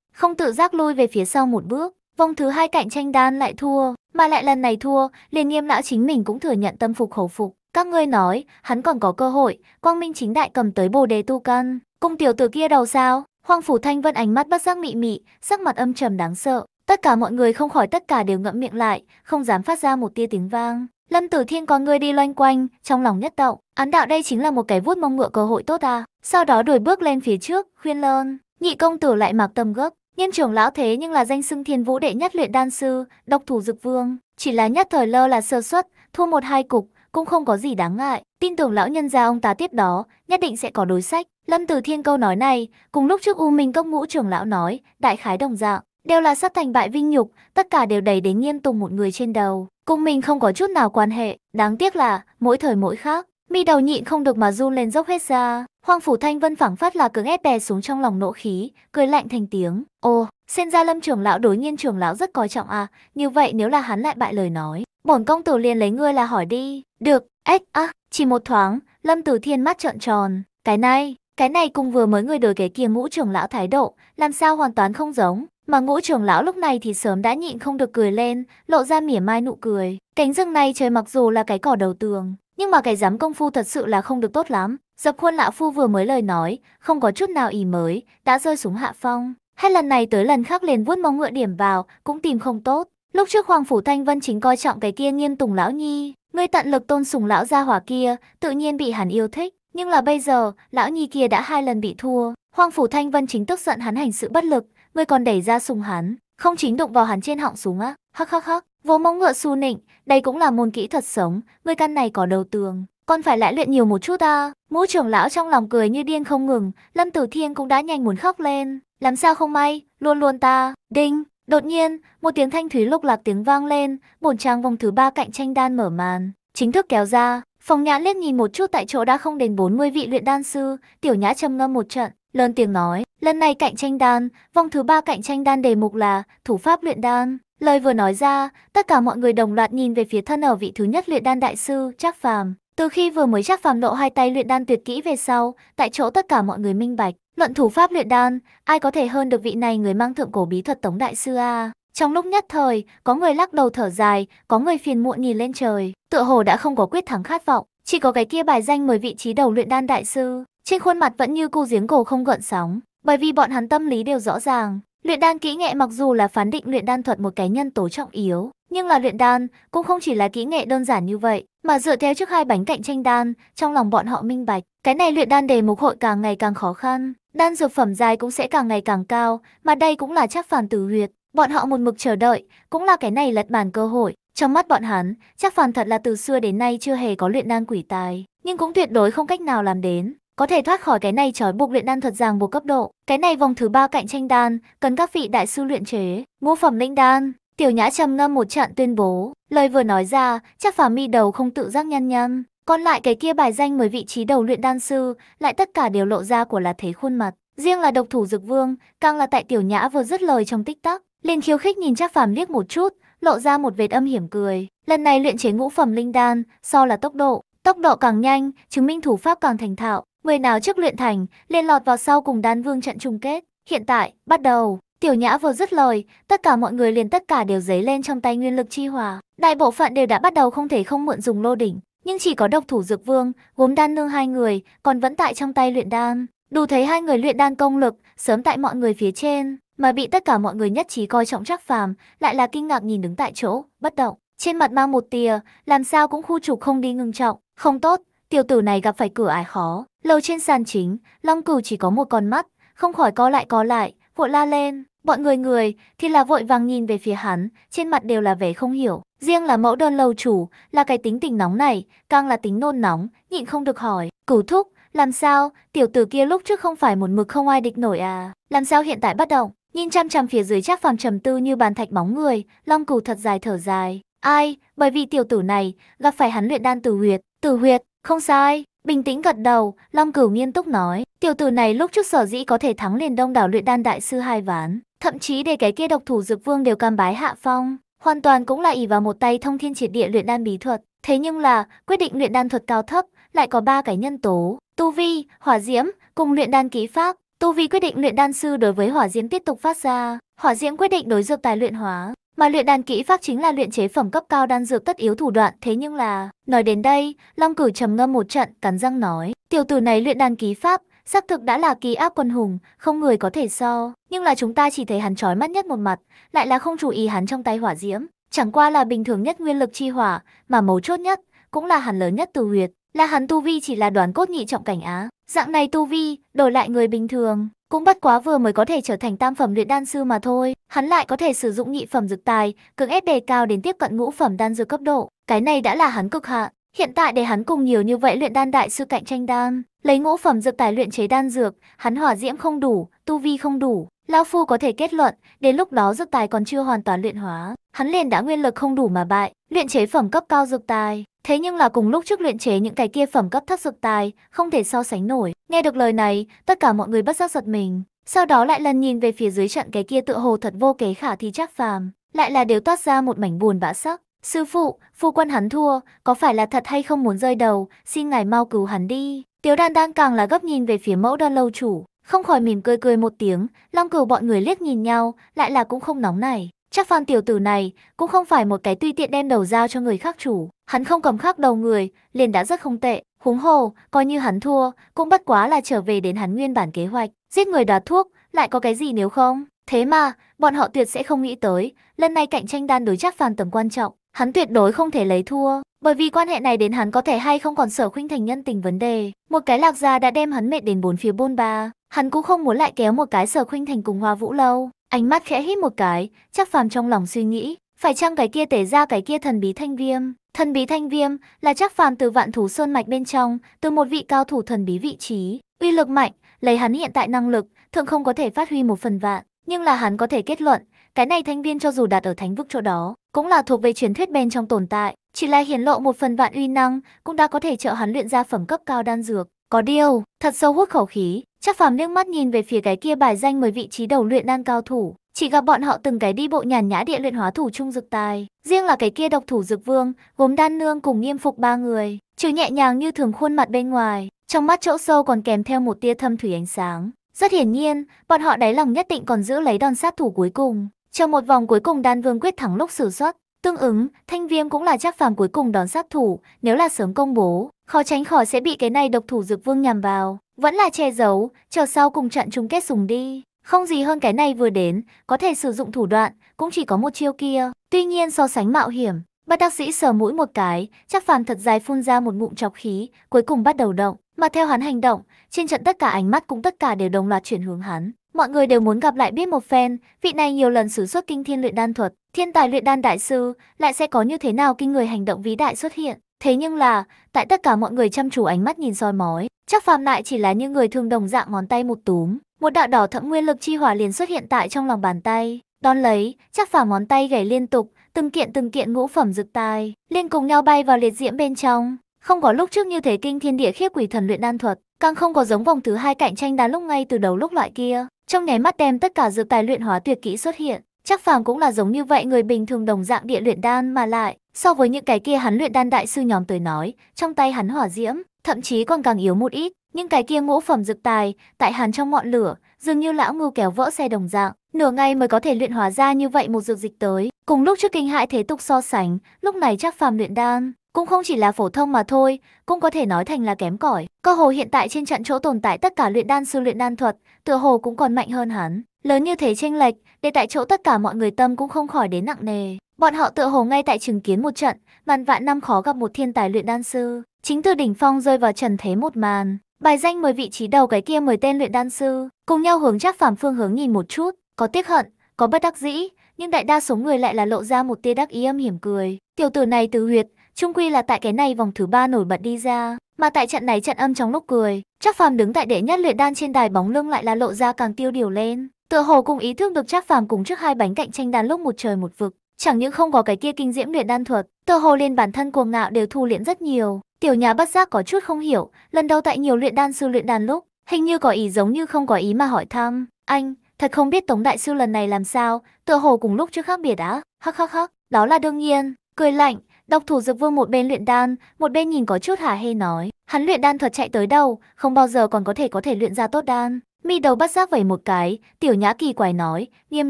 không tự giác lui về phía sau một bước. Vòng thứ hai cạnh tranh đan lại thua, mà lại lần này thua, liền nghiêm lão chính mình cũng thừa nhận tâm phục khẩu phục. Các ngươi nói, hắn còn có cơ hội, quang minh chính đại cầm tới bồ đề tu căn. Cung tiểu tử kia đầu sao? Hoàng Phủ Thanh Vân ánh mắt bất giác mị mị, sắc mặt âm trầm đáng sợ. Tất cả mọi người không khỏi tất cả đều ngậm miệng lại, không dám phát ra một tia tiếng vang. Lâm Tử Thiên con ngươi đi loanh quanh, trong lòng nhất động, án đạo đây chính là một cái vuốt mông ngựa cơ hội tốt à. Sau đó đuổi bước lên phía trước, khuyên lơn, nhị công tử lại mặc tâm gốc. nghiêm trưởng lão thế nhưng là danh xưng thiên vũ đệ nhất luyện đan sư, độc thủ dực vương. Chỉ là nhất thời lơ là sơ suất, thua một hai cục, cũng không có gì đáng ngại. Tin tưởng lão nhân gia ông ta tiếp đó, nhất định sẽ có đối sách. Lâm Tử Thiên câu nói này, cùng lúc trước U Minh Cốc Ngũ trưởng lão nói, đại khái đồng dạng, đều là sát thành bại vinh nhục, tất cả đều đầy đến nghiêm tùng một người trên đầu. Cùng mình không có chút nào quan hệ, đáng tiếc là, mỗi thời mỗi khác, mi đầu nhịn không được mà run lên dốc hết ra. Hoàng Phủ Thanh Vân phẳng phát là cứng ép đè xuống trong lòng nộ khí, cười lạnh thành tiếng. Ô, xem ra lâm trưởng lão đối nhiên trưởng lão rất coi trọng à, như vậy nếu là hắn lại bại lời nói, bổn công tử liền lấy ngươi là hỏi đi. Được, ếch, á, chỉ một thoáng, Lâm Tử Thiên mắt trợn tròn. Cái này, cái này cùng vừa mới người đời cái kia ngũ trưởng lão thái độ, làm sao hoàn toàn không giống. Mà ngũ trưởng lão lúc này thì sớm đã nhịn không được cười lên, lộ ra mỉa mai nụ cười. Cánh rừng này trời mặc dù là cái cỏ đầu tường, nhưng mà cái giám công phu thật sự là không được tốt lắm. Dập khuôn lão phu vừa mới lời nói, không có chút nào ý mới, đã rơi xuống hạ phong. Hết lần này tới lần khác liền vuốt mông ngựa điểm vào, cũng tìm không tốt. Lúc trước Hoàng Phủ Thanh Vân chính coi trọng cái kia nghiêm tùng lão nhi, ngươi tận lực tôn sùng lão gia hỏa kia, tự nhiên bị hắn yêu thích. Nhưng là bây giờ, lão nhi kia đã hai lần bị thua. Hoàng Phủ Thanh Vân chính tức giận hắn hành sự bất lực, ngươi còn đẩy ra sùng hắn, không chính đụng vào hắn trên họng súng á. Hắc hắc hắc, vô mông ngựa su nịnh, đây cũng là môn kỹ thuật sống, ngươi căn này có đầu tường. Còn phải lại luyện nhiều một chút ta. Mũ trưởng lão trong lòng cười như điên không ngừng, Lâm Tử Thiên cũng đã nhanh muốn khóc lên. Làm sao không may, luôn luôn ta, đinh, Đột nhiên, một tiếng thanh thúy lục lạc tiếng vang lên, bổn trang vòng thứ ba cạnh tranh đan mở màn, chính thức kéo ra. Phòng nhã liếc nhìn một chút tại chỗ đã không đến 40 vị luyện đan sư, tiểu nhã trầm ngâm một trận, lớn tiếng nói, lần này cạnh tranh đan, vòng thứ ba cạnh tranh đan đề mục là thủ pháp luyện đan. Lời vừa nói ra, tất cả mọi người đồng loạt nhìn về phía thân ở vị thứ nhất luyện đan đại sư chắc Phàm, từ khi vừa mới chắc phàm lộ hai tay luyện đan tuyệt kỹ về sau, tại chỗ tất cả mọi người minh bạch, luận thủ pháp luyện đan, ai có thể hơn được vị này người mang thượng cổ bí thuật Tống Đại Sư A. Trong lúc nhất thời, có người lắc đầu thở dài, có người phiền muộn nhìn lên trời, tựa hồ đã không có quyết thắng khát vọng, chỉ có cái kia bài danh mười vị trí đầu luyện đan đại sư, trên khuôn mặt vẫn như cu giếng cổ không gợn sóng, bởi vì bọn hắn tâm lý đều rõ ràng, Luyện đan kỹ nghệ mặc dù là phán định luyện đan thuật một cái nhân tố trọng yếu, nhưng là luyện đan cũng không chỉ là kỹ nghệ đơn giản như vậy, mà dựa theo trước hai bánh cạnh tranh đan, trong lòng bọn họ minh bạch, cái này luyện đan đề mục hội càng ngày càng khó khăn, đan dược phẩm dài cũng sẽ càng ngày càng cao, mà đây cũng là chắc phản tử huyệt, bọn họ một mực chờ đợi, cũng là cái này lật bàn cơ hội. Trong mắt bọn hắn, chắc phản thật là từ xưa đến nay chưa hề có luyện đan quỷ tài, nhưng cũng tuyệt đối không cách nào làm đến có thể thoát khỏi cái này trói buộc luyện đan thuật ràng buộc cấp độ. Cái này vòng thứ ba cạnh tranh đan, cần các vị đại sư luyện chế, ngũ phẩm linh đan. Tiểu Nhã trầm ngâm một trận tuyên bố, lời vừa nói ra, chắc phà mi đầu không tự giác nhăn nhăn. Còn lại cái kia bài danh 10 vị trí đầu luyện đan sư, lại tất cả đều lộ ra của là thế khuôn mặt. Riêng là độc thủ dực vương, càng là tại tiểu nhã vừa dứt lời trong tích tắc, liền khiêu khích nhìn chắc phàm liếc một chút, lộ ra một vệt âm hiểm cười. Lần này luyện chế ngũ phẩm linh đan, so là tốc độ, tốc độ càng nhanh, chứng minh thủ pháp càng thành thạo, Người nào trước luyện thành, liền lọt vào sau cùng đan vương trận chung kết. Hiện tại, bắt đầu. Tiểu Nhã vừa dứt lời, tất cả mọi người liền tất cả đều giấy lên trong tay nguyên lực chi hòa. Đại bộ phận đều đã bắt đầu không thể không mượn dùng lô đỉnh, nhưng chỉ có độc thủ dược vương, gốm đan nương hai người, còn vẫn tại trong tay luyện đan. Đủ thấy hai người luyện đan công lực, sớm tại mọi người phía trên, mà bị tất cả mọi người nhất trí coi trọng chắc phàm, lại là kinh ngạc nhìn đứng tại chỗ, bất động. Trên mặt mang một tia, làm sao cũng khu trục không đi ngừng trọng, không tốt, tiểu tử này gặp phải cửa ải khó. Lầu trên sàn chính, Long Cửu chỉ có một con mắt, không khỏi co lại co lại, vội la lên. Bọn người người thì là vội vàng nhìn về phía hắn, trên mặt đều là vẻ không hiểu. Riêng là mẫu đơn lầu chủ, là cái tính tình nóng này, càng là tính nôn nóng, nhịn không được hỏi. Cửu thúc, làm sao, tiểu tử kia lúc trước không phải một mực không ai địch nổi à? Làm sao hiện tại bất động? Nhìn chăm chăm phía dưới chắc phàm trầm tư như bàn thạch bóng người, long cửu thật dài thở dài. Ai, bởi vì tiểu tử này, gặp phải hắn luyện đan tử huyệt, tử huyệt, không sai, Bình tĩnh gật đầu, Long Cửu nghiêm túc nói, tiểu tử này lúc trước sở dĩ có thể thắng liền đông đảo luyện đan đại sư hai ván, thậm chí để cái kia độc thủ dược vương đều cam bái hạ phong, hoàn toàn cũng là ỷ vào một tay thông thiên triệt địa luyện đan bí thuật. Thế nhưng là, quyết định luyện đan thuật cao thấp lại có ba cái nhân tố, tu vi, hỏa diễm cùng luyện đan ký pháp. Tu vi quyết định luyện đan sư đối với hỏa diễm tiếp tục phát ra, hỏa diễm quyết định đối dược tài luyện hóa, mà luyện đan kỹ pháp chính là luyện chế phẩm cấp cao đan dược tất yếu thủ đoạn, thế nhưng là... Nói đến đây, Long Cử trầm ngâm một trận, cắn răng nói, tiểu tử này luyện đan kỹ pháp, xác thực đã là kỳ áp quân hùng, không người có thể so, nhưng là chúng ta chỉ thấy hắn trói mắt nhất một mặt, lại là không chú ý hắn trong tay hỏa diễm, chẳng qua là bình thường nhất nguyên lực chi hỏa, mà mấu chốt nhất, cũng là hắn lớn nhất từ huyệt, là hắn tu vi chỉ là đoán cốt nhị trọng cảnh á. Dạng này tu vi, đổi lại người bình thường, cũng bất quá vừa mới có thể trở thành tam phẩm luyện đan sư mà thôi. Hắn lại có thể sử dụng nhị phẩm dược tài, cưỡng ép đề cao đến tiếp cận ngũ phẩm đan dược cấp độ. Cái này đã là hắn cực hạn. Hiện tại để hắn cùng nhiều như vậy luyện đan đại sư cạnh tranh đan, lấy ngũ phẩm dược tài luyện chế đan dược, hắn hỏa diễm không đủ, tu vi không đủ, lão phu có thể kết luận, đến lúc đó dược tài còn chưa hoàn toàn luyện hóa, hắn liền đã nguyên lực không đủ mà bại, luyện chế phẩm cấp cao dược tài, Thế nhưng là cùng lúc trước luyện chế những cái kia phẩm cấp thất dược tài, không thể so sánh nổi. Nghe được lời này, tất cả mọi người bất giác giật mình. Sau đó lại lần nhìn về phía dưới trận cái kia tựa hồ thật vô kế khả thi chắc phàm. Lại là đều toát ra một mảnh buồn bã sắc. Sư phụ, phu quân hắn thua, có phải là thật hay không muốn rơi đầu, xin ngài mau cứu hắn đi. Tiếu đan đang càng là gấp nhìn về phía mẫu đơn lâu chủ, không khỏi mỉm cười cười một tiếng, long cửu bọn người liếc nhìn nhau, lại là cũng không nóng này. Chắc Phan tiểu tử này cũng không phải một cái tùy tiện đem đầu giao cho người khác chủ. Hắn không cầm khắc đầu người, liền đã rất không tệ. Huống hồ, coi như hắn thua, cũng bất quá là trở về đến hắn nguyên bản kế hoạch. Giết người đoạt thuốc, lại có cái gì nếu không? Thế mà, bọn họ tuyệt sẽ không nghĩ tới, lần này cạnh tranh đan đối chắc Phan tầm quan trọng. Hắn tuyệt đối không thể lấy thua, bởi vì quan hệ này đến hắn có thể hay không còn sở khuynh thành nhân tình vấn đề. Một cái lạc gia đã đem hắn mệt đến bốn phía bôn ba. Hắn cũng không muốn lại kéo một cái sở khuynh thành cùng hoa vũ lâu. Ánh mắt khẽ hít một cái, chắc phàm trong lòng suy nghĩ, phải chăng cái kia tể ra cái kia thần bí thanh viêm? Thần bí thanh viêm là chắc phàm từ vạn thú sơn mạch bên trong, từ một vị cao thủ thần bí vị trí, uy lực mạnh, lấy hắn hiện tại năng lực, thường không có thể phát huy một phần vạn, nhưng là hắn có thể kết luận, cái này thanh viên cho dù đạt ở thánh vực chỗ đó, cũng là thuộc về truyền thuyết bên trong tồn tại, chỉ là hiển lộ một phần vạn uy năng, cũng đã có thể trợ hắn luyện ra phẩm cấp cao đan dược. Có điều, thật sâu hút khẩu khí, chắc phàm liếc mắt nhìn về phía cái kia bài danh 10 vị trí đầu luyện đan cao thủ, chỉ gặp bọn họ từng cái đi bộ nhàn nhã địa luyện hóa thủ trung dược tài. Riêng là cái kia độc thủ dược vương, gốm đan nương cùng nghiêm phục ba người, trừ nhẹ nhàng như thường khuôn mặt bên ngoài, trong mắt chỗ sâu còn kèm theo một tia thâm thủy ánh sáng. Rất hiển nhiên, bọn họ đáy lòng nhất định còn giữ lấy đòn sát thủ cuối cùng. cho một vòng cuối cùng đan vương quyết thắng lúc sử xuất, tương ứng, thanh viêm cũng là chắc phàm cuối cùng đón sát thủ, nếu là sớm công bố, khó tránh khỏi sẽ bị cái này độc thủ dược vương nhằm vào. Vẫn là che giấu, chờ sau cùng trận chung kết dùng đi. Không gì hơn cái này vừa đến, có thể sử dụng thủ đoạn, cũng chỉ có một chiêu kia. Tuy nhiên so sánh mạo hiểm, bác đắc sĩ sờ mũi một cái, chắc phàm thật dài phun ra một ngụm chọc khí, cuối cùng bắt đầu động. Mà theo hắn hành động, trên trận tất cả ánh mắt cũng tất cả đều đồng loạt chuyển hướng hắn. Mọi người đều muốn gặp lại biết một phen, vị này nhiều lần sử xuất kinh thiên luyện đan thuật, thiên tài luyện đan đại sư, lại sẽ có như thế nào kinh người hành động vĩ đại xuất hiện. Thế nhưng là, tại tất cả mọi người chăm chú ánh mắt nhìn soi mói, chắc phàm lại chỉ là như người thường đồng dạng ngón tay một túm, một đạo đỏ thẫm nguyên lực chi hỏa liền xuất hiện tại trong lòng bàn tay. Đón lấy, chắc phàm ngón tay gảy liên tục, từng kiện từng kiện ngũ phẩm rực tai, liên cùng nhau bay vào liệt diễm bên trong. Không có lúc trước như thế kinh thiên địa khiếp quỷ thần luyện đan thuật, càng không có giống vòng thứ hai cạnh tranh đá lúc ngay từ đầu lúc loại kia. Trong nháy mắt đem tất cả dược tài luyện hóa tuyệt kỹ xuất hiện, chắc phàm cũng là giống như vậy người bình thường đồng dạng địa luyện đan mà lại, So với những cái kia hắn luyện đan đại sư nhóm tới nói, trong tay hắn hỏa diễm, thậm chí còn càng yếu một ít, những cái kia ngũ phẩm dược tài, tại hắn trong ngọn lửa, dường như lão ngưu kéo vỡ xe đồng dạng, nửa ngày mới có thể luyện hóa ra như vậy một dược dịch tới. Cùng lúc trước kinh hại thế tục so sánh, lúc này chắc phàm luyện đan cũng không chỉ là phổ thông mà thôi, cũng có thể nói thành là kém cỏi. Cơ hồ hiện tại trên trận chỗ tồn tại tất cả luyện đan sư luyện đan thuật, tựa hồ cũng còn mạnh hơn hắn. Lớn như thế chênh lệch, để tại chỗ tất cả mọi người tâm cũng không khỏi đến nặng nề. Bọn họ tựa hồ ngay tại chứng kiến một trận, màn vạn năm khó gặp một thiên tài luyện đan sư, chính từ đỉnh phong rơi vào trần thế một màn. Bài danh mười vị trí đầu cái kia mười tên luyện đan sư, cùng nhau hướng chắc phàm phương hướng nhìn một chút, có tiếc hận, có bất đắc dĩ, nhưng đại đa số người lại là lộ ra một tia đắc ý âm hiểm cười. Tiểu tử này từ huyệt, trung quy là tại cái này vòng thứ ba nổi bật đi ra, mà tại trận này trận âm trong lúc cười, chắc phàm đứng tại đệ nhất luyện đan trên đài bóng lưng lại là lộ ra càng tiêu điều lên. Tựa hồ cùng ý thức được chắc phàm cùng trước hai bánh cạnh tranh đàn lúc một trời một vực, Chẳng những không có cái kia kinh diễm luyện đan thuật, tơ hồ lên bản thân cuồng ngạo đều thu liễn rất nhiều. Tiểu nhà bất giác có chút không hiểu, lần đầu tại nhiều luyện đan sư luyện đan lúc, hình như có ý giống như không có ý mà hỏi thăm. Anh, thật không biết Tống Đại Sư lần này làm sao, tựa hồ cùng lúc trước khác biệt á, hắc hắc hắc, đó là đương nhiên, cười lạnh, độc thủ dược vương một bên luyện đan, một bên nhìn có chút hả hê nói, hắn luyện đan thuật chạy tới đâu, không bao giờ còn có thể có thể luyện ra tốt đan. Mi đầu bắt giác vẩy một cái, tiểu nhã kỳ quái nói, nghiêm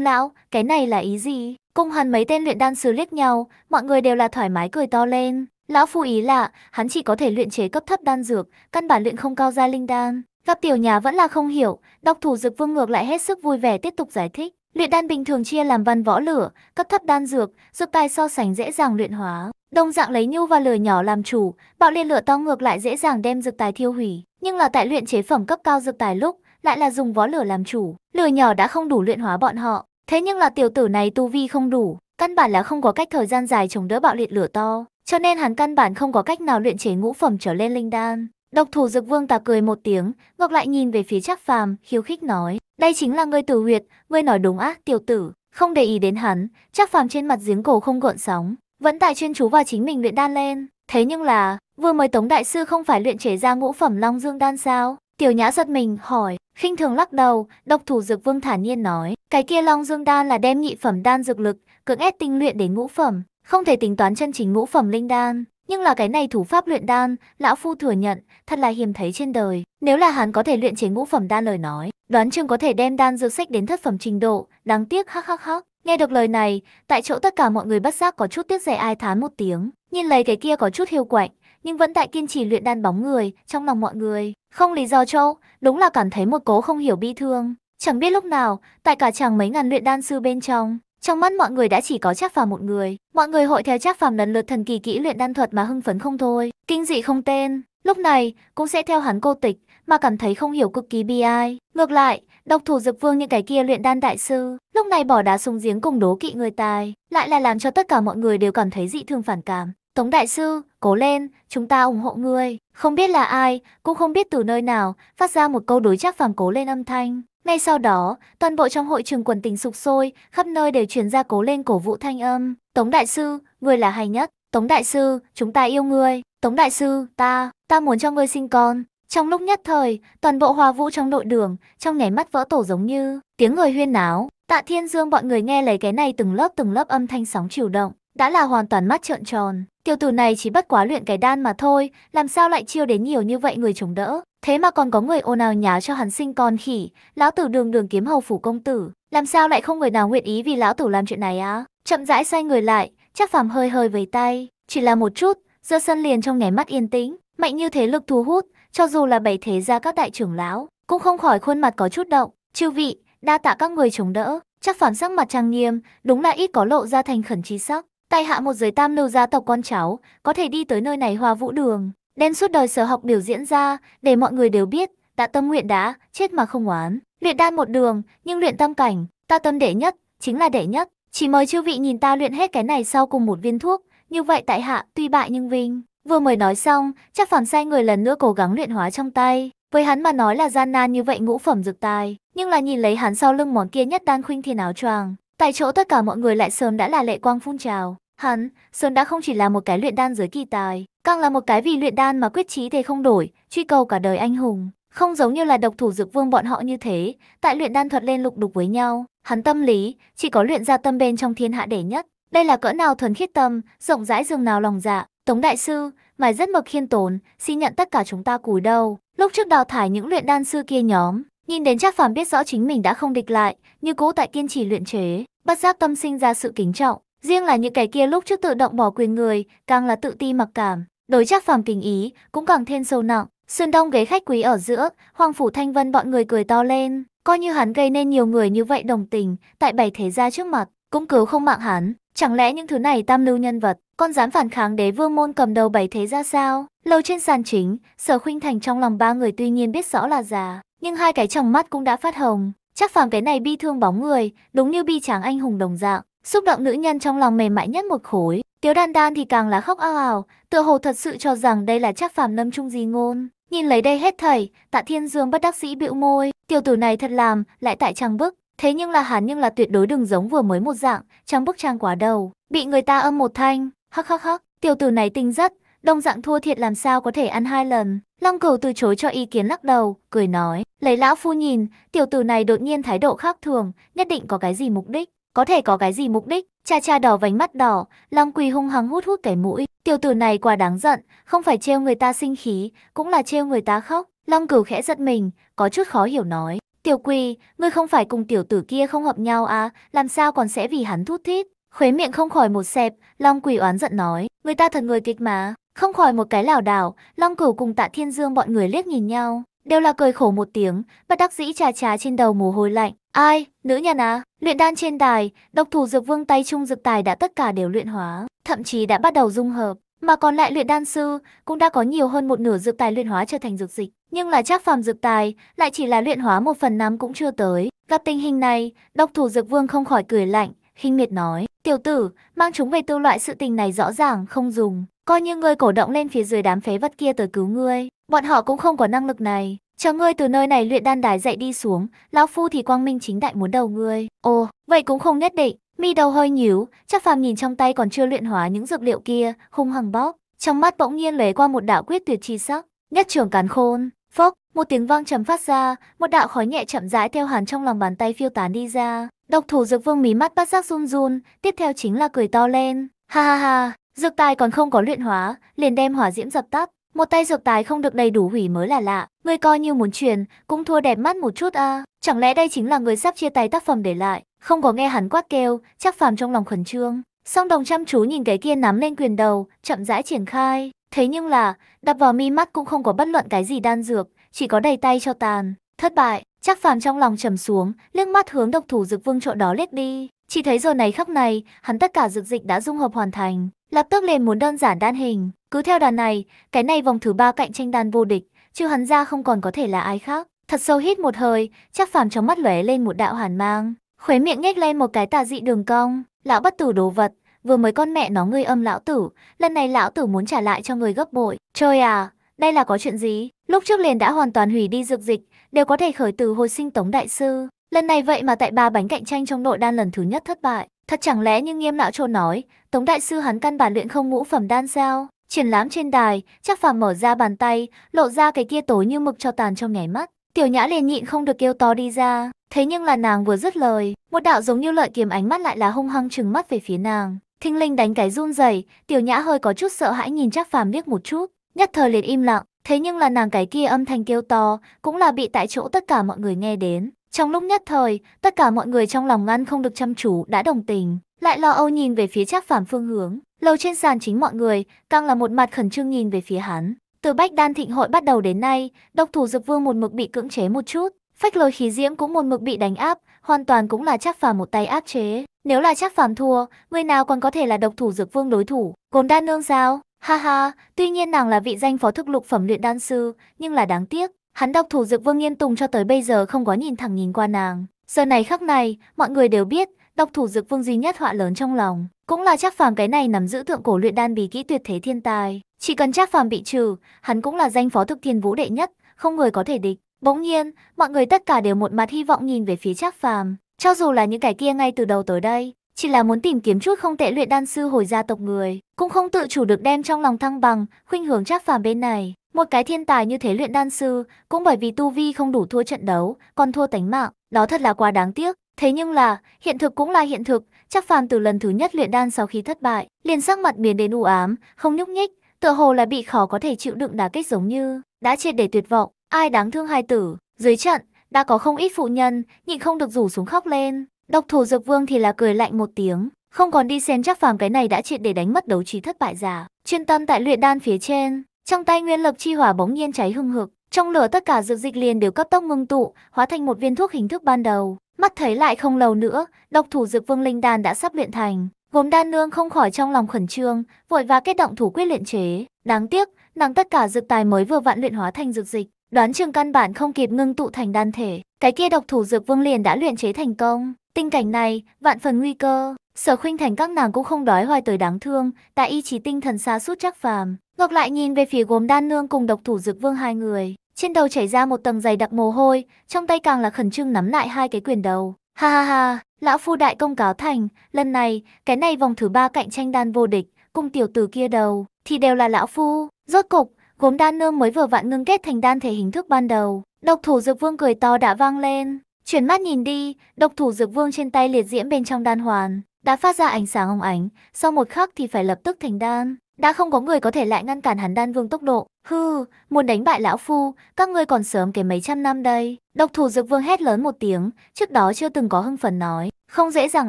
lão, cái này là ý gì? Cung hắn mấy tên luyện đan sư liếc nhau, mọi người đều là thoải mái cười to lên. Lão phu ý là, hắn chỉ có thể luyện chế cấp thấp đan dược, căn bản luyện không cao gia linh đan. Gặp tiểu nhà vẫn là không hiểu, độc thủ dược vương ngược lại hết sức vui vẻ tiếp tục giải thích. Luyện đan bình thường chia làm văn võ lửa, cấp thấp đan dược, dược tài so sánh dễ dàng luyện hóa. Đông dạng lấy nhu và lửa nhỏ làm chủ, bạo liên lửa to ngược lại dễ dàng đem dược tài thiêu hủy. Nhưng là tại luyện chế phẩm cấp cao dược tài lúc, lại là dùng võ lửa làm chủ. Lửa nhỏ đã không đủ luyện hóa bọn họ, Thế nhưng là tiểu tử này tu vi không đủ, căn bản là không có cách thời gian dài chống đỡ bạo liệt lửa to, cho nên hắn căn bản không có cách nào luyện chế ngũ phẩm trở lên linh đan. Độc thủ dực vương tà cười một tiếng, ngược lại nhìn về phía Trác phàm, khiêu khích nói, đây chính là ngươi tử huyệt, ngươi nói đúng á, tiểu tử, không để ý đến hắn, Trác phàm trên mặt giếng cổ không gợn sóng, vẫn tại chuyên chú vào chính mình luyện đan lên. Thế nhưng là, vừa mới Tống Đại Sư không phải luyện chế ra ngũ phẩm Long Dương Đan sao? Tiểu Nhã giật mình, hỏi, khinh thường lắc đầu, độc thủ dược vương thản nhiên nói, cái kia long dương đan là đem nhị phẩm đan dược lực, cưỡng ép tinh luyện đến ngũ phẩm, không thể tính toán chân chính ngũ phẩm linh đan. Nhưng là cái này thủ pháp luyện đan, lão phu thừa nhận, thật là hiếm thấy trên đời. Nếu là hắn có thể luyện chế ngũ phẩm đan lời nói, đoán chừng có thể đem đan dược sách đến thất phẩm trình độ, đáng tiếc hắc hắc hắc. Nghe được lời này, tại chỗ tất cả mọi người bất giác có chút tiếc rẻ ai thán một tiếng, nhìn lấy cái kia có chút hiu quạnh, nhưng vẫn tại kiên trì luyện đan bóng người, trong lòng mọi người. Không lý do châu, đúng là cảm thấy một cố không hiểu bi thương. Chẳng biết lúc nào, tại cả chàng mấy ngàn luyện đan sư bên trong, trong mắt mọi người đã chỉ có Trác Phàm một người. Mọi người hội theo Trác Phàm lần lượt thần kỳ kỹ luyện đan thuật mà hưng phấn không thôi, kinh dị không tên. Lúc này, cũng sẽ theo hắn cô tịch mà cảm thấy không hiểu cực kỳ bi ai. Ngược lại, độc thủ dực vương những cái kia luyện đan đại sư, lúc này bỏ đá xuống giếng cùng đố kỵ người tài, lại là làm cho tất cả mọi người đều cảm thấy dị thương phản cảm. Tống Đại Sư, cố lên, chúng ta ủng hộ ngươi. Không biết là ai, cũng không biết từ nơi nào, phát ra một câu đối chắc phàm cố lên âm thanh. Ngay sau đó, toàn bộ trong hội trường quần tình sục sôi, khắp nơi đều truyền ra cố lên cổ vũ thanh âm. Tống Đại Sư, ngươi là hay nhất. Tống Đại Sư, chúng ta yêu ngươi. Tống Đại Sư, ta, ta muốn cho ngươi sinh con. Trong lúc nhất thời, toàn bộ hòa vũ trong nội đường, trong nháy mắt vỡ tổ giống như tiếng người huyên náo. Tạ Thiên Dương bọn người nghe lấy cái này từng lớp từng lớp âm thanh sóng chiều động, đã là hoàn toàn mắt trợn tròn. Tiểu tử này chỉ bất quá luyện cái đan mà thôi, làm sao lại chiêu đến nhiều như vậy người chống đỡ. Thế mà còn có người ồn ào nháo cho hắn sinh con khỉ, lão tử đường đường kiếm hầu phủ công tử. Làm sao lại không người nào nguyện ý vì lão tử làm chuyện này á? Chậm rãi xoay người lại, chắc phàm hơi hơi với tay. Chỉ là một chút, giữa sân liền trong ngày mắt yên tĩnh, mạnh như thế lực thu hút, cho dù là bảy thế gia các đại trưởng lão, cũng không khỏi khuôn mặt có chút động. Chư vị, đa tạ các người chống đỡ, chắc phàm sắc mặt trang nghiêm, đúng là ít có lộ ra thành khẩn trí sắc. Tại hạ một giới tam lưu gia tộc con cháu, có thể đi tới nơi này hoa vũ đường, đem suốt đời sở học biểu diễn ra, để mọi người đều biết, đã tâm nguyện đã, chết mà không oán. Luyện đan một đường, nhưng luyện tâm cảnh, ta tâm đệ nhất, chính là đệ nhất. Chỉ mời chư vị nhìn ta luyện hết cái này sau cùng một viên thuốc, như vậy tại hạ tuy bại nhưng vinh. Vừa mới nói xong, chắc phản sai người lần nữa cố gắng luyện hóa trong tay. Với hắn mà nói là gian nan như vậy ngũ phẩm dược tài, nhưng là nhìn lấy hắn sau lưng món kia nhất đan khuynh thiên áo choàng, Tại chỗ tất cả mọi người lại sớm đã là lệ quang phun trào. Hắn, Sơn đã không chỉ là một cái luyện đan giới kỳ tài, càng là một cái vì luyện đan mà quyết chí thề không đổi, truy cầu cả đời anh hùng. Không giống như là độc thủ dược vương bọn họ như thế, tại luyện đan thuật lên lục đục với nhau, hắn tâm lý, chỉ có luyện ra tâm bên trong thiên hạ đệ nhất. Đây là cỡ nào thuần khiết tâm, rộng rãi dường nào lòng dạ, Tống Đại Sư, mày rất mực khiên tốn, xin nhận tất cả chúng ta cúi đầu. Lúc trước đào thải những luyện đan sư kia nhóm, nhìn đến chắc phàm biết rõ chính mình đã không địch lại, như cố tại kiên trì luyện chế, bất giác tâm sinh ra sự kính trọng. Riêng là những kẻ kia lúc trước tự động bỏ quyền người, càng là tự ti mặc cảm, đối chắc phàm kính ý, cũng càng thêm sâu nặng. Sơn Đông ghế khách quý ở giữa, Hoàng Phủ Thanh Vân bọn người cười to lên, coi như hắn gây nên nhiều người như vậy đồng tình, tại bảy thế gia trước mặt, cũng cứu không mạng hắn. Chẳng lẽ những thứ này tam lưu nhân vật, con dám phản kháng đế vương môn cầm đầu bảy thế ra sao? Lâu trên sàn chính, sở khuynh thành trong lòng ba người tuy nhiên biết rõ là già, nhưng hai cái trong mắt cũng đã phát hồng. Chắc phàm cái này bi thương bóng người, đúng như bi tráng anh hùng đồng dạng, xúc động nữ nhân trong lòng mềm mại nhất một khối. Tiếu đan đan thì càng là khóc ao ào, tựa hồ thật sự cho rằng đây là chắc phàm nâm trung gì ngôn. Nhìn lấy đây hết thảy, tạ thiên dương bất đắc sĩ bĩu môi, tiểu tử này thật làm, lại tại trang bức. Thế nhưng là hắn nhưng là tuyệt đối đừng giống vừa mới một dạng, trang bức trang quá đầu, bị người ta âm một thanh, hắc hắc hắc, tiểu tử này tinh rất, đông dạng thua thiệt làm sao có thể ăn hai lần. Long cửu từ chối cho ý kiến lắc đầu, cười nói, lấy lão phu nhìn, tiểu tử này đột nhiên thái độ khác thường, nhất định có cái gì mục đích, có thể có cái gì mục đích, cha cha đỏ vành mắt đỏ, long quỳ hung hăng hút hút cái mũi, tiểu tử này quá đáng giận, không phải trêu người ta sinh khí, cũng là trêu người ta khóc, long cửu khẽ giật mình, có chút khó hiểu nói, tiểu quỳ, ngươi không phải cùng tiểu tử kia không hợp nhau à, làm sao còn sẽ vì hắn thút thít, khuế miệng không khỏi một xẹp, long quỳ oán giận nói, người ta thật người kịch mà, không khỏi một cái lảo đảo, Long Cửu cùng Tạ Thiên Dương bọn người liếc nhìn nhau, đều là cười khổ một tiếng, bất đắc dĩ trà trà trên đầu mồ hôi lạnh. Ai, nữ nhân à, luyện đan trên đài, độc thủ dược vương tay trung dược tài đã tất cả đều luyện hóa, thậm chí đã bắt đầu dung hợp. Mà còn lại luyện đan sư cũng đã có nhiều hơn một nửa dược tài luyện hóa trở thành dược dịch, nhưng là chắc phàm dược tài lại chỉ là luyện hóa một phần năm cũng chưa tới. Gặp tình hình này, độc thủ dược vương không khỏi cười lạnh, khinh miệt nói, tiểu tử, mang chúng về tiêu loại sự tình này rõ ràng không dùng, Coi như ngươi cổ động lên phía dưới đám phế vật kia tới cứu ngươi. Bọn họ cũng không có năng lực này. Chờ ngươi từ nơi này luyện đan đài dậy đi xuống, lão phu thì quang minh chính đại muốn đầu ngươi. Ồ, vậy cũng không nhất định. Mi đầu hơi nhíu, chắc phàm nhìn trong tay còn chưa luyện hóa những dược liệu kia, hung hăng bóp. Trong mắt bỗng nhiên lóe qua một đạo quyết tuyệt chi sắc, nhất trường cán khôn. Phốc, một tiếng vang trầm phát ra, một đạo khói nhẹ chậm rãi theo hàn trong lòng bàn tay phiêu tán đi ra. Độc thủ dược vương mí mắt bắt giác run run, tiếp theo chính là cười to lên. Ha ha ha, Dược tài còn không có luyện hóa, liền đem hỏa diễm dập tắt. Một tay dược tài không được đầy đủ hủy mới là lạ, người coi như muốn truyền, cũng thua đẹp mắt một chút a Chẳng lẽ đây chính là người sắp chia tay tác phẩm để lại, không có nghe hắn quát kêu, chắc phàm trong lòng khẩn trương. Song đồng chăm chú nhìn cái kia nắm lên quyền đầu, chậm rãi triển khai. Thế nhưng là, đập vào mi mắt cũng không có bất luận cái gì đan dược, chỉ có đầy tay cho tàn. Thất bại, chắc phàm trong lòng trầm xuống, liếc mắt hướng độc thủ dược vương chỗ đó liếc đi. Chỉ thấy giờ này khắc này, hắn tất cả dược dịch đã dung hợp hoàn thành, Lập tức liền muốn đơn giản đan hình, cứ theo đàn này, cái này vòng thứ ba cạnh tranh đan vô địch, chứ hắn ra không còn có thể là ai khác. Thật sâu hít một hơi, chắc phàm trong mắt lóe lên một đạo hàn mang, khuế miệng nhếch lên một cái tà dị đường cong, lão bất tử đồ vật, vừa mới con mẹ nó ngươi âm lão tử, lần này lão tử muốn trả lại cho người gấp bội. Trời à, đây là có chuyện gì? Lúc trước liền đã hoàn toàn hủy đi dược dịch, đều có thể khởi từ hồi sinh tống đại sư. Lần này vậy mà tại ba bánh cạnh tranh trong nội đan lần thứ nhất thất bại, Thật chẳng lẽ như nghiêm lão trồn nói, Tống Đại Sư hắn căn bản luyện không ngũ phẩm đan sao? Triển lãm trên đài, chắc phàm mở ra bàn tay, lộ ra cái kia tối như mực cho tàn trong nháy mắt. Tiểu nhã liền nhịn không được kêu to đi ra. Thế nhưng là nàng vừa dứt lời, một đạo giống như lợi kiếm ánh mắt lại là hung hăng trừng mắt về phía nàng. Thinh linh đánh cái run rẩy, tiểu nhã hơi có chút sợ hãi nhìn chắc phàm liếc một chút, nhất thời liền im lặng. Thế nhưng là nàng cái kia âm thanh kêu to, cũng là bị tại chỗ tất cả mọi người nghe đến. Trong lúc nhất thời, tất cả mọi người trong lòng ngăn không được chăm chú đã đồng tình, lại lo âu nhìn về phía Trác Phàm phương hướng, lâu trên sàn chính mọi người, càng là một mặt khẩn trương nhìn về phía hắn. Từ Bách Đan Thịnh hội bắt đầu đến nay, độc thủ Dực Vương một mực bị cưỡng chế một chút, phách lôi khí diễm cũng một mực bị đánh áp, hoàn toàn cũng là Trác Phàm một tay áp chế. Nếu là Trác Phàm thua, người nào còn có thể là độc thủ Dực Vương đối thủ? Cồn Đan Nương sao? Ha ha, tuy nhiên nàng là vị danh phó thức lục phẩm luyện đan sư, nhưng là đáng tiếc, Hắn đọc thủ dược Vương Yên Tùng cho tới bây giờ không có nhìn thẳng nhìn qua nàng. Giờ này khắc này, mọi người đều biết, đọc thủ dược Vương duy nhất họa lớn trong lòng. Cũng là chắc phàm cái này nắm giữ thượng cổ luyện đan bí kỹ tuyệt thế thiên tài. Chỉ cần chắc phàm bị trừ, hắn cũng là danh phó thực thiên vũ đệ nhất, không người có thể địch. Bỗng nhiên, mọi người tất cả đều một mặt hy vọng nhìn về phía chắc Phàm, cho dù là những cái kia ngay từ đầu tới đây, chỉ là muốn tìm kiếm chút không tệ luyện đan sư hồi gia tộc người, cũng không tự chủ được đem trong lòng thăng bằng, khuynh hướng chắc Phàm bên này. Một cái thiên tài như thế luyện đan sư, cũng bởi vì tu vi không đủ thua trận đấu, còn thua tánh mạng, đó thật là quá đáng tiếc. Thế nhưng là, hiện thực cũng là hiện thực, chắc phàm từ lần thứ nhất luyện đan sau khi thất bại, liền sắc mặt biến đến u ám, không nhúc nhích, tựa hồ là bị khó có thể chịu đựng đá kích giống như, đã triệt để tuyệt vọng, ai đáng thương hai tử, dưới trận, đã có không ít phụ nhân, nhịn không được rủ xuống khóc lên, độc thủ dược vương thì là cười lạnh một tiếng, không còn đi xem chắc phàm cái này đã triệt để đánh mất đấu trí thất bại giả, chuyên tâm tại luyện đan phía trên. Trong tay nguyên lập chi hỏa bỗng nhiên cháy hung hực, trong lửa tất cả dược dịch liền đều cấp tốc ngưng tụ, hóa thành một viên thuốc hình thức ban đầu. Mắt thấy lại không lâu nữa, độc thủ dược vương linh đan đã sắp luyện thành. Gốm đan nương không khỏi trong lòng khẩn trương, vội và kết động thủ quyết luyện chế. Đáng tiếc, nàng tất cả dược tài mới vừa vạn luyện hóa thành dược dịch, đoán trường căn bản không kịp ngưng tụ thành đan thể. Cái kia độc thủ dược vương liền đã luyện chế thành công. Tình cảnh này, vạn phần nguy cơ. Sở khuynh thành các nàng cũng không đói hoài tới đáng thương, tại ý chí tinh thần xa suốt chắc phàm, Ngược lại nhìn về phía gốm đan nương cùng độc thủ dực vương hai người, trên đầu chảy ra một tầng dày đặc mồ hôi, trong tay càng là khẩn trương nắm lại hai cái quyền đầu. Ha ha ha, lão phu đại công cáo thành, lần này, cái này vòng thứ ba cạnh tranh đan vô địch, cùng tiểu tử kia đầu, thì đều là lão phu. Rốt cục, gốm đan nương mới vừa vặn ngưng kết thành đan thể hình thức ban đầu. Độc thủ dược vương cười to đã vang lên. Chuyển mắt nhìn đi, độc thủ dược vương trên tay liệt diễm bên trong đan hoàn, đã phát ra ánh sáng ông ánh, sau một khắc thì phải lập tức thành đan. Đã không có người có thể lại ngăn cản hắn đan vương tốc độ. hư, muốn đánh bại lão phu, các ngươi còn sớm kể mấy trăm năm đây. Độc thủ dược vương hét lớn một tiếng, trước đó chưa từng có hưng phấn nói. Không dễ dàng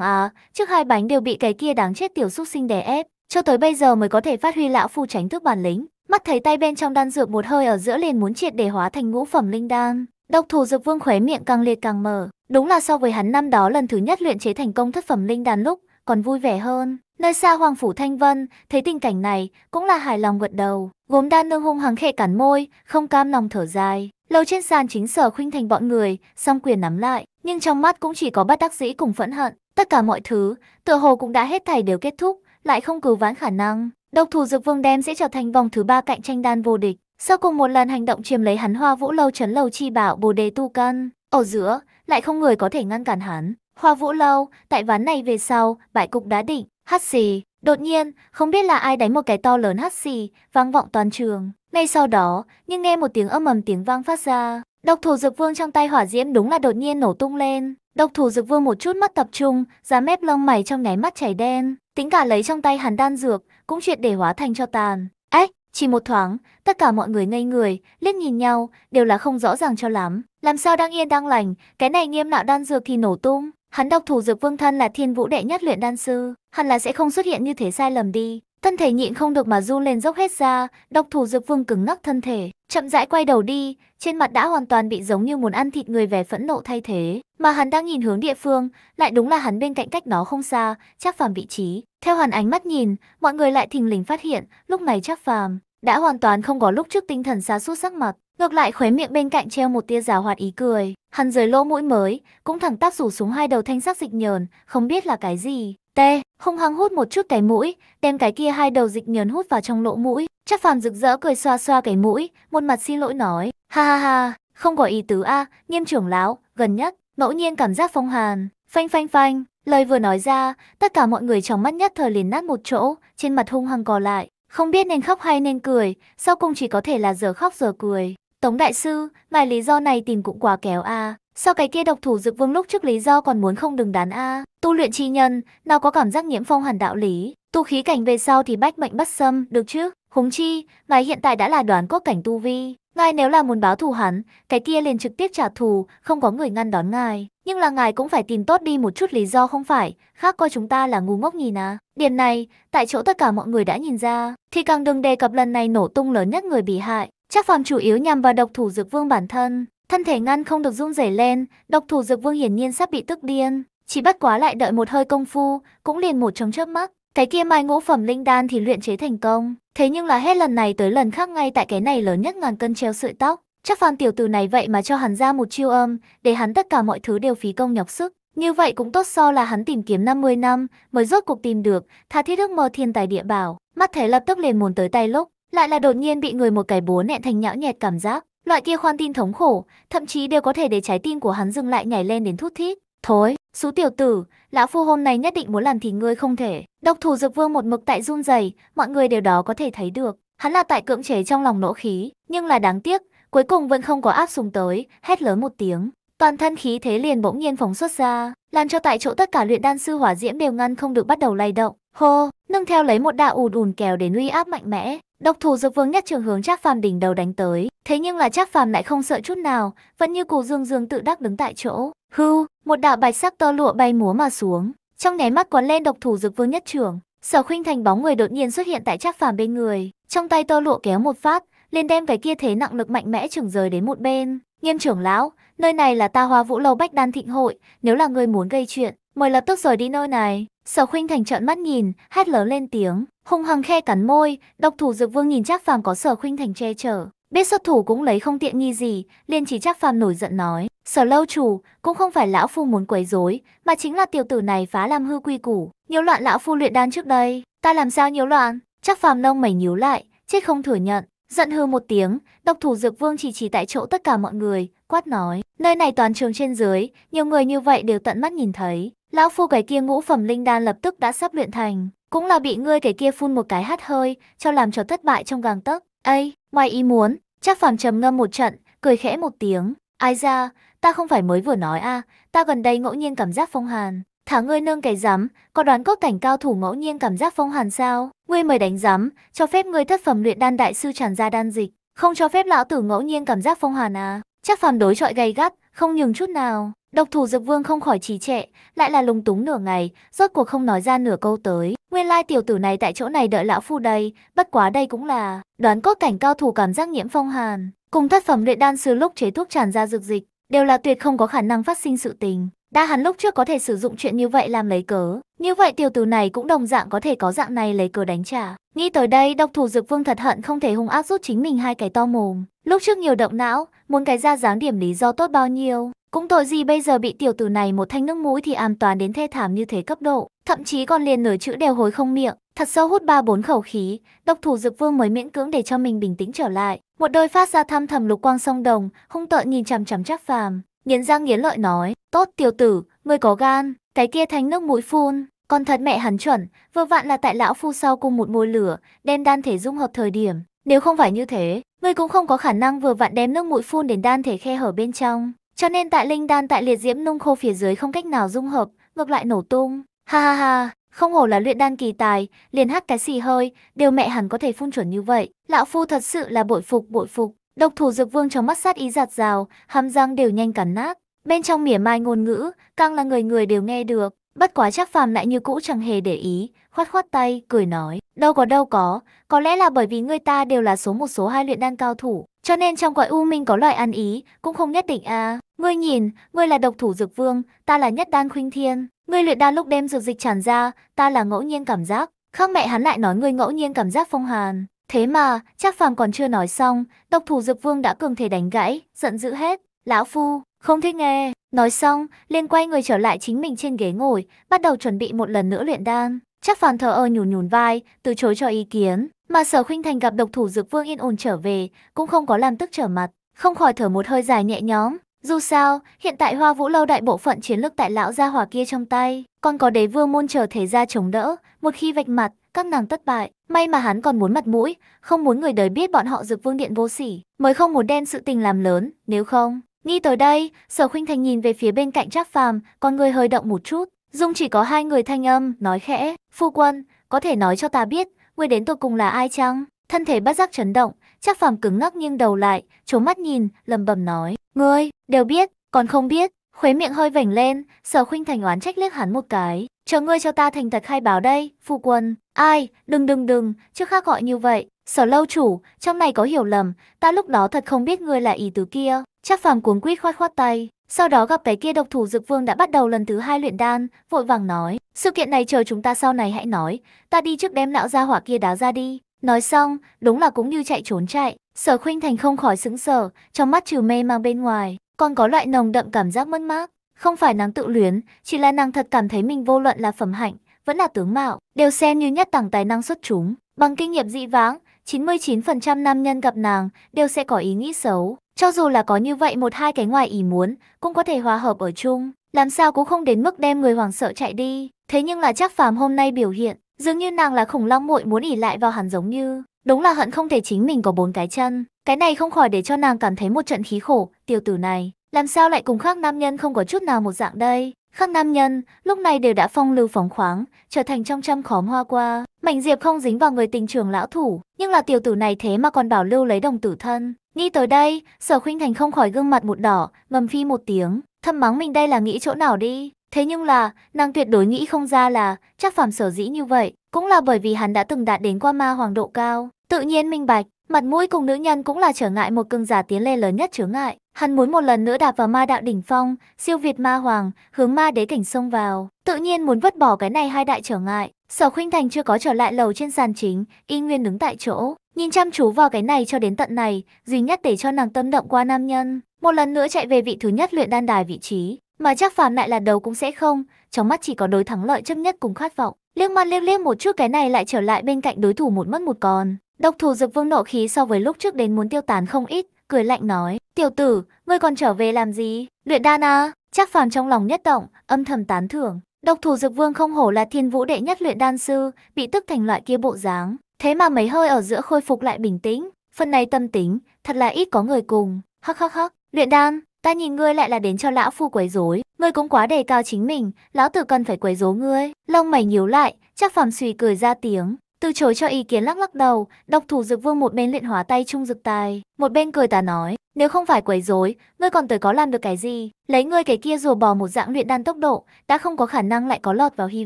à, trước hai bánh đều bị cái kia đáng chết tiểu xúc sinh đè ép. Cho tới bây giờ mới có thể phát huy lão phu tránh thức bản lĩnh. Mắt thấy tay bên trong đan dược một hơi ở giữa liền muốn triệt để hóa thành ngũ phẩm linh đan. Độc thủ dược vương khóe miệng càng liệt càng mở. Đúng là so với hắn năm đó lần thứ nhất luyện chế thành công thất phẩm linh đan lúc, còn vui vẻ hơn. Nơi xa Hoàng Phủ Thanh Vân, thấy tình cảnh này, cũng là hài lòng gật đầu. Gốm đan nương hung hăng khẽ cắn môi, không cam lòng thở dài. Lâu trên sàn chính sở khuynh thành bọn người, song quyền nắm lại, nhưng trong mắt cũng chỉ có bất đắc dĩ cùng phẫn hận. Tất cả mọi thứ, tựa hồ cũng đã hết thảy đều kết thúc, lại không cứu vãn khả năng. Độc thủ dược vương đem sẽ trở thành vòng thứ ba cạnh tranh đan vô địch. Sau cùng một lần hành động chiếm lấy hắn hoa vũ lâu trấn lầu chi bảo bồ đề tu căn, ở giữa lại không người có thể ngăn cản hắn. Hoa Vũ Lâu, tại ván này về sau, bại cục đã định, hắt xì. Đột nhiên, không biết là ai đánh một cái to lớn hắt xì, vang vọng toàn trường. Ngay sau đó, nhưng nghe một tiếng âm ầm tiếng vang phát ra. Độc thủ dược vương trong tay hỏa diễm đúng là đột nhiên nổ tung lên. Độc thủ dược vương một chút mất tập trung, giá mép lông mày trong nháy mắt chảy đen. Tính cả lấy trong tay hàn đan dược, cũng chuyện để hóa thành cho tàn. Ếch! Chỉ một thoáng, tất cả mọi người ngây người, liếc nhìn nhau, đều là không rõ ràng cho lắm. Làm sao đang yên đang lành, cái này nghiêm nạo đan dược thì nổ tung. Hắn độc thủ dược vương thân là thiên vũ đệ nhất luyện đan sư, hẳn là sẽ không xuất hiện như thế sai lầm đi. Thân thể nhịn không được mà du lên dốc hết ra, độc thủ dược vương cứng ngắc thân thể, chậm rãi quay đầu đi, trên mặt đã hoàn toàn bị giống như muốn ăn thịt người vẻ phẫn nộ thay thế. Mà hắn đang nhìn hướng địa phương, lại đúng là hắn bên cạnh cách nó không xa, chắc phàm vị trí. Theo hoàn ánh mắt nhìn, mọi người lại thình lình phát hiện, lúc này chắc phàm đã hoàn toàn không có lúc trước tinh thần xa sút sắc mặt Ngược lại khóe miệng bên cạnh treo một tia rào hoạt ý cười, hắn dưới lỗ mũi mới, cũng thẳng tắp rủ xuống hai đầu thanh sắc dịch nhờn, không biết là cái gì. T, hung hăng hút một chút cái mũi, đem cái kia hai đầu dịch nhờn hút vào trong lỗ mũi. Chắc phàm rực rỡ cười xoa xoa cái mũi, một mặt xin lỗi nói, ha ha ha, không có ý tứ a, nghiêm trưởng lão, gần nhất, ngẫu nhiên cảm giác phong hàn, phanh phanh phanh. Lời vừa nói ra, tất cả mọi người trong mắt nhất thời liền nát một chỗ, trên mặt hung hăng cò lại. Không biết nên khóc hay nên cười, sau cùng chỉ có thể là giờ khóc giờ cười. Tống đại sư, ngài lý do này tìm cũng quá kéo a. À. Sao cái kia độc thủ dược vương lúc trước lý do còn muốn không đừng đán a? À? Tu luyện chi nhân, nào có cảm giác nhiễm phong hàn đạo lý, tu khí cảnh về sau thì bách mệnh bất xâm, được chứ? Huống chi, ngài hiện tại đã là đoán quốc cảnh tu vi, ngài nếu là muốn báo thù hắn, cái kia liền trực tiếp trả thù, không có người ngăn đón ngài. Nhưng là ngài cũng phải tìm tốt đi một chút lý do không phải, khác coi chúng ta là ngu ngốc nhìn à. Điểm này, tại chỗ tất cả mọi người đã nhìn ra, thì càng đừng đề cập lần này nổ tung lớn nhất người bị hại, Chắc phàm chủ yếu nhằm vào độc thủ dược vương bản thân, thân thể ngăn không được rung rẩy lên, độc thủ dược vương hiển nhiên sắp bị tức điên, chỉ bất quá lại đợi một hơi công phu, cũng liền một trống chớp mắt. Cái kia mai ngũ phẩm linh đan thì luyện chế thành công, thế nhưng là hết lần này tới lần khác ngay tại cái này lớn nhất ngàn cân treo sợi tóc, chắc phàm tiểu tử này vậy mà cho hắn ra một chiêu âm, để hắn tất cả mọi thứ đều phí công nhọc sức. Như vậy cũng tốt so là hắn tìm kiếm 50 năm mới rốt cuộc tìm được, tha thiết ước mơ thiên tài địa bảo, mắt thấy lập tức liền muốn tới tay lúc, lại là đột nhiên bị người một cái búa nện thành nhão nhẹt cảm giác, loại kia khoan tin thống khổ, thậm chí đều có thể để trái tim của hắn dừng lại nhảy lên đến thút thít. Thối, xú tiểu tử, lão phu hôm nay nhất định muốn làm thì ngươi không thể. Độc thủ dược vương một mực tại run rẩy, mọi người đều đó có thể thấy được. Hắn là tại cưỡng chế trong lòng nỗ khí, nhưng là đáng tiếc, cuối cùng vẫn không có áp súng tới, hét lớn một tiếng. Toàn thân khí thế liền bỗng nhiên phóng xuất ra, làm cho tại chỗ tất cả luyện đan sư hỏa diễm đều ngăn không được bắt đầu lay động. Hô, nâng theo lấy một đạo ùn ùn kèo đến uy áp mạnh mẽ, Độc thủ dược vương nhất trường hướng Trác Phàm đỉnh đầu đánh tới, thế nhưng là Trác Phàm lại không sợ chút nào, vẫn như cù dương dương tự đắc đứng tại chỗ. Hưu, một đạo bạch sắc tơ lụa bay múa mà xuống, trong nháy mắt quấn lên độc thủ dược vương nhất trường. Sở Khuynh Thành bóng người đột nhiên xuất hiện tại Trác Phàm bên người, trong tay tơ lụa kéo một phát, liền đem cái kia thế nặng lực mạnh mẽ trường rời đến một bên. Nghiêm trưởng lão, nơi này là ta Hoa Vũ lâu Bách Đan Thịnh hội, nếu là ngươi muốn gây chuyện, mời lập tức rời đi nơi này. Sở Khuynh Thành trợn mắt nhìn, hét lớn lên tiếng, hung hăng khe cắn môi, độc thủ Dược Vương nhìn Trác Phàm có Sở Khuynh Thành che chở, biết xuất thủ cũng lấy không tiện nghi gì, liền chỉ Trác Phàm nổi giận nói, "Sở lâu chủ, cũng không phải lão phu muốn quấy rối, mà chính là tiểu tử này phá làm hư quy củ, Nhiều loạn lão phu luyện đan trước đây, ta làm sao nhiều loạn?" Trác Phàm nông mày nhíu lại, chết không thừa nhận, giận hư một tiếng, độc thủ Dược Vương chỉ chỉ tại chỗ tất cả mọi người, quát nói, "Nơi này toàn trường trên dưới, nhiều người như vậy đều tận mắt nhìn thấy, Lão phu cái kia ngũ phẩm linh đan lập tức đã sắp luyện thành, cũng là bị ngươi cái kia phun một cái hắt hơi, cho làm cho thất bại trong gàng tấc. Ây, ngoài ý muốn, chắc phàm trầm ngâm một trận, cười khẽ một tiếng. Ai ra, ta không phải mới vừa nói a, ta gần đây ngẫu nhiên cảm giác phong hàn. Thả ngươi nương cái rắm, có đoán cốt cảnh cao thủ ngẫu nhiên cảm giác phong hàn sao? Ngươi mời đánh rắm, cho phép ngươi thất phẩm luyện đan đại sư tràn ra đan dịch, không cho phép lão tử ngẫu nhiên cảm giác phong hàn à? Chắc phàm đối trọi gay gắt, không nhường chút nào. Độc thủ Dực Vương không khỏi trì trệ, lại là lúng túng nửa ngày, rốt cuộc không nói ra nửa câu tới. Nguyên lai tiểu tử này tại chỗ này đợi lão phu đây, bất quá đây cũng là đoán cốt cảnh cao thủ cảm giác nhiễm phong hàn, cùng thất phẩm luyện đan sư lúc chế thuốc tràn ra dược dịch, đều là tuyệt không có khả năng phát sinh sự tình. Đa hắn lúc trước có thể sử dụng chuyện như vậy làm lấy cớ, như vậy tiểu tử này cũng đồng dạng có thể có dạng này lấy cớ đánh trả. Nghĩ tới đây, độc thủ dược vương thật hận không thể hung ác rút chính mình hai cái to mồm. Lúc trước nhiều động não, muốn cái ra dáng điểm lý do tốt bao nhiêu. Cũng tội gì bây giờ bị tiểu tử này một thanh nước mũi thì an toàn đến thê thảm như thế cấp độ. Thậm chí còn liền nửa chữ đều hối không miệng. Thật sâu hút ba bốn khẩu khí, độc thủ dược vương mới miễn cưỡng để cho mình bình tĩnh trở lại. Một đôi phát ra thăm thầm lục quang song đồng, hung tợn nhìn chằm chằm chắc phàm nghiến răng nghiến lợi nói, tốt tiểu tử, ngươi có gan, cái kia thánh nước mũi phun, còn thật mẹ hắn chuẩn, vừa vạn là tại lão phu sau cùng một môi lửa, đem đan thể dung hợp thời điểm, nếu không phải như thế, ngươi cũng không có khả năng vừa vặn đem nước mũi phun đến đan thể khe hở bên trong, cho nên tại linh đan tại liệt diễm nung khô phía dưới không cách nào dung hợp, ngược lại nổ tung, ha ha ha. Không hổ là luyện đan kỳ tài, liền hắc cái xì hơi, đều mẹ hắn có thể phun chuẩn như vậy. Lão Phu thật sự là bội phục bội phục. Độc thủ dược vương trong mắt sát ý giạt rào, hàm răng đều nhanh cắn nát. Bên trong mỉa mai ngôn ngữ, càng là người người đều nghe được. Bất quá chắc phàm lại như cũ chẳng hề để ý, khoát khoát tay, cười nói. Đâu có đâu có, có lẽ là bởi vì người ta đều là số một số hai luyện đan cao thủ. Cho nên trong gọi u minh có loại ăn ý, cũng không nhất định à. Ngươi nhìn, ngươi là độc thủ dược vương, ta là nhất đan khuynh thiên. Ngươi luyện đan lúc đêm dược dịch tràn ra, ta là ngẫu nhiên cảm giác. Khác mẹ hắn lại nói ngươi ngẫu nhiên cảm giác phong hàn. Thế mà, chắc phàm còn chưa nói xong, độc thủ dược vương đã cường thể đánh gãy, giận dữ hết. Lão Phu, không thích nghe. Nói xong, liền quay người trở lại chính mình trên ghế ngồi, bắt đầu chuẩn bị một lần nữa luyện đan. Chắc phàm thờ ơ nhún nhún vai, từ chối cho ý kiến. Mà sở khuynh thành gặp độc thủ dược vương yên ổn trở về, cũng không có làm tức trở mặt, không khỏi thở một hơi dài nhẹ nhõm. Dù sao, hiện tại Hoa Vũ lâu đại bộ phận chiến lực tại lão gia hỏa kia trong tay, còn có đế vương môn chờ thế gia chống đỡ, một khi vạch mặt, các nàng thất bại, May mà hắn còn muốn mặt mũi, không muốn người đời biết bọn họ dược vương điện vô sỉ, mới không muốn đem sự tình làm lớn, nếu không. Nghĩ tới đây, sở khuynh thành nhìn về phía bên cạnh trác phàm, con người hơi động một chút. Dung chỉ có hai người thanh âm, nói khẽ, phu quân, có thể nói cho ta biết, người đến tôi cùng là ai chăng? Thân thể bất giác chấn động, trác phàm cứng ngắc nghiêng đầu lại, trố mắt nhìn, lầm bầm nói, ngươi, đều biết, còn không biết, khuế miệng hơi vảnh lên, sở khuynh thành oán trách liếc hắn một cái, chờ ngươi cho ta thành thật khai báo đây, phu quân, Ai, đừng đừng đừng, chưa khác gọi như vậy. Sở lâu chủ, trong này có hiểu lầm, ta lúc đó thật không biết ngươi là ý tứ kia. Chắc phàm cuốn quýt khoát khoát tay. Sau đó gặp cái kia độc thủ dược vương đã bắt đầu lần thứ hai luyện đan, vội vàng nói. Sự kiện này chờ chúng ta sau này hãy nói, ta đi trước đem lão gia hỏa kia đá ra đi. Nói xong, đúng là cũng như chạy trốn chạy. Sở khuynh thành không khỏi sững sờ, trong mắt trừ mê mang bên ngoài, còn có loại nồng đậm cảm giác mất mát. Không phải nàng tự luyến, chỉ là nàng thật cảm thấy mình vô luận là phẩm hạnh vẫn là tướng mạo, đều xem như nhất đẳng tài năng xuất chúng. Bằng kinh nghiệm dị vãng, 99% nam nhân gặp nàng đều sẽ có ý nghĩ xấu. Cho dù là có như vậy một hai cái ngoài ý muốn, cũng có thể hòa hợp ở chung, làm sao cũng không đến mức đem người hoàng sợ chạy đi. Thế nhưng là chắc phàm hôm nay biểu hiện, dường như nàng là khủng long muội muốn ỉ lại vào hắn giống như. Đúng là hận không thể chính mình có bốn cái chân. Cái này không khỏi để cho nàng cảm thấy một trận khí khổ, tiêu tử này. Làm sao lại cùng khác nam nhân không có chút nào một dạng đây? khác nam nhân lúc này đều đã phong lưu phóng khoáng, trở thành trong trăm khóm hoa qua. mạnh Diệp không dính vào người tình trường lão thủ, nhưng là tiểu tử này thế mà còn bảo lưu lấy đồng tử thân. Nghĩ tới đây, sở khuynh thành không khỏi gương mặt một đỏ, ngầm phi một tiếng, thầm mắng mình đây là nghĩ chỗ nào đi. Thế nhưng là, nàng tuyệt đối nghĩ không ra là, chắc phàm sở dĩ như vậy, cũng là bởi vì hắn đã từng đạt đến qua ma hoàng độ cao. Tự nhiên minh bạch, mặt mũi cùng nữ nhân cũng là trở ngại một cương giả tiến lên lớn nhất trở ngại. Hắn muốn một lần nữa đạp vào ma đạo đỉnh phong, siêu việt ma hoàng, hướng ma đế cảnh xông vào. Tự nhiên muốn vứt bỏ cái này hai đại trở ngại. Sở Khuynh Thành chưa có trở lại lầu trên sàn chính, y nguyên đứng tại chỗ, nhìn chăm chú vào cái này cho đến tận này, duy nhất để cho nàng tâm động qua nam nhân. Một lần nữa chạy về vị thứ nhất luyện đan đài vị trí, mà chắc phàm lại là đầu cũng sẽ không, trong mắt chỉ có đối thắng lợi chấp nhất cùng khát vọng. Liếc mắt liếc liếc một chút cái này lại trở lại bên cạnh đối thủ một mất một còn. Độc thủ dược vương nộ khí so với lúc trước đến muốn tiêu tán không ít, cười lạnh nói, tiểu tử, ngươi còn trở về làm gì, luyện đan à? Chắc phàm trong lòng nhất động, âm thầm tán thưởng. Độc thủ dực vương không hổ là thiên vũ đệ nhất luyện đan sư, bị tức thành loại kia bộ dáng. Thế mà mấy hơi ở giữa khôi phục lại bình tĩnh, phần này tâm tính, thật là ít có người cùng. Hắc hắc hắc, luyện đan, ta nhìn ngươi lại là đến cho lão phu quấy rối, ngươi cũng quá đề cao chính mình, lão tử cần phải quấy rối ngươi. Lông mày nhíu lại, chắc phàm suy cười ra tiếng, từ chối cho ý kiến lắc lắc đầu, độc thủ dực vương một bên luyện hóa tay trung dực tài, một bên cười tà nói, nếu không phải quấy rối, ngươi còn tới có làm được cái gì, lấy ngươi cái kia rùa bò một dạng luyện đan tốc độ, đã không có khả năng lại có lọt vào hy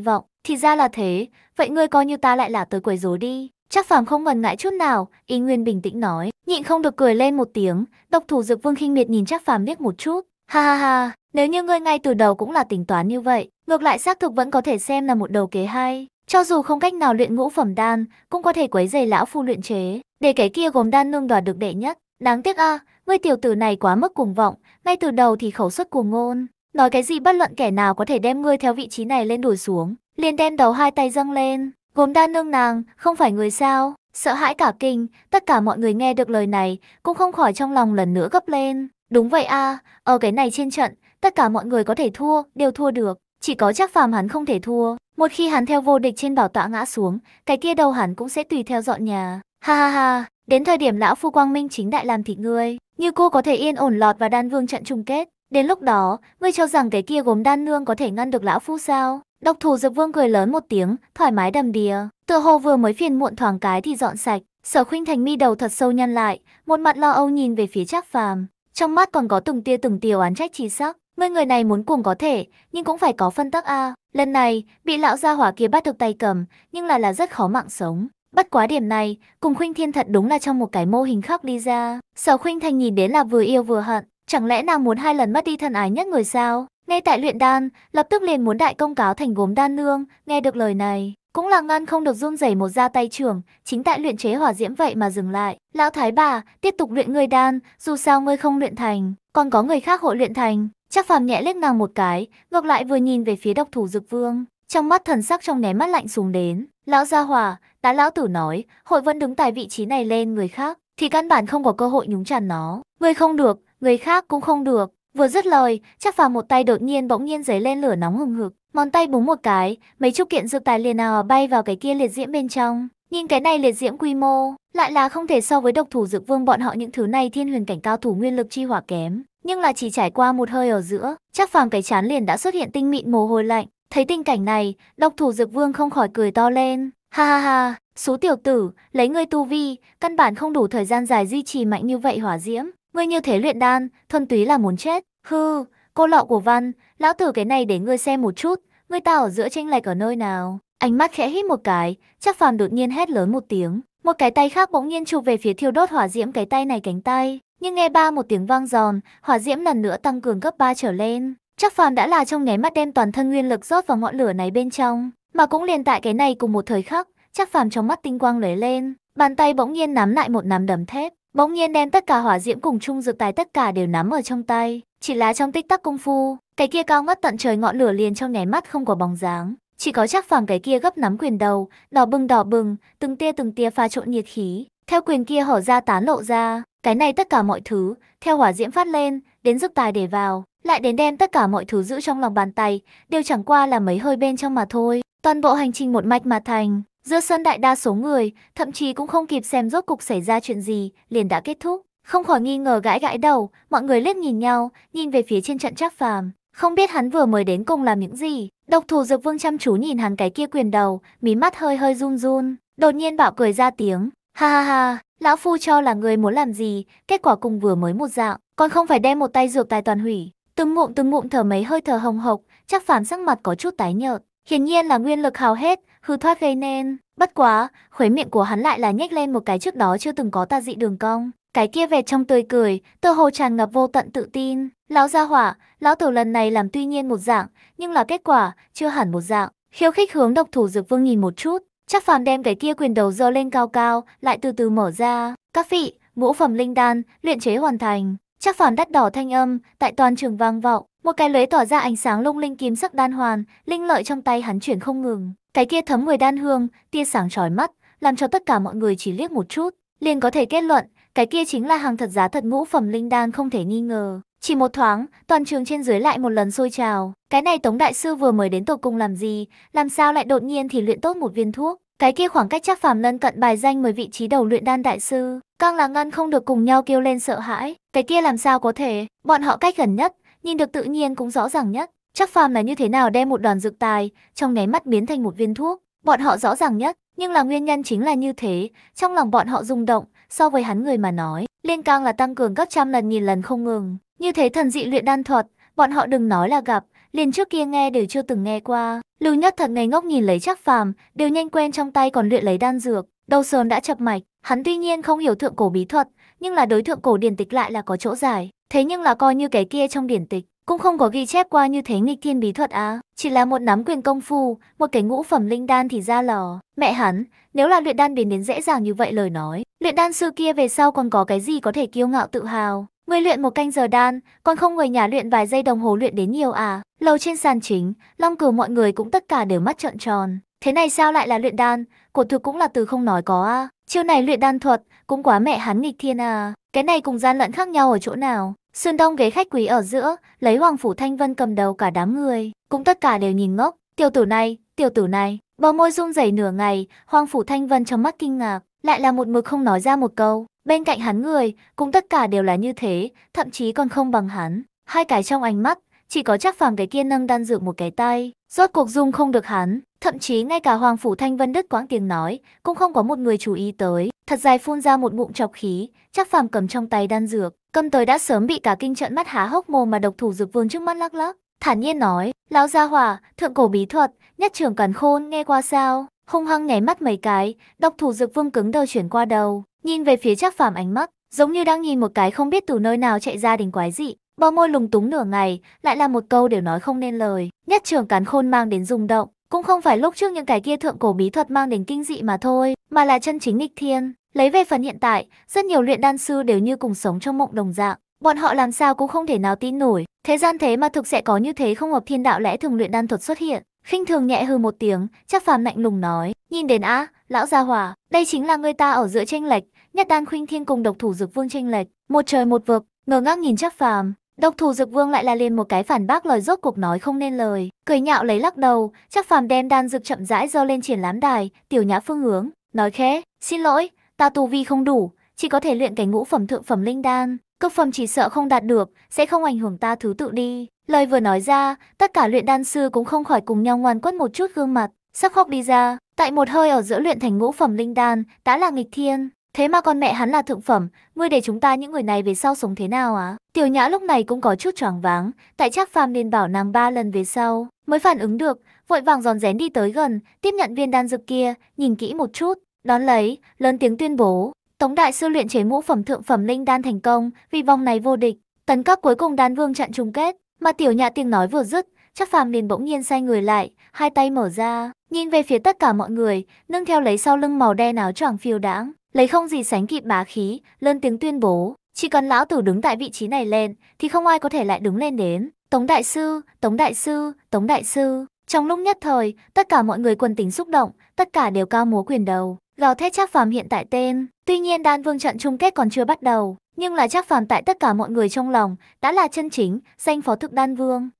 vọng, thì ra là thế, vậy ngươi coi như ta lại là tới quấy rối đi. Chắc phàm không ngần ngại chút nào, y nguyên bình tĩnh nói, nhịn không được cười lên một tiếng, độc thủ dực vương khinh miệt nhìn chắc phàm biết một chút, ha ha ha, nếu như ngươi ngay từ đầu cũng là tính toán như vậy, ngược lại xác thực vẫn có thể xem là một đầu kế hay. Cho dù không cách nào luyện ngũ phẩm đan, cũng có thể quấy giày lão phu luyện chế, để cái kia gồm đan nương đoạt được đệ nhất. Đáng tiếc a, ngươi tiểu tử này quá mức cuồng vọng, ngay từ đầu thì khẩu xuất cuồng ngôn, nói cái gì bất luận kẻ nào có thể đem ngươi theo vị trí này lên đuổi xuống, liền đem đầu hai tay dâng lên, gồm đan nương nàng, không phải người sao? Sợ hãi cả kinh, tất cả mọi người nghe được lời này cũng không khỏi trong lòng lần nữa gấp lên. Đúng vậy a, ở cái này trên trận, tất cả mọi người có thể thua, đều thua được. Chỉ có chắc phàm hắn không thể thua, một khi hắn theo vô địch trên bảo tọa ngã xuống, cái kia đầu hắn cũng sẽ tùy theo dọn nhà. Ha ha ha, đến thời điểm lão phu quang minh chính đại làm thịt ngươi, như cô có thể yên ổn lọt vào đan vương trận chung kết. Đến lúc đó, ngươi cho rằng cái kia gốm đan nương có thể ngăn được lão phu sao? Độc thủ dược vương cười lớn một tiếng, thoải mái đầm đìa. Tựa hồ vừa mới phiền muộn thoáng cái thì dọn sạch. Sở khuynh thành mi đầu thật sâu nhăn lại, một mặt lo âu nhìn về phía chắc phàm. Trong mắt còn có từng tia từng tia oán trách trí sắc. Ngươi người này muốn cùng có thể, nhưng cũng phải có phân tắc a. Lần này, bị lão gia hỏa kia bắt được tay cầm, nhưng là là rất khó mạng sống. Bắt quá điểm này, cùng Khuynh Thiên thật đúng là trong một cái mô hình khác đi ra. Sở Khuynh Thành nhìn đến là vừa yêu vừa hận, chẳng lẽ nàng muốn hai lần mất đi thân ái nhất người sao? Ngay tại luyện đan, lập tức liền muốn đại công cáo thành gốm đan nương, nghe được lời này, cũng là ngăn không được run rẩy một ra tay trưởng, chính tại luyện chế hỏa diễm vậy mà dừng lại. Lão thái bà, tiếp tục luyện người đan, dù sao ngươi không luyện thành, còn có người khác hội luyện thành, Trác phàm nhẹ liếc nàng một cái, ngược lại vừa nhìn về phía độc thủ dực vương, trong mắt thần sắc trong ném mắt lạnh xuống đến. Lão gia hòa, tá lão tử nói, hội vẫn đứng tại vị trí này lên người khác, thì căn bản không có cơ hội nhúng chàn nó. Người không được, người khác cũng không được. Vừa dứt lời, Trác phàm một tay đột nhiên bỗng nhiên giấy lên lửa nóng hừng hực, món tay búng một cái, mấy chục kiện dược tài liền nào bay vào cái kia liệt diễm bên trong. Nhìn cái này liệt diễm quy mô, lại là không thể so với độc thủ dược vương bọn họ những thứ này thiên huyền cảnh cao thủ nguyên lực chi hỏa kém nhưng là chỉ trải qua một hơi ở giữa, chắc phàm cái chán liền đã xuất hiện tinh mịn mồ hôi lạnh. Thấy tình cảnh này, độc thủ dược vương không khỏi cười to lên. Ha ha ha, số tiểu tử, lấy ngươi tu vi, căn bản không đủ thời gian dài duy trì mạnh như vậy hỏa diễm. Ngươi như thế luyện đan, thuần túy là muốn chết. Hư, cô lọ của văn, lão tử cái này để ngươi xem một chút, ngươi ta ở giữa tranh lệch ở nơi nào. Ánh mắt khẽ hít một cái, chắc phàm đột nhiên hét lớn một tiếng. Một cái tay khác bỗng nhiên chụp về phía thiêu đốt hỏa diễm cái tay này cánh tay nhưng nghe ba một tiếng vang giòn, hỏa diễm lần nữa tăng cường gấp 3 trở lên. Chắc phàm đã là trong nháy mắt đem toàn thân nguyên lực rót vào ngọn lửa này bên trong, mà cũng liền tại cái này cùng một thời khắc, chắc phàm trong mắt tinh quang lóe lên, bàn tay bỗng nhiên nắm lại một nắm đấm thép, bỗng nhiên đem tất cả hỏa diễm cùng chung dược tài tất cả đều nắm ở trong tay, chỉ là trong tích tắc công phu, cái kia cao ngất tận trời ngọn lửa liền trong nháy mắt không có bóng dáng, chỉ có chắc phàm cái kia gấp nắm quyền đầu, đỏ bừng đỏ bừng, từng tia từng tia pha trộn nhiệt khí, theo quyền kia hở ra tán lộ ra, cái này tất cả mọi thứ, theo hỏa diễm phát lên, đến giúp tài để vào, lại đến đem tất cả mọi thứ giữ trong lòng bàn tay, đều chẳng qua là mấy hơi bên trong mà thôi. Toàn bộ hành trình một mạch mà thành, giữa sân đại đa số người, thậm chí cũng không kịp xem rốt cục xảy ra chuyện gì, liền đã kết thúc. Không khỏi nghi ngờ gãi gãi đầu, mọi người liếc nhìn nhau, nhìn về phía trên trận trác phàm. Không biết hắn vừa mới đến cùng làm những gì. Độc thủ dược vương chăm chú nhìn hắn cái kia quyền đầu, mí mắt hơi hơi run run. Đột nhiên bạo cười ra tiếng. Ha ha ha, Lão Phu cho là người muốn làm gì, kết quả cùng vừa mới một dạng còn không phải đem một tay dược tài toàn hủy. Từng ngụm từng ngụm thở mấy hơi thở hồng hộc, chắc phản sắc mặt có chút tái nhợt. Hiển nhiên là nguyên lực hào hết, hư thoát gây nên. Bất quá, khuấy miệng của hắn lại là nhếch lên một cái trước đó chưa từng có ta dị đường cong. Cái kia về trong tươi cười, tơ hồ tràn ngập vô tận tự tin. Lão gia hỏa, lão tổ lần này làm tuy nhiên một dạng, nhưng là kết quả, chưa hẳn một dạng. Khiêu khích hướng độc thủ dược vương nhìn một chút, Chắc phàm đem cái kia quyền đầu dơ lên cao cao, lại từ từ mở ra. Các vị, ngũ phẩm linh đan, luyện chế hoàn thành. Chắc phàm đắt đỏ thanh âm, tại toàn trường vang vọng. Một cái lưới tỏa ra ánh sáng lung linh kim sắc đan hoàn, linh lợi trong tay hắn chuyển không ngừng. Cái kia thấm người đan hương, tia sáng chói mắt, làm cho tất cả mọi người chỉ liếc một chút. Liền có thể kết luận, cái kia chính là hàng thật giá thật ngũ phẩm linh đan không thể nghi ngờ. Chỉ một thoáng, toàn trường trên dưới lại một lần sôi trào. Cái này Tống Đại Sư vừa mới đến tổ cung làm gì, làm sao lại đột nhiên thì luyện tốt một viên thuốc. Cái kia khoảng cách chắc phàm lân cận bài danh mười vị trí đầu luyện đan đại sư. Càng là ngân không được cùng nhau kêu lên sợ hãi. Cái kia làm sao có thể, bọn họ cách gần nhất, nhìn được tự nhiên cũng rõ ràng nhất. Chắc phàm là như thế nào đem một đoàn dược tài, trong nháy mắt biến thành một viên thuốc. Bọn họ rõ ràng nhất, nhưng là nguyên nhân chính là như thế, trong lòng bọn họ rung động, so với hắn người mà nói, liên càng là tăng cường gấp trăm lần nghìn lần không ngừng. Như thế thần dị luyện đan thuật, bọn họ đừng nói là gặp, liền trước kia nghe đều chưa từng nghe qua. Lưu Nhất thật ngây ngốc nhìn lấy Trác Phàm, đều nhanh quen trong tay còn luyện lấy đan dược, đầu sớm đã chập mạch. Hắn tuy nhiên không hiểu thượng cổ bí thuật, nhưng là đối thượng cổ điển tịch lại là có chỗ giải. Thế nhưng là coi như cái kia trong điển tịch cũng không có ghi chép qua như thế nghịch thiên bí thuật á, chỉ là một nắm quyền công phu, một cái ngũ phẩm linh đan thì ra lò. Mẹ hắn, nếu là luyện đan biến đến dễ dàng như vậy lời nói, luyện đan sư kia về sau còn có cái gì có thể kiêu ngạo tự hào. Ngươi luyện một canh giờ đan, còn không người nhà luyện vài giây đồng hồ luyện đến nhiều à? Lầu trên sàn chính, Long Cửu mọi người cũng tất cả đều mắt trợn tròn. Thế này sao lại là luyện đan? Cổ thực cũng là từ không nói có à? Chiêu này luyện đan thuật, cũng quá mẹ hắn nghịch thiên à? Cái này cùng gian lẫn khác nhau ở chỗ nào? Sơn Đông ghế khách quý ở giữa, lấy Hoàng phủ Thanh Vân cầm đầu cả đám người, cũng tất cả đều nhìn ngốc, tiểu tử này, tiểu tử này, bờ môi run rẩy nửa ngày, Hoàng phủ Thanh Vân trong mắt kinh ngạc, lại là một mực không nói ra một câu, Bên cạnh hắn người, cũng tất cả đều là như thế, thậm chí còn không bằng hắn. Hai cái trong ánh mắt, chỉ có chắc phàm cái kia nâng đan dược một cái tay. Rốt cuộc dung không được hắn, thậm chí ngay cả Hoàng Phủ Thanh Vân Đức quãng tiếng nói, cũng không có một người chú ý tới. Thật dài phun ra một bụng chọc khí, chắc phàm cầm trong tay đan dược. Cầm tới đã sớm bị cả kinh trận mắt há hốc mồm mà độc thủ dược vương trước mắt lắc lắc. Thản nhiên nói, lão gia hỏa, thượng cổ bí thuật, nhất trưởng càn khôn nghe qua sao? hung hăng nháy mắt mấy cái, độc thủ dược vương cứng đờ chuyển qua đầu, nhìn về phía Trác Phàm ánh mắt, giống như đang nhìn một cái không biết từ nơi nào chạy ra đình quái dị, bờ môi lùng túng nửa ngày, lại là một câu đều nói không nên lời, nhất trường cán khôn mang đến rung động, cũng không phải lúc trước những cái kia thượng cổ bí thuật mang đến kinh dị mà thôi, mà là chân chính nghịch thiên. Lấy về phần hiện tại, rất nhiều luyện đan sư đều như cùng sống trong mộng đồng dạng, bọn họ làm sao cũng không thể nào tin nổi, thế gian thế mà thực sẽ có như thế không hợp thiên đạo lẽ thường luyện đan thuật xuất hiện khinh thường nhẹ hư một tiếng, chắc phàm lạnh lùng nói, nhìn đến a, lão gia hỏa, đây chính là người ta ở giữa tranh lệch, nhất đan khuynh thiên cùng độc thủ dực vương tranh lệch, một trời một vực, ngờ ngác nhìn chắc phàm. Độc thủ dực vương lại là lên một cái phản bác lời rốt cuộc nói không nên lời, cười nhạo lấy lắc đầu, chắc phàm đem đan dược chậm rãi dơ lên triển lãm đài, tiểu nhã phương hướng, nói khẽ, xin lỗi, ta tu vi không đủ, chỉ có thể luyện cái ngũ phẩm thượng phẩm linh đan, cực phẩm chỉ sợ không đạt được, sẽ không ảnh hưởng ta thứ tự đi. Lời vừa nói ra, tất cả luyện đan sư cũng không khỏi cùng nhau ngoan quất một chút gương mặt, sắc khóc đi ra. Tại một hơi ở giữa luyện thành ngũ phẩm linh đan, đã là nghịch thiên. Thế mà con mẹ hắn là thượng phẩm, ngươi để chúng ta những người này về sau sống thế nào á? Tiểu nhã lúc này cũng có chút choáng váng, tại chắc phàm nên bảo nàng ba lần về sau, mới phản ứng được, vội vàng giòn rén đi tới gần, tiếp nhận viên đan dược kia, nhìn kỹ một chút, đón lấy, lớn tiếng tuyên bố, Tống đại sư luyện chế ngũ phẩm thượng phẩm linh đan thành công, vì vòng này vô địch, tấn các cuối cùng đan vương trận chung kết, mà tiểu nhạ tiếng nói vừa dứt, chắc phàm liền bỗng nhiên xoay người lại, hai tay mở ra, nhìn về phía tất cả mọi người, nâng theo lấy sau lưng màu đen áo choàng phiêu đãng, lấy không gì sánh kịp bá khí, lớn tiếng tuyên bố, chỉ cần lão tử đứng tại vị trí này lên, thì không ai có thể lại đứng lên đến. Tống đại sư, Tống đại sư, Tống đại sư. Trong lúc nhất thời, tất cả mọi người quần tính xúc động, tất cả đều cao múa quyền đầu. Gào thét Trác Phàm hiện tại tên, tuy nhiên Đan Vương trận chung kết còn chưa bắt đầu, nhưng là Trác Phàm tại tất cả mọi người trong lòng đã là chân chính danh phó thực Đan Vương.